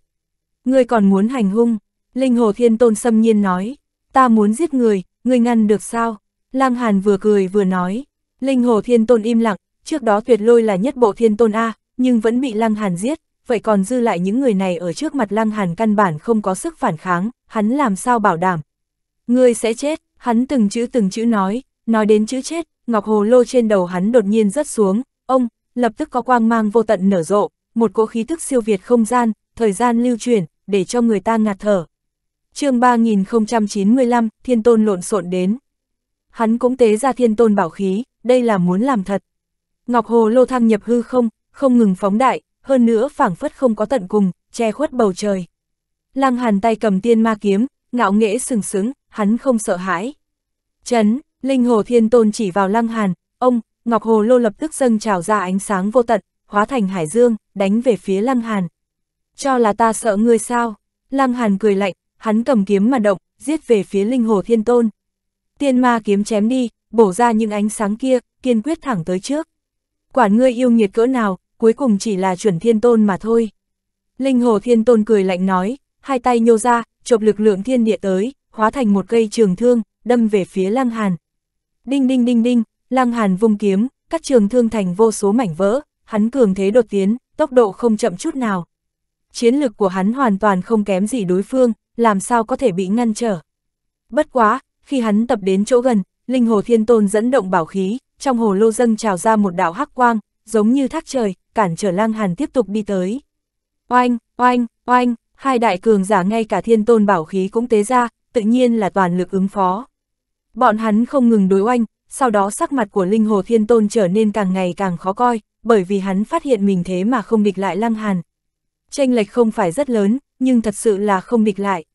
Speaker 1: Ngươi còn muốn hành hung, Linh Hồ Thiên Tôn xâm nhiên nói, ta muốn giết người, ngươi ngăn được sao? Lăng Hàn vừa cười vừa nói, Linh Hồ Thiên Tôn im lặng, trước đó tuyệt lôi là nhất bộ Thiên Tôn A, nhưng vẫn bị Lăng Hàn giết, vậy còn dư lại những người này ở trước mặt Lăng Hàn căn bản không có sức phản kháng, hắn làm sao bảo đảm. Ngươi sẽ chết, hắn từng chữ từng chữ nói, Nói đến chữ chết, ngọc hồ lô trên đầu hắn đột nhiên rớt xuống, ông, lập tức có quang mang vô tận nở rộ, một cỗ khí tức siêu việt không gian, thời gian lưu chuyển, để cho người ta ngạt thở. chương 3095, thiên tôn lộn xộn đến. Hắn cũng tế ra thiên tôn bảo khí, đây là muốn làm thật. Ngọc hồ lô thăng nhập hư không, không ngừng phóng đại, hơn nữa phảng phất không có tận cùng, che khuất bầu trời. Lăng hàn tay cầm tiên ma kiếm, ngạo nghễ sừng sững, hắn không sợ hãi. Chấn, Linh hồ thiên tôn chỉ vào lăng hàn, ông, ngọc hồ lô lập tức dâng trào ra ánh sáng vô tận, hóa thành hải dương, đánh về phía lăng hàn. Cho là ta sợ ngươi sao? Lăng hàn cười lạnh, hắn cầm kiếm mà động, giết về phía linh hồ thiên tôn. Tiên ma kiếm chém đi, bổ ra những ánh sáng kia, kiên quyết thẳng tới trước. Quản ngươi yêu nghiệt cỡ nào, cuối cùng chỉ là chuẩn thiên tôn mà thôi. Linh hồ thiên tôn cười lạnh nói, hai tay nhô ra, chộp lực lượng thiên địa tới, hóa thành một cây trường thương, đâm về phía lăng hàn. Đinh đinh đinh đinh, Lăng Hàn vung kiếm, các trường thương thành vô số mảnh vỡ, hắn cường thế đột tiến, tốc độ không chậm chút nào. Chiến lực của hắn hoàn toàn không kém gì đối phương, làm sao có thể bị ngăn trở. Bất quá, khi hắn tập đến chỗ gần, Linh Hồ Thiên Tôn dẫn động bảo khí, trong hồ lô dâng trào ra một đạo hắc quang, giống như thác trời, cản trở Lăng Hàn tiếp tục đi tới. Oanh, oanh, oanh, hai đại cường giả ngay cả Thiên Tôn bảo khí cũng tế ra, tự nhiên là toàn lực ứng phó. Bọn hắn không ngừng đối oanh, sau đó sắc mặt của Linh Hồ Thiên Tôn trở nên càng ngày càng khó coi, bởi vì hắn phát hiện mình thế mà không địch lại Lăng Hàn. Tranh lệch không phải rất lớn, nhưng thật sự là không địch lại.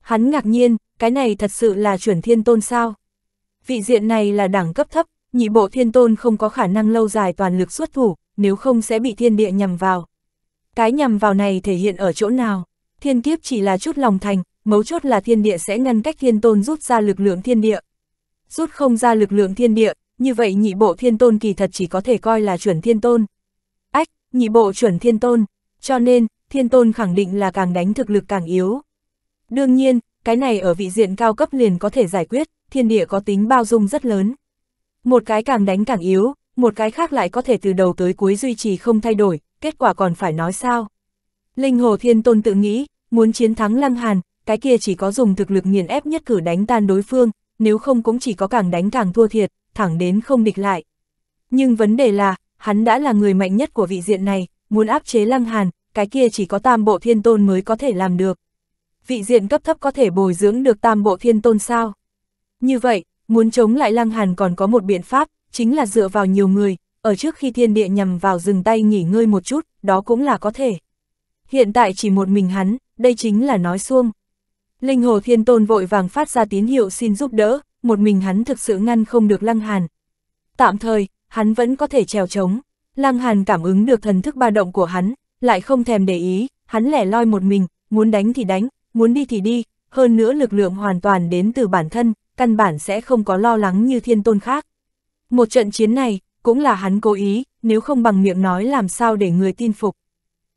Speaker 1: Hắn ngạc nhiên, cái này thật sự là chuẩn thiên tôn sao? Vị diện này là đẳng cấp thấp, nhị bộ thiên tôn không có khả năng lâu dài toàn lực xuất thủ, nếu không sẽ bị thiên địa nhằm vào. Cái nhằm vào này thể hiện ở chỗ nào? Thiên kiếp chỉ là chút lòng thành, mấu chốt là thiên địa sẽ ngăn cách thiên tôn rút ra lực lượng thiên địa, rút không ra lực lượng thiên địa, như vậy nhị bộ thiên tôn kỳ thật chỉ có thể coi là chuẩn thiên tôn. Ách, nhị bộ chuẩn thiên tôn, cho nên, thiên tôn khẳng định là càng đánh thực lực càng yếu. Đương nhiên, cái này ở vị diện cao cấp liền có thể giải quyết, thiên địa có tính bao dung rất lớn. Một cái càng đánh càng yếu, một cái khác lại có thể từ đầu tới cuối duy trì không thay đổi, kết quả còn phải nói sao. Linh Hồ Thiên Tôn tự nghĩ, muốn chiến thắng Lăng Hàn, cái kia chỉ có dùng thực lực nghiền ép nhất cử đánh tan đối phương, nếu không cũng chỉ có càng đánh càng thua thiệt, thẳng đến không địch lại. Nhưng vấn đề là, hắn đã là người mạnh nhất của vị diện này, muốn áp chế lăng hàn, cái kia chỉ có tam bộ thiên tôn mới có thể làm được. Vị diện cấp thấp có thể bồi dưỡng được tam bộ thiên tôn sao? Như vậy, muốn chống lại lăng hàn còn có một biện pháp, chính là dựa vào nhiều người, ở trước khi thiên địa nhằm vào dừng tay nghỉ ngơi một chút, đó cũng là có thể. Hiện tại chỉ một mình hắn, đây chính là nói xuông. Linh Hồ Thiên Tôn vội vàng phát ra tín hiệu xin giúp đỡ, một mình hắn thực sự ngăn không được Lăng Hàn. Tạm thời, hắn vẫn có thể trèo trống. Lăng Hàn cảm ứng được thần thức ba động của hắn, lại không thèm để ý, hắn lẻ loi một mình, muốn đánh thì đánh, muốn đi thì đi, hơn nữa lực lượng hoàn toàn đến từ bản thân, căn bản sẽ không có lo lắng như thiên tôn khác. Một trận chiến này, cũng là hắn cố ý, nếu không bằng miệng nói làm sao để người tin phục.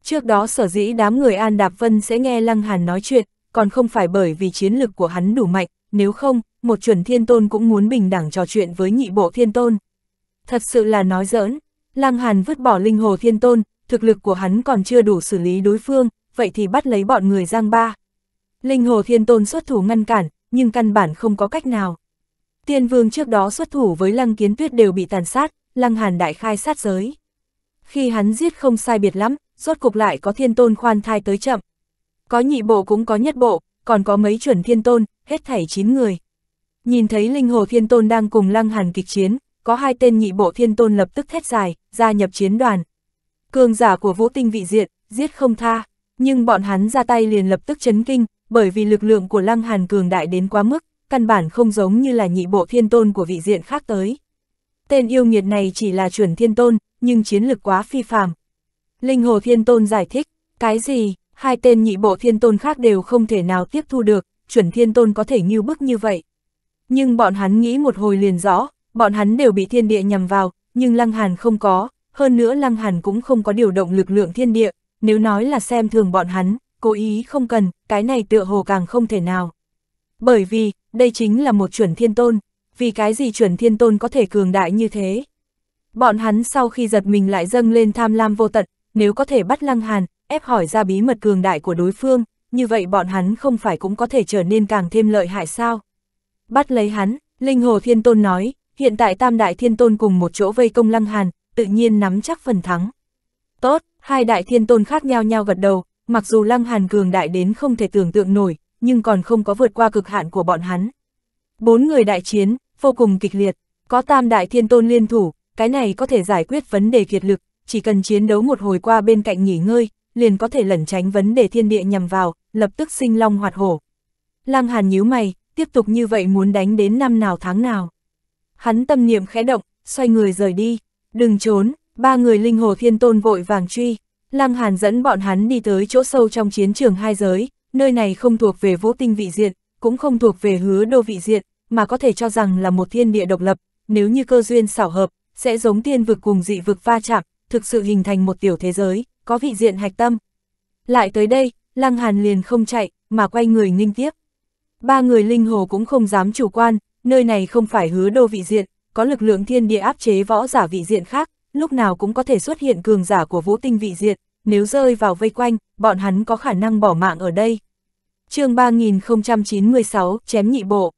Speaker 1: Trước đó sở dĩ đám người An Đạp Vân sẽ nghe Lăng Hàn nói chuyện, còn không phải bởi vì chiến lực của hắn đủ mạnh, nếu không, một chuẩn thiên tôn cũng muốn bình đẳng trò chuyện với nhị bộ thiên tôn. Thật sự là nói giỡn, Lăng Hàn vứt bỏ linh hồ thiên tôn, thực lực của hắn còn chưa đủ xử lý đối phương, vậy thì bắt lấy bọn người giang ba. Linh hồ thiên tôn xuất thủ ngăn cản, nhưng căn bản không có cách nào. Tiên vương trước đó xuất thủ với lăng kiến tuyết đều bị tàn sát, lăng hàn đại khai sát giới. Khi hắn giết không sai biệt lắm, rốt cục lại có thiên tôn khoan thai tới chậm, có nhị bộ cũng có nhất bộ, còn có mấy chuẩn thiên tôn, hết thảy 9 người. Nhìn thấy linh hồ thiên tôn đang cùng lăng hàn kịch chiến, có hai tên nhị bộ thiên tôn lập tức thét dài, gia nhập chiến đoàn. Cường giả của vũ tinh vị diện, giết không tha, nhưng bọn hắn ra tay liền lập tức chấn kinh, bởi vì lực lượng của lăng hàn cường đại đến quá mức, căn bản không giống như là nhị bộ thiên tôn của vị diện khác tới. Tên yêu nghiệt này chỉ là chuẩn thiên tôn, nhưng chiến lực quá phi phàm. Linh hồ thiên tôn giải thích, cái gì, hai tên nhị bộ thiên tôn khác đều không thể nào tiếp thu được, chuẩn thiên tôn có thể như bức như vậy. Nhưng bọn hắn nghĩ một hồi liền rõ, bọn hắn đều bị thiên địa nhằm vào, nhưng Lăng Hàn không có, hơn nữa Lăng Hàn cũng không có điều động lực lượng thiên địa, nếu nói là xem thường bọn hắn, cố ý không cần, cái này tựa hồ càng không thể nào. Bởi vì, đây chính là một chuẩn thiên tôn, vì cái gì chuẩn thiên tôn có thể cường đại như thế. Bọn hắn sau khi giật mình lại dâng lên tham lam vô tận, nếu có thể bắt Lăng Hàn, ép hỏi ra bí mật cường đại của đối phương, như vậy bọn hắn không phải cũng có thể trở nên càng thêm lợi hại sao? Bắt lấy hắn, Linh Hồ Thiên Tôn nói, hiện tại Tam Đại Thiên Tôn cùng một chỗ vây công Lăng Hàn, tự nhiên nắm chắc phần thắng. Tốt, hai Đại Thiên Tôn khác nhau nhau gật đầu, mặc dù Lăng Hàn cường đại đến không thể tưởng tượng nổi, nhưng còn không có vượt qua cực hạn của bọn hắn. Bốn người đại chiến, vô cùng kịch liệt, có Tam Đại Thiên Tôn liên thủ, cái này có thể giải quyết vấn đề kiệt lực, chỉ cần chiến đấu một hồi qua bên cạnh nghỉ ngơi, liền có thể lẩn tránh vấn đề thiên địa nhằm vào, lập tức sinh long hoạt hổ. Lăng Hàn nhíu mày, tiếp tục như vậy muốn đánh đến năm nào tháng nào. Hắn tâm niệm khẽ động, xoay người rời đi, đừng trốn, ba người linh hồ thiên tôn vội vàng truy. Lăng Hàn dẫn bọn hắn đi tới chỗ sâu trong chiến trường hai giới, nơi này không thuộc về vô tinh vị diện, cũng không thuộc về hứa đô vị diện, mà có thể cho rằng là một thiên địa độc lập, nếu như cơ duyên xảo hợp, sẽ giống tiên vực cùng dị vực va chạm, thực sự hình thành một tiểu thế giới, có vị diện hạch tâm. Lại tới đây, Lăng Hàn liền không chạy, mà quay người nghinh tiếp. Ba người linh hồ cũng không dám chủ quan, nơi này không phải hứa đô vị diện, có lực lượng thiên địa áp chế võ giả vị diện khác, lúc nào cũng có thể xuất hiện cường giả của vũ tinh vị diện, nếu rơi vào vây quanh, bọn hắn có khả năng bỏ mạng ở đây. chương 3096, chém nhị bộ.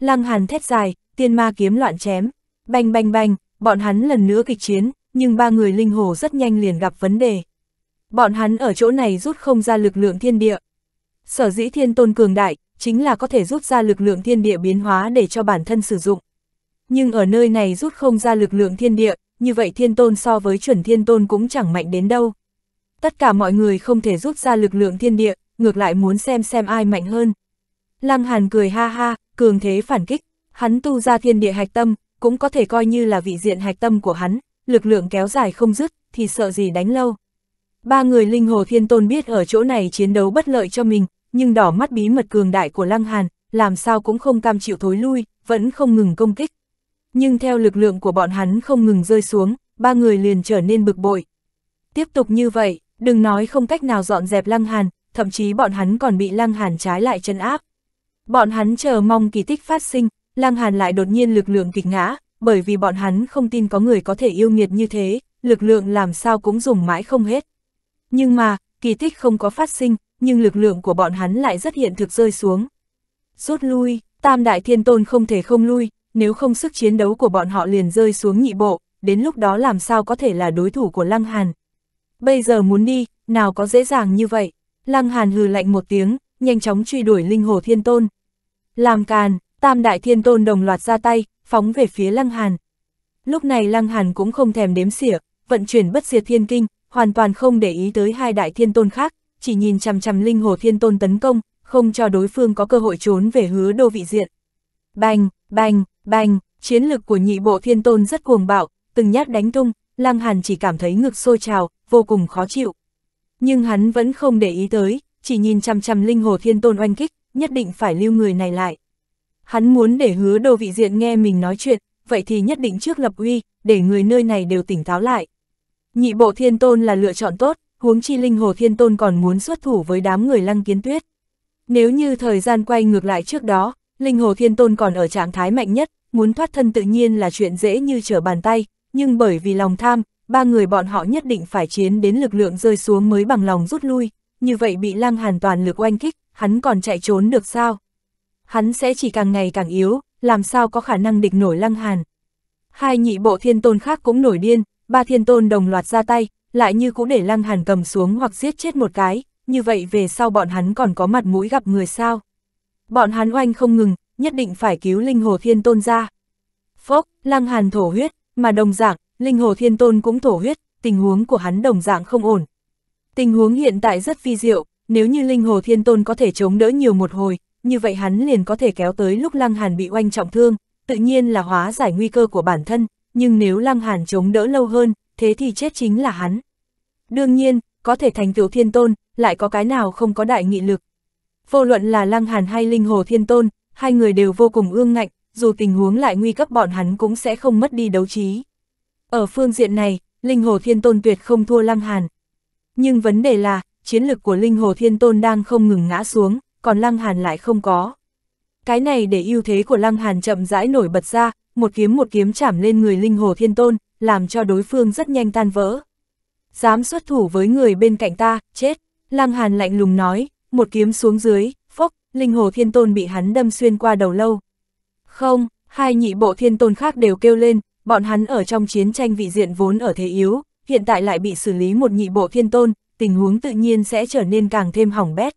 Speaker 1: Lăng hàn thét dài, tiên ma kiếm loạn chém. Bành bành bành, bọn hắn lần nữa kịch chiến, nhưng ba người linh hồ rất nhanh liền gặp vấn đề bọn hắn ở chỗ này rút không ra lực lượng thiên địa. Sở dĩ thiên tôn cường đại, chính là có thể rút ra lực lượng thiên địa biến hóa để cho bản thân sử dụng. Nhưng ở nơi này rút không ra lực lượng thiên địa, như vậy thiên tôn so với chuẩn thiên tôn cũng chẳng mạnh đến đâu. Tất cả mọi người không thể rút ra lực lượng thiên địa, ngược lại muốn xem xem ai mạnh hơn. Lăng Hàn cười ha ha, cường thế phản kích, hắn tu ra thiên địa hạch tâm, cũng có thể coi như là vị diện hạch tâm của hắn, lực lượng kéo dài không dứt, thì sợ gì đánh lâu. Ba người linh hồ thiên tôn biết ở chỗ này chiến đấu bất lợi cho mình, nhưng đỏ mắt bí mật cường đại của Lăng Hàn, làm sao cũng không cam chịu thối lui, vẫn không ngừng công kích. Nhưng theo lực lượng của bọn hắn không ngừng rơi xuống, ba người liền trở nên bực bội. Tiếp tục như vậy, đừng nói không cách nào dọn dẹp Lăng Hàn, thậm chí bọn hắn còn bị Lăng Hàn trái lại chân áp. Bọn hắn chờ mong kỳ tích phát sinh, Lăng Hàn lại đột nhiên lực lượng kịch ngã, bởi vì bọn hắn không tin có người có thể yêu nghiệt như thế, lực lượng làm sao cũng dùng mãi không hết. Nhưng mà, kỳ tích không có phát sinh, nhưng lực lượng của bọn hắn lại rất hiện thực rơi xuống. Rút lui, tam đại thiên tôn không thể không lui, nếu không sức chiến đấu của bọn họ liền rơi xuống nhị bộ, đến lúc đó làm sao có thể là đối thủ của Lăng Hàn. Bây giờ muốn đi, nào có dễ dàng như vậy. Lăng Hàn hừ lạnh một tiếng, nhanh chóng truy đuổi linh hồ thiên tôn. Làm càn, tam đại thiên tôn đồng loạt ra tay, phóng về phía Lăng Hàn. Lúc này Lăng Hàn cũng không thèm đếm xỉa, vận chuyển bất diệt thiên kinh, hoàn toàn không để ý tới hai đại thiên tôn khác, chỉ nhìn chằm chằm linh hồ thiên tôn tấn công, không cho đối phương có cơ hội trốn về hứa đô vị diện. Bành, bành, bành, chiến lực của nhị bộ thiên tôn rất cuồng bạo, từng nhát đánh tung, lang Hàn chỉ cảm thấy ngực sôi trào, vô cùng khó chịu. Nhưng hắn vẫn không để ý tới, chỉ nhìn chằm chằm linh hồ thiên tôn oanh kích, nhất định phải lưu người này lại. Hắn muốn để hứa đô vị diện nghe mình nói chuyện, vậy thì nhất định trước lập uy, để người nơi này đều tỉnh táo lại. Nhị bộ thiên tôn là lựa chọn tốt, huống chi linh hồ thiên tôn còn muốn xuất thủ với đám người lăng kiến tuyết. Nếu như thời gian quay ngược lại trước đó, linh hồ thiên tôn còn ở trạng thái mạnh nhất, muốn thoát thân tự nhiên là chuyện dễ như trở bàn tay, nhưng bởi vì lòng tham, ba người bọn họ nhất định phải chiến đến lực lượng rơi xuống mới bằng lòng rút lui, như vậy bị lăng hàn toàn lực oanh kích, hắn còn chạy trốn được sao? Hắn sẽ chỉ càng ngày càng yếu, làm sao có khả năng địch nổi lăng hàn. Hai nhị bộ thiên tôn khác cũng nổi điên, ba thiên tôn đồng loạt ra tay, lại như cũ để Lăng Hàn cầm xuống hoặc giết chết một cái, như vậy về sau bọn hắn còn có mặt mũi gặp người sao. Bọn hắn oanh không ngừng, nhất định phải cứu linh hồ thiên tôn ra. Phốc, Lăng Hàn thổ huyết, mà đồng dạng, linh hồ thiên tôn cũng thổ huyết, tình huống của hắn đồng dạng không ổn. Tình huống hiện tại rất phi diệu, nếu như linh hồ thiên tôn có thể chống đỡ nhiều một hồi, như vậy hắn liền có thể kéo tới lúc Lăng Hàn bị oanh trọng thương, tự nhiên là hóa giải nguy cơ của bản thân, nhưng nếu Lăng Hàn chống đỡ lâu hơn, thế thì chết chính là hắn. Đương nhiên, có thể thành tựu thiên tôn, lại có cái nào không có đại nghị lực. Vô luận là Lăng Hàn hay Linh Hồ Thiên Tôn, hai người đều vô cùng ương ngạnh, dù tình huống lại nguy cấp bọn hắn cũng sẽ không mất đi đấu trí. Ở phương diện này, Linh Hồ Thiên Tôn tuyệt không thua Lăng Hàn. Nhưng vấn đề là, chiến lực của Linh Hồ Thiên Tôn đang không ngừng ngã xuống, còn Lăng Hàn lại không có. Cái này để ưu thế của Lăng Hàn chậm rãi nổi bật ra, một kiếm một kiếm chảm lên người linh hồ thiên tôn, làm cho đối phương rất nhanh tan vỡ. Dám xuất thủ với người bên cạnh ta, chết, Lăng Hàn lạnh lùng nói, một kiếm xuống dưới, phốc, linh hồ thiên tôn bị hắn đâm xuyên qua đầu lâu. Không, hai nhị bộ thiên tôn khác đều kêu lên, bọn hắn ở trong chiến tranh vị diện vốn ở thế yếu, hiện tại lại bị xử lý một nhị bộ thiên tôn, tình huống tự nhiên sẽ trở nên càng thêm hỏng bét.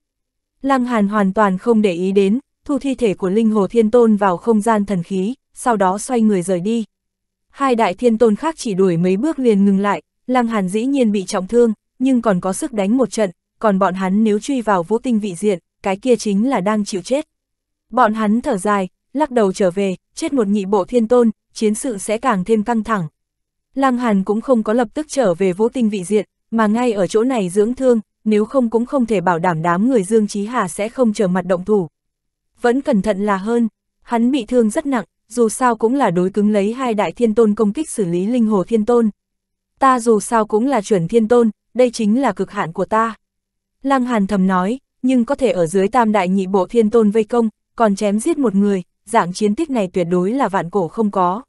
Speaker 1: Lăng Hàn hoàn toàn không để ý đến, thu thi thể của linh hồ thiên tôn vào không gian thần khí, sau đó xoay người rời đi. Hai đại thiên tôn khác chỉ đuổi mấy bước liền ngừng lại, Lăng Hàn dĩ nhiên bị trọng thương, nhưng còn có sức đánh một trận, còn bọn hắn nếu truy vào vũ tinh vị diện, cái kia chính là đang chịu chết. Bọn hắn thở dài, lắc đầu trở về, chết một nhị bộ thiên tôn, chiến sự sẽ càng thêm căng thẳng. Lăng Hàn cũng không có lập tức trở về vũ tinh vị diện, mà ngay ở chỗ này dưỡng thương, nếu không cũng không thể bảo đảm đám người Dương Chí Hà sẽ không trở mặt động thủ. Vẫn cẩn thận là hơn, hắn bị thương rất nặng, dù sao cũng là đối cứng lấy hai đại thiên tôn công kích xử lý linh hồ thiên tôn. Ta dù sao cũng là chuẩn thiên tôn, đây chính là cực hạn của ta. Lăng Hàn thầm nói, nhưng có thể ở dưới tam đại nhị bộ thiên tôn vây công, còn chém giết một người, dạng chiến tích này tuyệt đối là vạn cổ không có.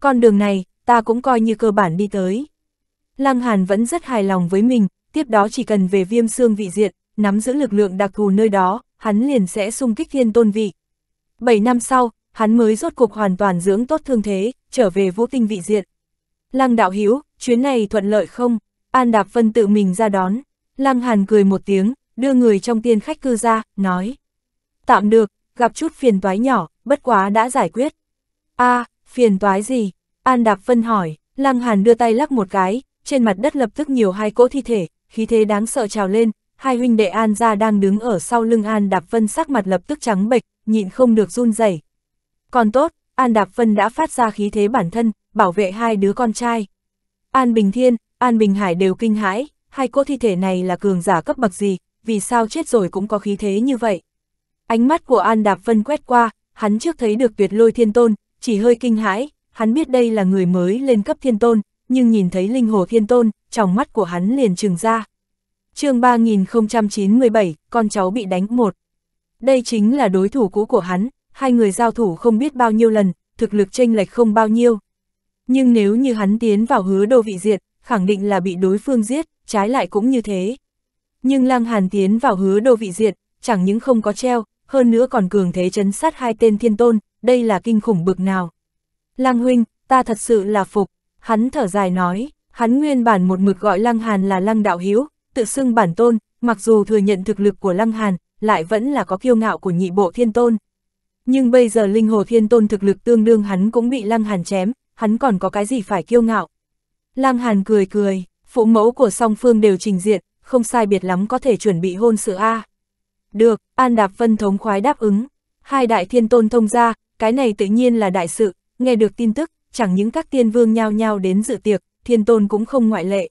Speaker 1: Con đường này, ta cũng coi như cơ bản đi tới. Lăng Hàn vẫn rất hài lòng với mình, tiếp đó chỉ cần về viêm xương vị diện, nắm giữ lực lượng đặc thù nơi đó, hắn liền sẽ xung kích thiên tôn vị. bảy năm sau, hắn mới rốt cuộc hoàn toàn dưỡng tốt thương thế, trở về vũ tinh vị diện. Lăng đạo Hiếu chuyến này thuận lợi không? An Đạp Vân tự mình ra đón. Lăng Hàn cười một tiếng, đưa người trong tiên khách cư ra, nói. Tạm được, gặp chút phiền toái nhỏ, bất quá đã giải quyết. a à, phiền toái gì? An Đạp Vân hỏi, Lăng Hàn đưa tay lắc một cái, trên mặt đất lập tức nhiều hai cỗ thi thể, khí thế đáng sợ trào lên, hai huynh đệ An gia đang đứng ở sau lưng An Đạp Vân sắc mặt lập tức trắng bệch, nhịn không được run rẩy, còn tốt, An Đạp Vân đã phát ra khí thế bản thân, bảo vệ hai đứa con trai. An Bình Thiên, An Bình Hải đều kinh hãi, hai cỗ thi thể này là cường giả cấp bậc gì, vì sao chết rồi cũng có khí thế như vậy. Ánh mắt của An Đạp Vân quét qua, hắn trước thấy được tuyệt lôi thiên tôn, chỉ hơi kinh hãi, hắn biết đây là người mới lên cấp thiên tôn, nhưng nhìn thấy linh hồ thiên tôn, trong mắt của hắn liền trừng ra. chương 3097, con cháu bị đánh một. Đây chính là đối thủ cũ của hắn, hai người giao thủ không biết bao nhiêu lần, thực lực tranh lệch không bao nhiêu. Nhưng nếu như hắn tiến vào hứa đô vị diệt, khẳng định là bị đối phương giết, trái lại cũng như thế. Nhưng Lăng Hàn tiến vào hứa đô vị diệt, chẳng những không có treo, hơn nữa còn cường thế chấn sát hai tên thiên tôn, đây là kinh khủng bực nào. Lăng huynh, ta thật sự là phục, hắn thở dài nói, hắn nguyên bản một mực gọi Lăng Hàn là Lăng Đạo Hiếu, tự xưng bản tôn, mặc dù thừa nhận thực lực của Lăng Hàn, lại vẫn là có kiêu ngạo của nhị bộ thiên tôn nhưng bây giờ linh hồ thiên tôn thực lực tương đương hắn cũng bị Lăng Hàn chém, hắn còn có cái gì phải kiêu ngạo. Lăng Hàn cười cười, phụ mẫu của song phương đều trình diện, không sai biệt lắm có thể chuẩn bị hôn sự A. Được, An Đạp Vân thống khoái đáp ứng, hai đại thiên tôn thông ra, cái này tự nhiên là đại sự, nghe được tin tức, chẳng những các tiên vương nhao nhao đến dự tiệc, thiên tôn cũng không ngoại lệ.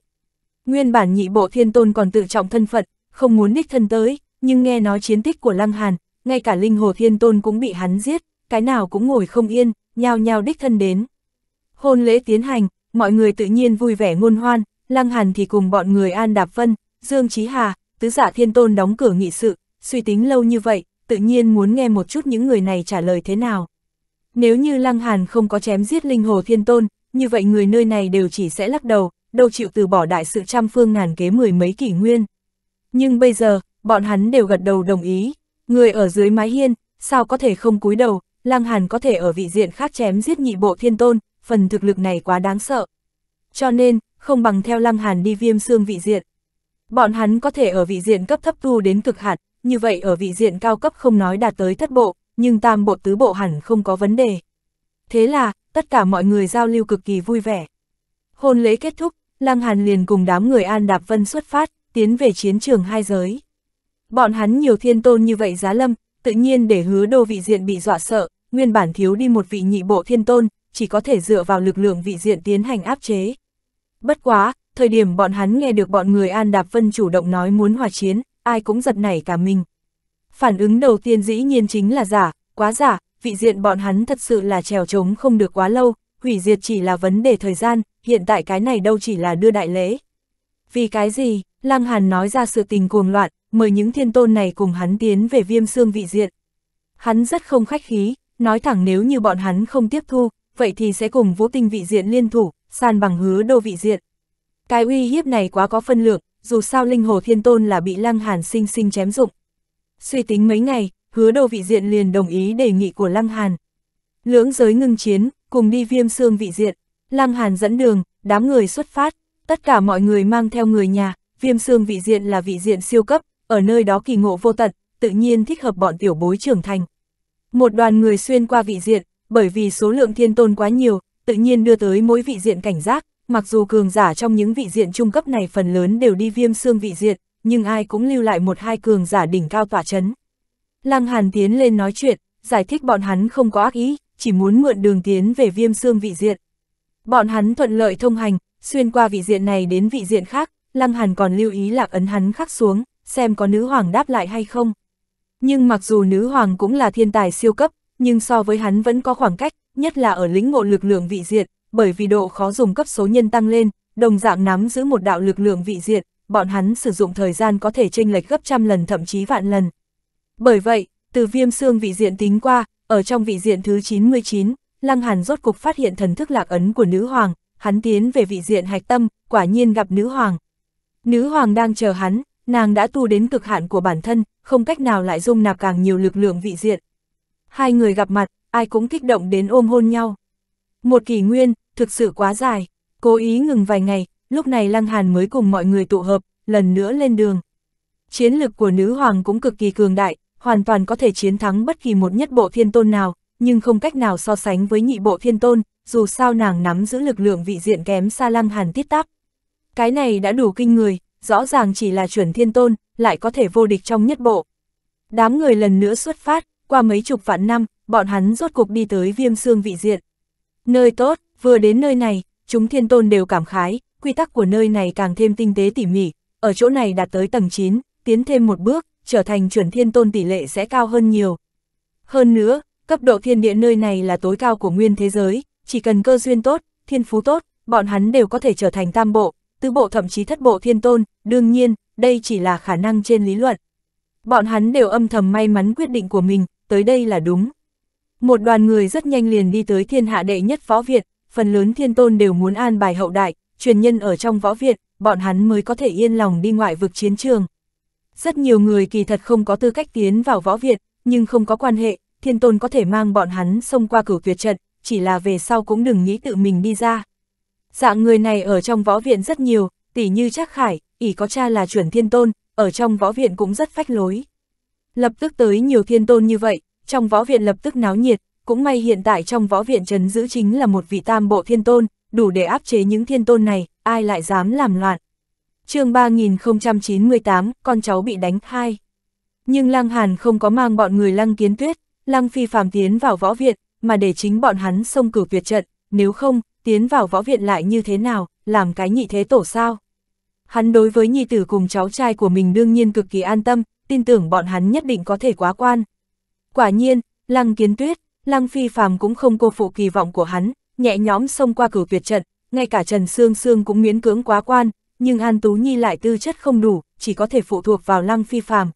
Speaker 1: Nguyên bản nhị bộ thiên tôn còn tự trọng thân phận, không muốn đích thân tới, nhưng nghe nói chiến tích của Lăng Hàn, ngay cả linh hồ thiên tôn cũng bị hắn giết, cái nào cũng ngồi không yên, nhao nhao đích thân đến. Hôn lễ tiến hành, mọi người tự nhiên vui vẻ ngôn hoan, Lăng Hàn thì cùng bọn người An Đạp Vân, Dương Chí Hà, Tứ Giả dạ Thiên Tôn đóng cửa nghị sự, suy tính lâu như vậy, tự nhiên muốn nghe một chút những người này trả lời thế nào. Nếu như Lăng Hàn không có chém giết linh hồ thiên tôn, như vậy người nơi này đều chỉ sẽ lắc đầu, đâu chịu từ bỏ đại sự trăm phương ngàn kế mười mấy kỷ nguyên. Nhưng bây giờ, bọn hắn đều gật đầu đồng ý. Người ở dưới mái hiên, sao có thể không cúi đầu, Lăng Hàn có thể ở vị diện khác chém giết nhị bộ thiên tôn, phần thực lực này quá đáng sợ. Cho nên, không bằng theo Lăng Hàn đi viêm xương vị diện. Bọn hắn có thể ở vị diện cấp thấp tu đến cực hạn, như vậy ở vị diện cao cấp không nói đạt tới thất bộ, nhưng tam bộ tứ bộ hẳn không có vấn đề. Thế là, tất cả mọi người giao lưu cực kỳ vui vẻ. Hôn lễ kết thúc, Lăng Hàn liền cùng đám người An Đạp Vân xuất phát, tiến về chiến trường hai giới. Bọn hắn nhiều thiên tôn như vậy giá lâm, tự nhiên để hứa đô vị diện bị dọa sợ, nguyên bản thiếu đi một vị nhị bộ thiên tôn, chỉ có thể dựa vào lực lượng vị diện tiến hành áp chế. Bất quá, thời điểm bọn hắn nghe được bọn người An Đạp Vân chủ động nói muốn hòa chiến, ai cũng giật nảy cả mình. Phản ứng đầu tiên dĩ nhiên chính là giả, quá giả, vị diện bọn hắn thật sự là trèo trống không được quá lâu, hủy diệt chỉ là vấn đề thời gian, hiện tại cái này đâu chỉ là đưa đại lễ. Vì cái gì, Lăng Hàn nói ra sự tình cuồng loạn, mời những thiên tôn này cùng hắn tiến về viêm xương vị diện. Hắn rất không khách khí, nói thẳng nếu như bọn hắn không tiếp thu, vậy thì sẽ cùng vũ tinh vị diện liên thủ, san bằng hứa đô vị diện. Cái uy hiếp này quá có phân lượng, dù sao linh hồ thiên tôn là bị lăng hàn sinh sinh chém dụng. Suy tính mấy ngày, hứa đô vị diện liền đồng ý đề nghị của lăng hàn. Lưỡng giới ngưng chiến, cùng đi viêm xương vị diện, lăng hàn dẫn đường, đám người xuất phát, tất cả mọi người mang theo người nhà, viêm xương vị diện là vị diện siêu cấp, ở nơi đó kỳ ngộ vô tận, tự nhiên thích hợp bọn tiểu bối trưởng thành. Một đoàn người xuyên qua vị diện, bởi vì số lượng thiên tôn quá nhiều, tự nhiên đưa tới mỗi vị diện cảnh giác, mặc dù cường giả trong những vị diện trung cấp này phần lớn đều đi viêm xương vị diện, nhưng ai cũng lưu lại một hai cường giả đỉnh cao tỏa chấn. Lăng Hàn tiến lên nói chuyện, giải thích bọn hắn không có ác ý, chỉ muốn mượn đường tiến về viêm xương vị diện. Bọn hắn thuận lợi thông hành, xuyên qua vị diện này đến vị diện khác, Lăng Hàn còn lưu ý lạc ấn hắn khắc xuống xem có nữ hoàng đáp lại hay không. Nhưng mặc dù nữ hoàng cũng là thiên tài siêu cấp, nhưng so với hắn vẫn có khoảng cách, nhất là ở lĩnh ngộ lực lượng vị diện, bởi vì độ khó dùng cấp số nhân tăng lên, đồng dạng nắm giữ một đạo lực lượng vị diện, bọn hắn sử dụng thời gian có thể chênh lệch gấp trăm lần thậm chí vạn lần. Bởi vậy, từ viêm xương vị diện tính qua, ở trong vị diện thứ 99, Lăng Hàn rốt cục phát hiện thần thức lạc ấn của nữ hoàng, hắn tiến về vị diện hạch tâm, quả nhiên gặp nữ hoàng. Nữ hoàng đang chờ hắn, nàng đã tu đến cực hạn của bản thân, không cách nào lại dung nạp càng nhiều lực lượng vị diện. Hai người gặp mặt, ai cũng kích động đến ôm hôn nhau. Một kỷ nguyên, thực sự quá dài, cố ý ngừng vài ngày, lúc này Lăng Hàn mới cùng mọi người tụ hợp, lần nữa lên đường. Chiến lực của nữ hoàng cũng cực kỳ cường đại, hoàn toàn có thể chiến thắng bất kỳ một nhất bộ thiên tôn nào, nhưng không cách nào so sánh với nhị bộ thiên tôn, dù sao nàng nắm giữ lực lượng vị diện kém xa Lăng Hàn tiết táp. Cái này đã đủ kinh người, rõ ràng chỉ là chuẩn thiên tôn, lại có thể vô địch trong nhất bộ. Đám người lần nữa xuất phát, qua mấy chục vạn năm, bọn hắn rốt cuộc đi tới viêm xương vị diện. Nơi tốt, vừa đến nơi này, chúng thiên tôn đều cảm khái, quy tắc của nơi này càng thêm tinh tế tỉ mỉ, ở chỗ này đạt tới tầng 9, tiến thêm một bước, trở thành chuẩn thiên tôn tỷ lệ sẽ cao hơn nhiều. Hơn nữa, cấp độ thiên địa nơi này là tối cao của nguyên thế giới, chỉ cần cơ duyên tốt, thiên phú tốt, bọn hắn đều có thể trở thành tam bộ, tứ bộ thậm chí thất bộ thiên tôn, đương nhiên, đây chỉ là khả năng trên lý luận. Bọn hắn đều âm thầm may mắn quyết định của mình, tới đây là đúng. Một đoàn người rất nhanh liền đi tới thiên hạ đệ nhất võ Việt, phần lớn thiên tôn đều muốn an bài hậu đại, truyền nhân ở trong võ Việt, bọn hắn mới có thể yên lòng đi ngoại vực chiến trường. Rất nhiều người kỳ thật không có tư cách tiến vào võ Việt, nhưng không có quan hệ, thiên tôn có thể mang bọn hắn xông qua cửu tuyệt trận, chỉ là về sau cũng đừng nghĩ tự mình đi ra. Dạng người này ở trong võ viện rất nhiều, tỉ như Trác Khải, ỷ có cha là chuẩn thiên tôn, ở trong võ viện cũng rất phách lối. Lập tức tới nhiều thiên tôn như vậy, trong võ viện lập tức náo nhiệt, cũng may hiện tại trong võ viện trấn giữ chính là một vị tam bộ thiên tôn, đủ để áp chế những thiên tôn này, ai lại dám làm loạn. chương 3098, con cháu bị đánh hai. Nhưng Lăng Hàn không có mang bọn người Lăng Kiến Tuyết, Lăng Phi phàm tiến vào võ viện, mà để chính bọn hắn xông cử Việt trận, nếu không, tiến vào võ viện lại như thế nào, làm cái nhị thế tổ sao. Hắn đối với nhi tử cùng cháu trai của mình đương nhiên cực kỳ an tâm, tin tưởng bọn hắn nhất định có thể quá quan. Quả nhiên, Lăng Kiến Tuyết, Lăng Phi Phàm cũng không cô phụ kỳ vọng của hắn, nhẹ nhõm xông qua cửu tuyệt trận, ngay cả Trần Sương Sương cũng miễn cưỡng quá quan, nhưng An Tú Nhi lại tư chất không đủ, chỉ có thể phụ thuộc vào Lăng Phi Phàm.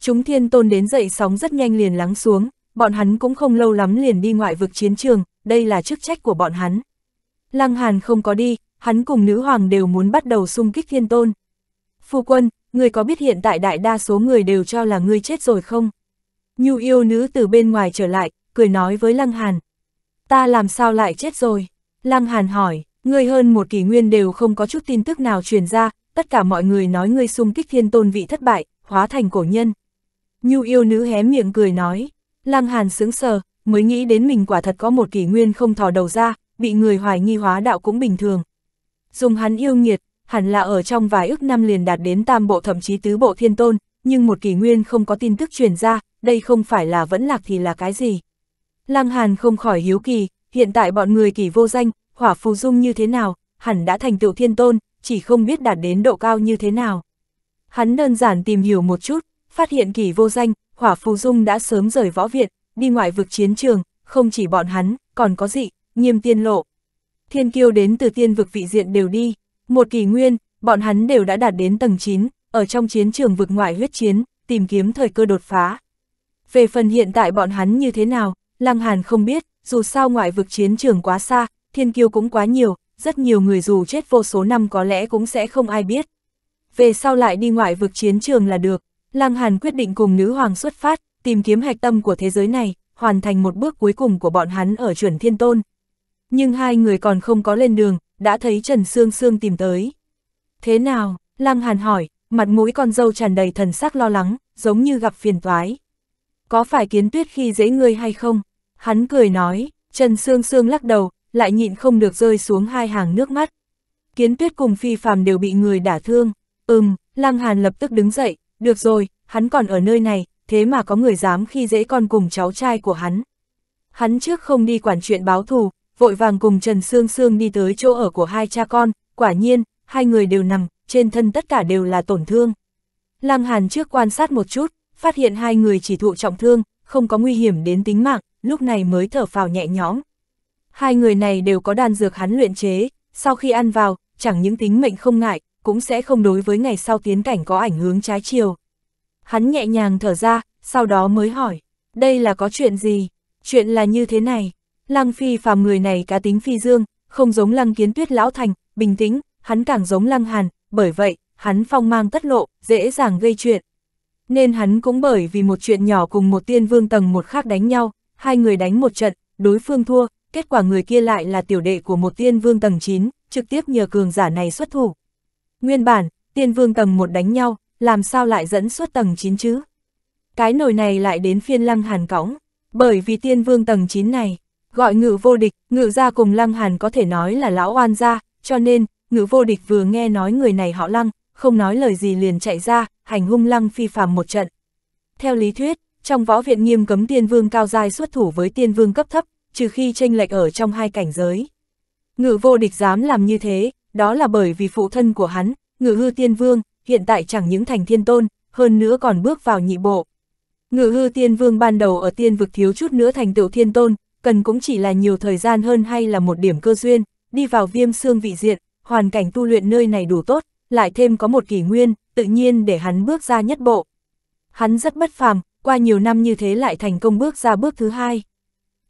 Speaker 1: Chúng thiên tôn đến dậy sóng rất nhanh liền lắng xuống, bọn hắn cũng không lâu lắm liền đi ngoại vực chiến trường, đây là chức trách của bọn hắn. Lăng Hàn không có đi, hắn cùng nữ hoàng đều muốn bắt đầu xung kích thiên tôn. Phu quân, người có biết hiện tại đại đa số người đều cho là ngươi chết rồi không? Nhu yêu nữ từ bên ngoài trở lại, cười nói với Lăng Hàn. Ta làm sao lại chết rồi? Lăng Hàn hỏi, ngươi hơn một kỷ nguyên đều không có chút tin tức nào truyền ra, tất cả mọi người nói ngươi xung kích thiên tôn vị thất bại, hóa thành cổ nhân. Nhu yêu nữ hé miệng cười nói, Lăng Hàn sướng sờ, mới nghĩ đến mình quả thật có một kỷ nguyên không thò đầu ra, bị người hoài nghi hóa đạo cũng bình thường. Dùng hắn yêu nghiệt, hẳn là ở trong vài ước năm liền đạt đến tam bộ thậm chí tứ bộ thiên tôn, nhưng một kỷ nguyên không có tin tức truyền ra, đây không phải là vẫn lạc thì là cái gì. Lăng Hàn không khỏi hiếu kỳ, hiện tại bọn người kỳ vô danh, hỏa phù dung như thế nào, hẳn đã thành tựu thiên tôn, chỉ không biết đạt đến độ cao như thế nào. Hắn đơn giản tìm hiểu một chút, phát hiện kỳ vô danh, hỏa phù dung đã sớm rời võ viện, đi ngoại vực chiến trường, không chỉ bọn hắn, còn có dị, nghiêm tiên lộ. Thiên kiêu đến từ tiên vực vị diện đều đi, một kỳ nguyên, bọn hắn đều đã đạt đến tầng 9, ở trong chiến trường vực ngoại huyết chiến, tìm kiếm thời cơ đột phá. Về phần hiện tại bọn hắn như thế nào, Lăng Hàn không biết, dù sao ngoại vực chiến trường quá xa, thiên kiêu cũng quá nhiều, rất nhiều người dù chết vô số năm có lẽ cũng sẽ không ai biết. Về sau lại đi ngoại vực chiến trường là được, Lăng Hàn quyết định cùng nữ hoàng xuất phát, tìm kiếm hạch tâm của thế giới này, hoàn thành một bước cuối cùng của bọn hắn ở chuẩn thiên tôn, nhưng hai người còn không có lên đường, đã thấy Trần Sương Sương tìm tới. Thế nào? Lăng Hàn hỏi, mặt mũi con dâu tràn đầy thần sắc lo lắng, giống như gặp phiền toái. Có phải kiến tuyết khi dễ ngươi hay không? Hắn cười nói, Trần Sương Sương lắc đầu, lại nhịn không được rơi xuống hai hàng nước mắt. Kiến tuyết cùng phi phàm đều bị người đả thương. Ừm, Lăng Hàn lập tức đứng dậy, được rồi, hắn còn ở nơi này, thế mà có người dám khi dễ con cùng cháu trai của hắn. Hắn trước không đi quản chuyện báo thù, vội vàng cùng Trần Sương Sương đi tới chỗ ở của hai cha con, quả nhiên, hai người đều nằm, trên thân tất cả đều là tổn thương. Lăng Hàn trước quan sát một chút, phát hiện hai người chỉ thụ trọng thương, không có nguy hiểm đến tính mạng, lúc này mới thở phào nhẹ nhõm. Hai người này đều có đan dược hắn luyện chế, sau khi ăn vào, chẳng những tính mệnh không ngại, cũng sẽ không đối với ngày sau tiến cảnh có ảnh hướng trái chiều. Hắn nhẹ nhàng thở ra, sau đó mới hỏi, đây là có chuyện gì? Chuyện là như thế này, Lăng Phi phàm người này cá tính phi dương, không giống Lăng Kiến Tuyết lão thành, bình tĩnh, hắn càng giống Lăng Hàn, bởi vậy, hắn phong mang tất lộ, dễ dàng gây chuyện. Nên hắn cũng bởi vì một chuyện nhỏ cùng một tiên vương tầng một khác đánh nhau, hai người đánh một trận, đối phương thua, kết quả người kia lại là tiểu đệ của một tiên vương tầng 9, trực tiếp nhờ cường giả này xuất thủ. Nguyên bản, tiên vương tầng một đánh nhau, làm sao lại dẫn xuất tầng 9 chứ? Cái nồi này lại đến phiên lăng hàn cõng, bởi vì tiên vương tầng 9 này, Gọi ngự vô địch, ngự gia cùng Lăng Hàn có thể nói là lão oan gia, cho nên, ngự vô địch vừa nghe nói người này họ Lăng, không nói lời gì liền chạy ra, hành hung Lăng phi phàm một trận. Theo lý thuyết, trong võ viện nghiêm cấm tiên vương cao giai xuất thủ với tiên vương cấp thấp, trừ khi tranh lệch ở trong hai cảnh giới. Ngự vô địch dám làm như thế, đó là bởi vì phụ thân của hắn, ngự hư tiên vương, hiện tại chẳng những thành thiên tôn, hơn nữa còn bước vào nhị bộ. Ngự hư tiên vương ban đầu ở tiên vực thiếu chút nữa thành tựu thiên tôn, cần cũng chỉ là nhiều thời gian hơn hay là một điểm cơ duyên, đi vào viêm xương vị diện, hoàn cảnh tu luyện nơi này đủ tốt, lại thêm có một kỷ nguyên, tự nhiên để hắn bước ra nhất bộ. Hắn rất bất phàm, qua nhiều năm như thế lại thành công bước ra bước thứ hai.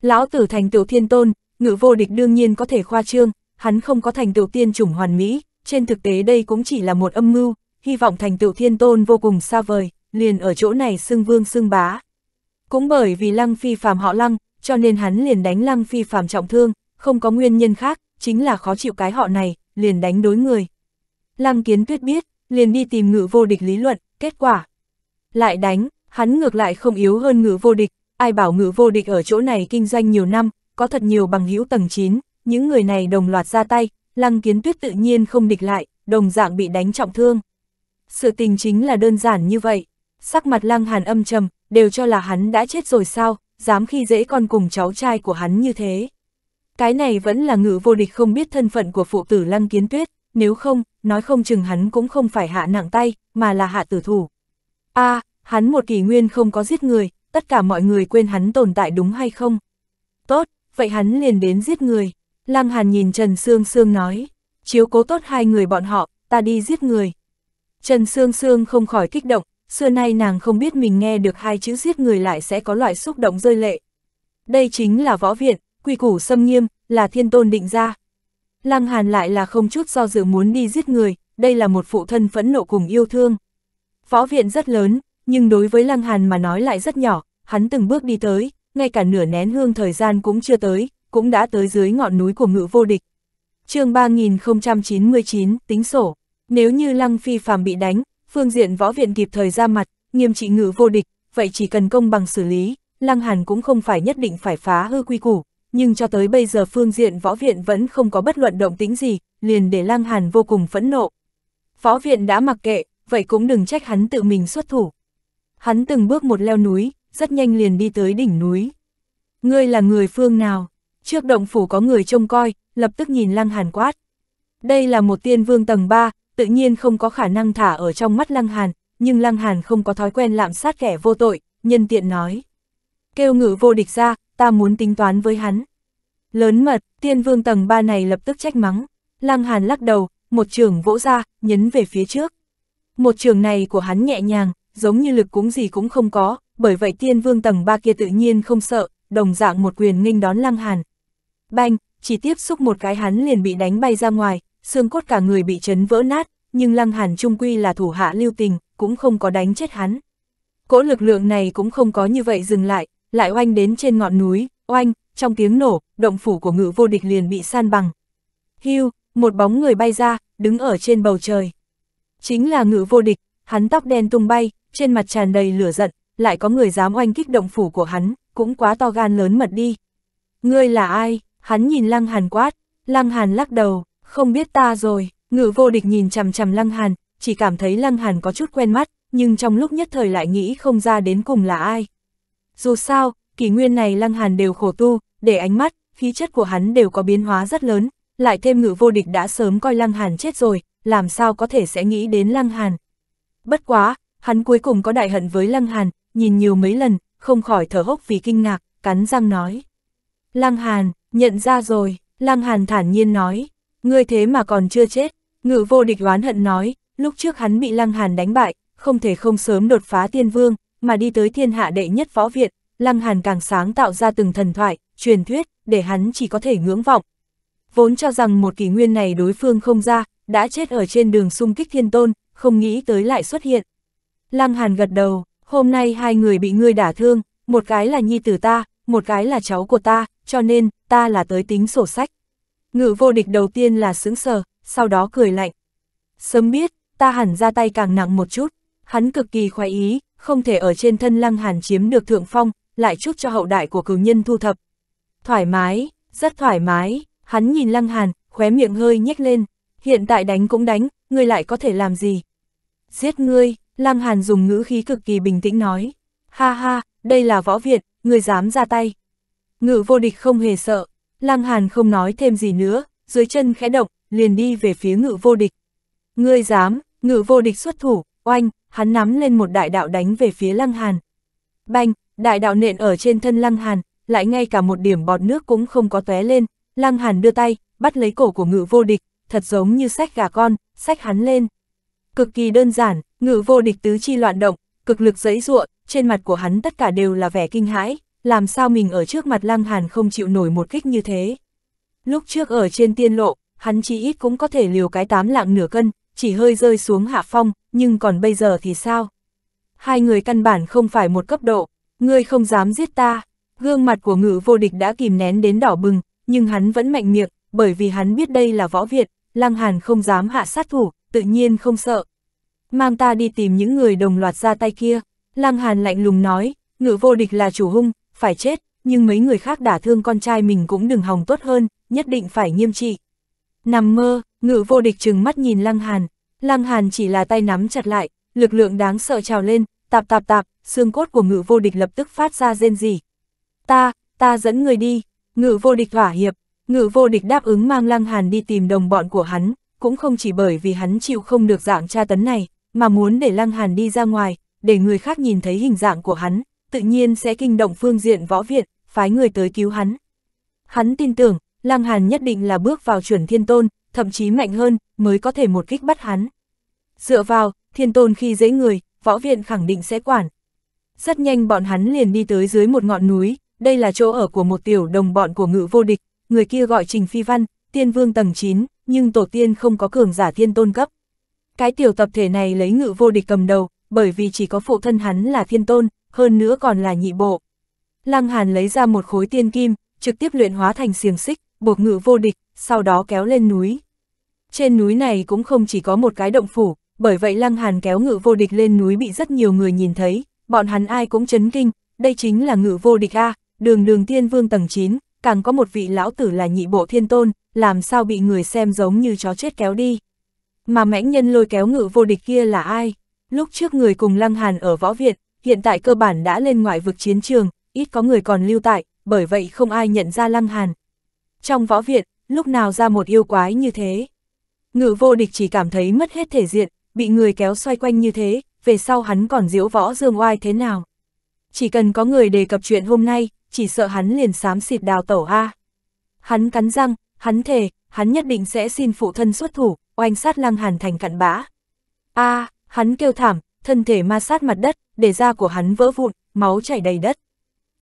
Speaker 1: Lão tử thành tiểu thiên tôn, ngự vô địch đương nhiên có thể khoa trương, hắn không có thành tiểu tiên chủng hoàn mỹ, trên thực tế đây cũng chỉ là một âm mưu, hy vọng thành tiểu thiên tôn vô cùng xa vời, liền ở chỗ này xưng vương xưng bá. Cũng bởi vì lăng phi phàm họ lăng, cho nên hắn liền đánh Lăng Phi phàm trọng thương, không có nguyên nhân khác, chính là khó chịu cái họ này, liền đánh đối người. Lăng Kiến Tuyết biết, liền đi tìm ngự vô địch lý luận, kết quả. Lại đánh, hắn ngược lại không yếu hơn ngự vô địch, ai bảo ngự vô địch ở chỗ này kinh doanh nhiều năm, có thật nhiều bằng hữu tầng 9, những người này đồng loạt ra tay, Lăng Kiến Tuyết tự nhiên không địch lại, đồng dạng bị đánh trọng thương. Sự tình chính là đơn giản như vậy, sắc mặt Lăng Hàn âm trầm, đều cho là hắn đã chết rồi sao, dám khi dễ con cùng cháu trai của hắn như thế. Cái này vẫn là ngự vô địch không biết thân phận của phụ tử lăng kiến tuyết, nếu không, nói không chừng hắn cũng không phải hạ nặng tay, mà là hạ tử thủ. a à, hắn một kỷ nguyên không có giết người, tất cả mọi người quên hắn tồn tại đúng hay không? Tốt, vậy hắn liền đến giết người. Lăng Hàn nhìn Trần Sương Sương nói, chiếu cố tốt hai người bọn họ, ta đi giết người. Trần Sương Sương không khỏi kích động, xưa nay nàng không biết mình nghe được hai chữ giết người lại sẽ có loại xúc động rơi lệ. Đây chính là võ viện, quy củ xâm nghiêm, là thiên tôn định ra. Lăng Hàn lại là không chút do dự muốn đi giết người, đây là một phụ thân phẫn nộ cùng yêu thương. Võ viện rất lớn, nhưng đối với Lăng Hàn mà nói lại rất nhỏ, hắn từng bước đi tới, ngay cả nửa nén hương thời gian cũng chưa tới, cũng đã tới dưới ngọn núi của ngự vô địch. chương 3099, tính sổ, nếu như Lăng Phi Phạm bị đánh, phương diện võ viện kịp thời ra mặt, nghiêm trị ngự vô địch, vậy chỉ cần công bằng xử lý, Lăng Hàn cũng không phải nhất định phải phá hư quy củ, nhưng cho tới bây giờ phương diện võ viện vẫn không có bất luận động tính gì, liền để Lăng Hàn vô cùng phẫn nộ. Võ viện đã mặc kệ, vậy cũng đừng trách hắn tự mình xuất thủ. Hắn từng bước một leo núi, rất nhanh liền đi tới đỉnh núi. Ngươi là người phương nào? Trước động phủ có người trông coi, lập tức nhìn Lăng Hàn quát. Đây là một tiên vương tầng 3, tự nhiên không có khả năng thả ở trong mắt Lăng Hàn, nhưng Lăng Hàn không có thói quen lạm sát kẻ vô tội, nhân tiện nói. Kêu ngữ vô địch ra, ta muốn tính toán với hắn. Lớn mật, tiên vương tầng 3 này lập tức trách mắng. Lăng Hàn lắc đầu, một trường vỗ ra, nhấn về phía trước. Một trường này của hắn nhẹ nhàng, giống như lực cũng gì cũng không có, bởi vậy tiên vương tầng 3 kia tự nhiên không sợ, đồng dạng một quyền nghênh đón Lăng Hàn. Banh, chỉ tiếp xúc một cái hắn liền bị đánh bay ra ngoài, xương cốt cả người bị chấn vỡ nát, nhưng Lăng Hàn trung quy là thủ hạ lưu tình, cũng không có đánh chết hắn. Cỗ lực lượng này cũng không có như vậy dừng lại, lại oanh đến trên ngọn núi, oanh, trong tiếng nổ, động phủ của ngự vô địch liền bị san bằng. Hưu, một bóng người bay ra, đứng ở trên bầu trời. Chính là ngự vô địch, hắn tóc đen tung bay, trên mặt tràn đầy lửa giận, lại có người dám oanh kích động phủ của hắn, cũng quá to gan lớn mật đi. Ngươi là ai? Hắn nhìn Lăng Hàn quát, Lăng Hàn lắc đầu, không biết ta rồi, ngự vô địch nhìn chằm chằm Lăng Hàn, chỉ cảm thấy Lăng Hàn có chút quen mắt, nhưng trong lúc nhất thời lại nghĩ không ra đến cùng là ai. Dù sao, kỷ nguyên này Lăng Hàn đều khổ tu, để ánh mắt, khí chất của hắn đều có biến hóa rất lớn, lại thêm ngự vô địch đã sớm coi Lăng Hàn chết rồi, làm sao có thể sẽ nghĩ đến Lăng Hàn. Bất quá, hắn cuối cùng có đại hận với Lăng Hàn, nhìn nhiều mấy lần, không khỏi thở hốc vì kinh ngạc, cắn răng nói. Lăng Hàn, nhận ra rồi, Lăng Hàn thản nhiên nói, Ngươi thế mà còn chưa chết, ngự vô địch oán hận nói, lúc trước hắn bị Lăng Hàn đánh bại, không thể không sớm đột phá tiên vương, mà đi tới thiên hạ đệ nhất võ viện, Lăng Hàn càng sáng tạo ra từng thần thoại, truyền thuyết, để hắn chỉ có thể ngưỡng vọng. Vốn cho rằng một kỷ nguyên này đối phương không ra, đã chết ở trên đường xung kích thiên tôn, không nghĩ tới lại xuất hiện. Lăng Hàn gật đầu, hôm nay hai người bị ngươi đả thương, một cái là nhi tử ta, một cái là cháu của ta, cho nên, ta là tới tính sổ sách, Ngự vô địch đầu tiên là sướng sờ, sau đó cười lạnh. Sớm biết, ta hẳn ra tay càng nặng một chút, hắn cực kỳ khoái ý, không thể ở trên thân lăng hàn chiếm được thượng phong, lại chút cho hậu đại của cửu nhân thu thập. Thoải mái, rất thoải mái, hắn nhìn lăng hàn, khóe miệng hơi nhếch lên, hiện tại đánh cũng đánh, ngươi lại có thể làm gì? Giết ngươi, lăng hàn dùng ngữ khí cực kỳ bình tĩnh nói, ha ha, đây là võ viện, ngươi dám ra tay. Ngự vô địch không hề sợ, Lăng Hàn không nói thêm gì nữa, dưới chân khẽ động, liền đi về phía ngự vô địch. Ngươi dám, ngự vô địch xuất thủ, oanh, hắn nắm lên một đại đạo đánh về phía Lăng Hàn. Banh, đại đạo nện ở trên thân Lăng Hàn, lại ngay cả một điểm bọt nước cũng không có tóe lên, Lăng Hàn đưa tay, bắt lấy cổ của ngự vô địch, thật giống như sách gà con, sách hắn lên. Cực kỳ đơn giản, ngự vô địch tứ chi loạn động, cực lực dẫy ruộng, trên mặt của hắn tất cả đều là vẻ kinh hãi làm sao mình ở trước mặt Lăng Hàn không chịu nổi một kích như thế. Lúc trước ở trên tiên lộ, hắn chỉ ít cũng có thể liều cái tám lạng nửa cân, chỉ hơi rơi xuống hạ phong, nhưng còn bây giờ thì sao? Hai người căn bản không phải một cấp độ, ngươi không dám giết ta. Gương mặt của ngữ vô địch đã kìm nén đến đỏ bừng, nhưng hắn vẫn mạnh miệng, bởi vì hắn biết đây là võ Việt, Lăng Hàn không dám hạ sát thủ, tự nhiên không sợ. Mang ta đi tìm những người đồng loạt ra tay kia, Lăng Hàn lạnh lùng nói, ngữ vô địch là chủ hung, phải chết, nhưng mấy người khác đả thương con trai mình cũng đừng hòng tốt hơn, nhất định phải nghiêm trị. Nằm mơ, ngự vô địch trừng mắt nhìn Lăng Hàn, Lăng Hàn chỉ là tay nắm chặt lại, lực lượng đáng sợ trào lên, tạp tạp tạp, xương cốt của ngự vô địch lập tức phát ra rên rỉ. Ta, ta dẫn người đi, ngự vô địch thỏa hiệp, ngự vô địch đáp ứng mang Lăng Hàn đi tìm đồng bọn của hắn, cũng không chỉ bởi vì hắn chịu không được dạng tra tấn này, mà muốn để Lăng Hàn đi ra ngoài, để người khác nhìn thấy hình dạng của hắn, tự nhiên sẽ kinh động phương diện võ viện, phái người tới cứu hắn. Hắn tin tưởng, Lăng Hàn nhất định là bước vào chuẩn thiên tôn, thậm chí mạnh hơn, mới có thể một kích bắt hắn. Dựa vào, thiên tôn khi dễ người, võ viện khẳng định sẽ quản. Rất nhanh bọn hắn liền đi tới dưới một ngọn núi, đây là chỗ ở của một tiểu đồng bọn của ngự vô địch, người kia gọi Trình Phi Văn, tiên vương tầng 9, nhưng tổ tiên không có cường giả thiên tôn cấp. Cái tiểu tập thể này lấy ngự vô địch cầm đầu, bởi vì chỉ có phụ thân hắn là thiên tôn, hơn nữa còn là nhị bộ. Lăng Hàn lấy ra một khối tiên kim, trực tiếp luyện hóa thành xiềng xích, buộc ngự vô địch, sau đó kéo lên núi. Trên núi này cũng không chỉ có một cái động phủ, bởi vậy Lăng Hàn kéo ngự vô địch lên núi bị rất nhiều người nhìn thấy, bọn hắn ai cũng chấn kinh, đây chính là ngự vô địch A, đường đường tiên vương tầng 9, càng có một vị lão tử là nhị bộ thiên tôn, làm sao bị người xem giống như chó chết kéo đi. Mà mãnh nhân lôi kéo ngự vô địch kia là ai? Lúc trước người cùng Lăng Hàn ở võ viện, hiện tại cơ bản đã lên ngoại vực chiến trường, ít có người còn lưu tại, bởi vậy không ai nhận ra Lăng Hàn. Trong võ viện, lúc nào ra một yêu quái như thế. Ngự vô địch chỉ cảm thấy mất hết thể diện, bị người kéo xoay quanh như thế, về sau hắn còn diễu võ dương oai thế nào. Chỉ cần có người đề cập chuyện hôm nay, chỉ sợ hắn liền xám xịt đào tẩu A. Hắn cắn răng, hắn thề, hắn nhất định sẽ xin phụ thân xuất thủ, oanh sát lăng hàn thành cặn bã. A, hắn kêu thảm, thân thể ma sát mặt đất, để da của hắn vỡ vụn, máu chảy đầy đất.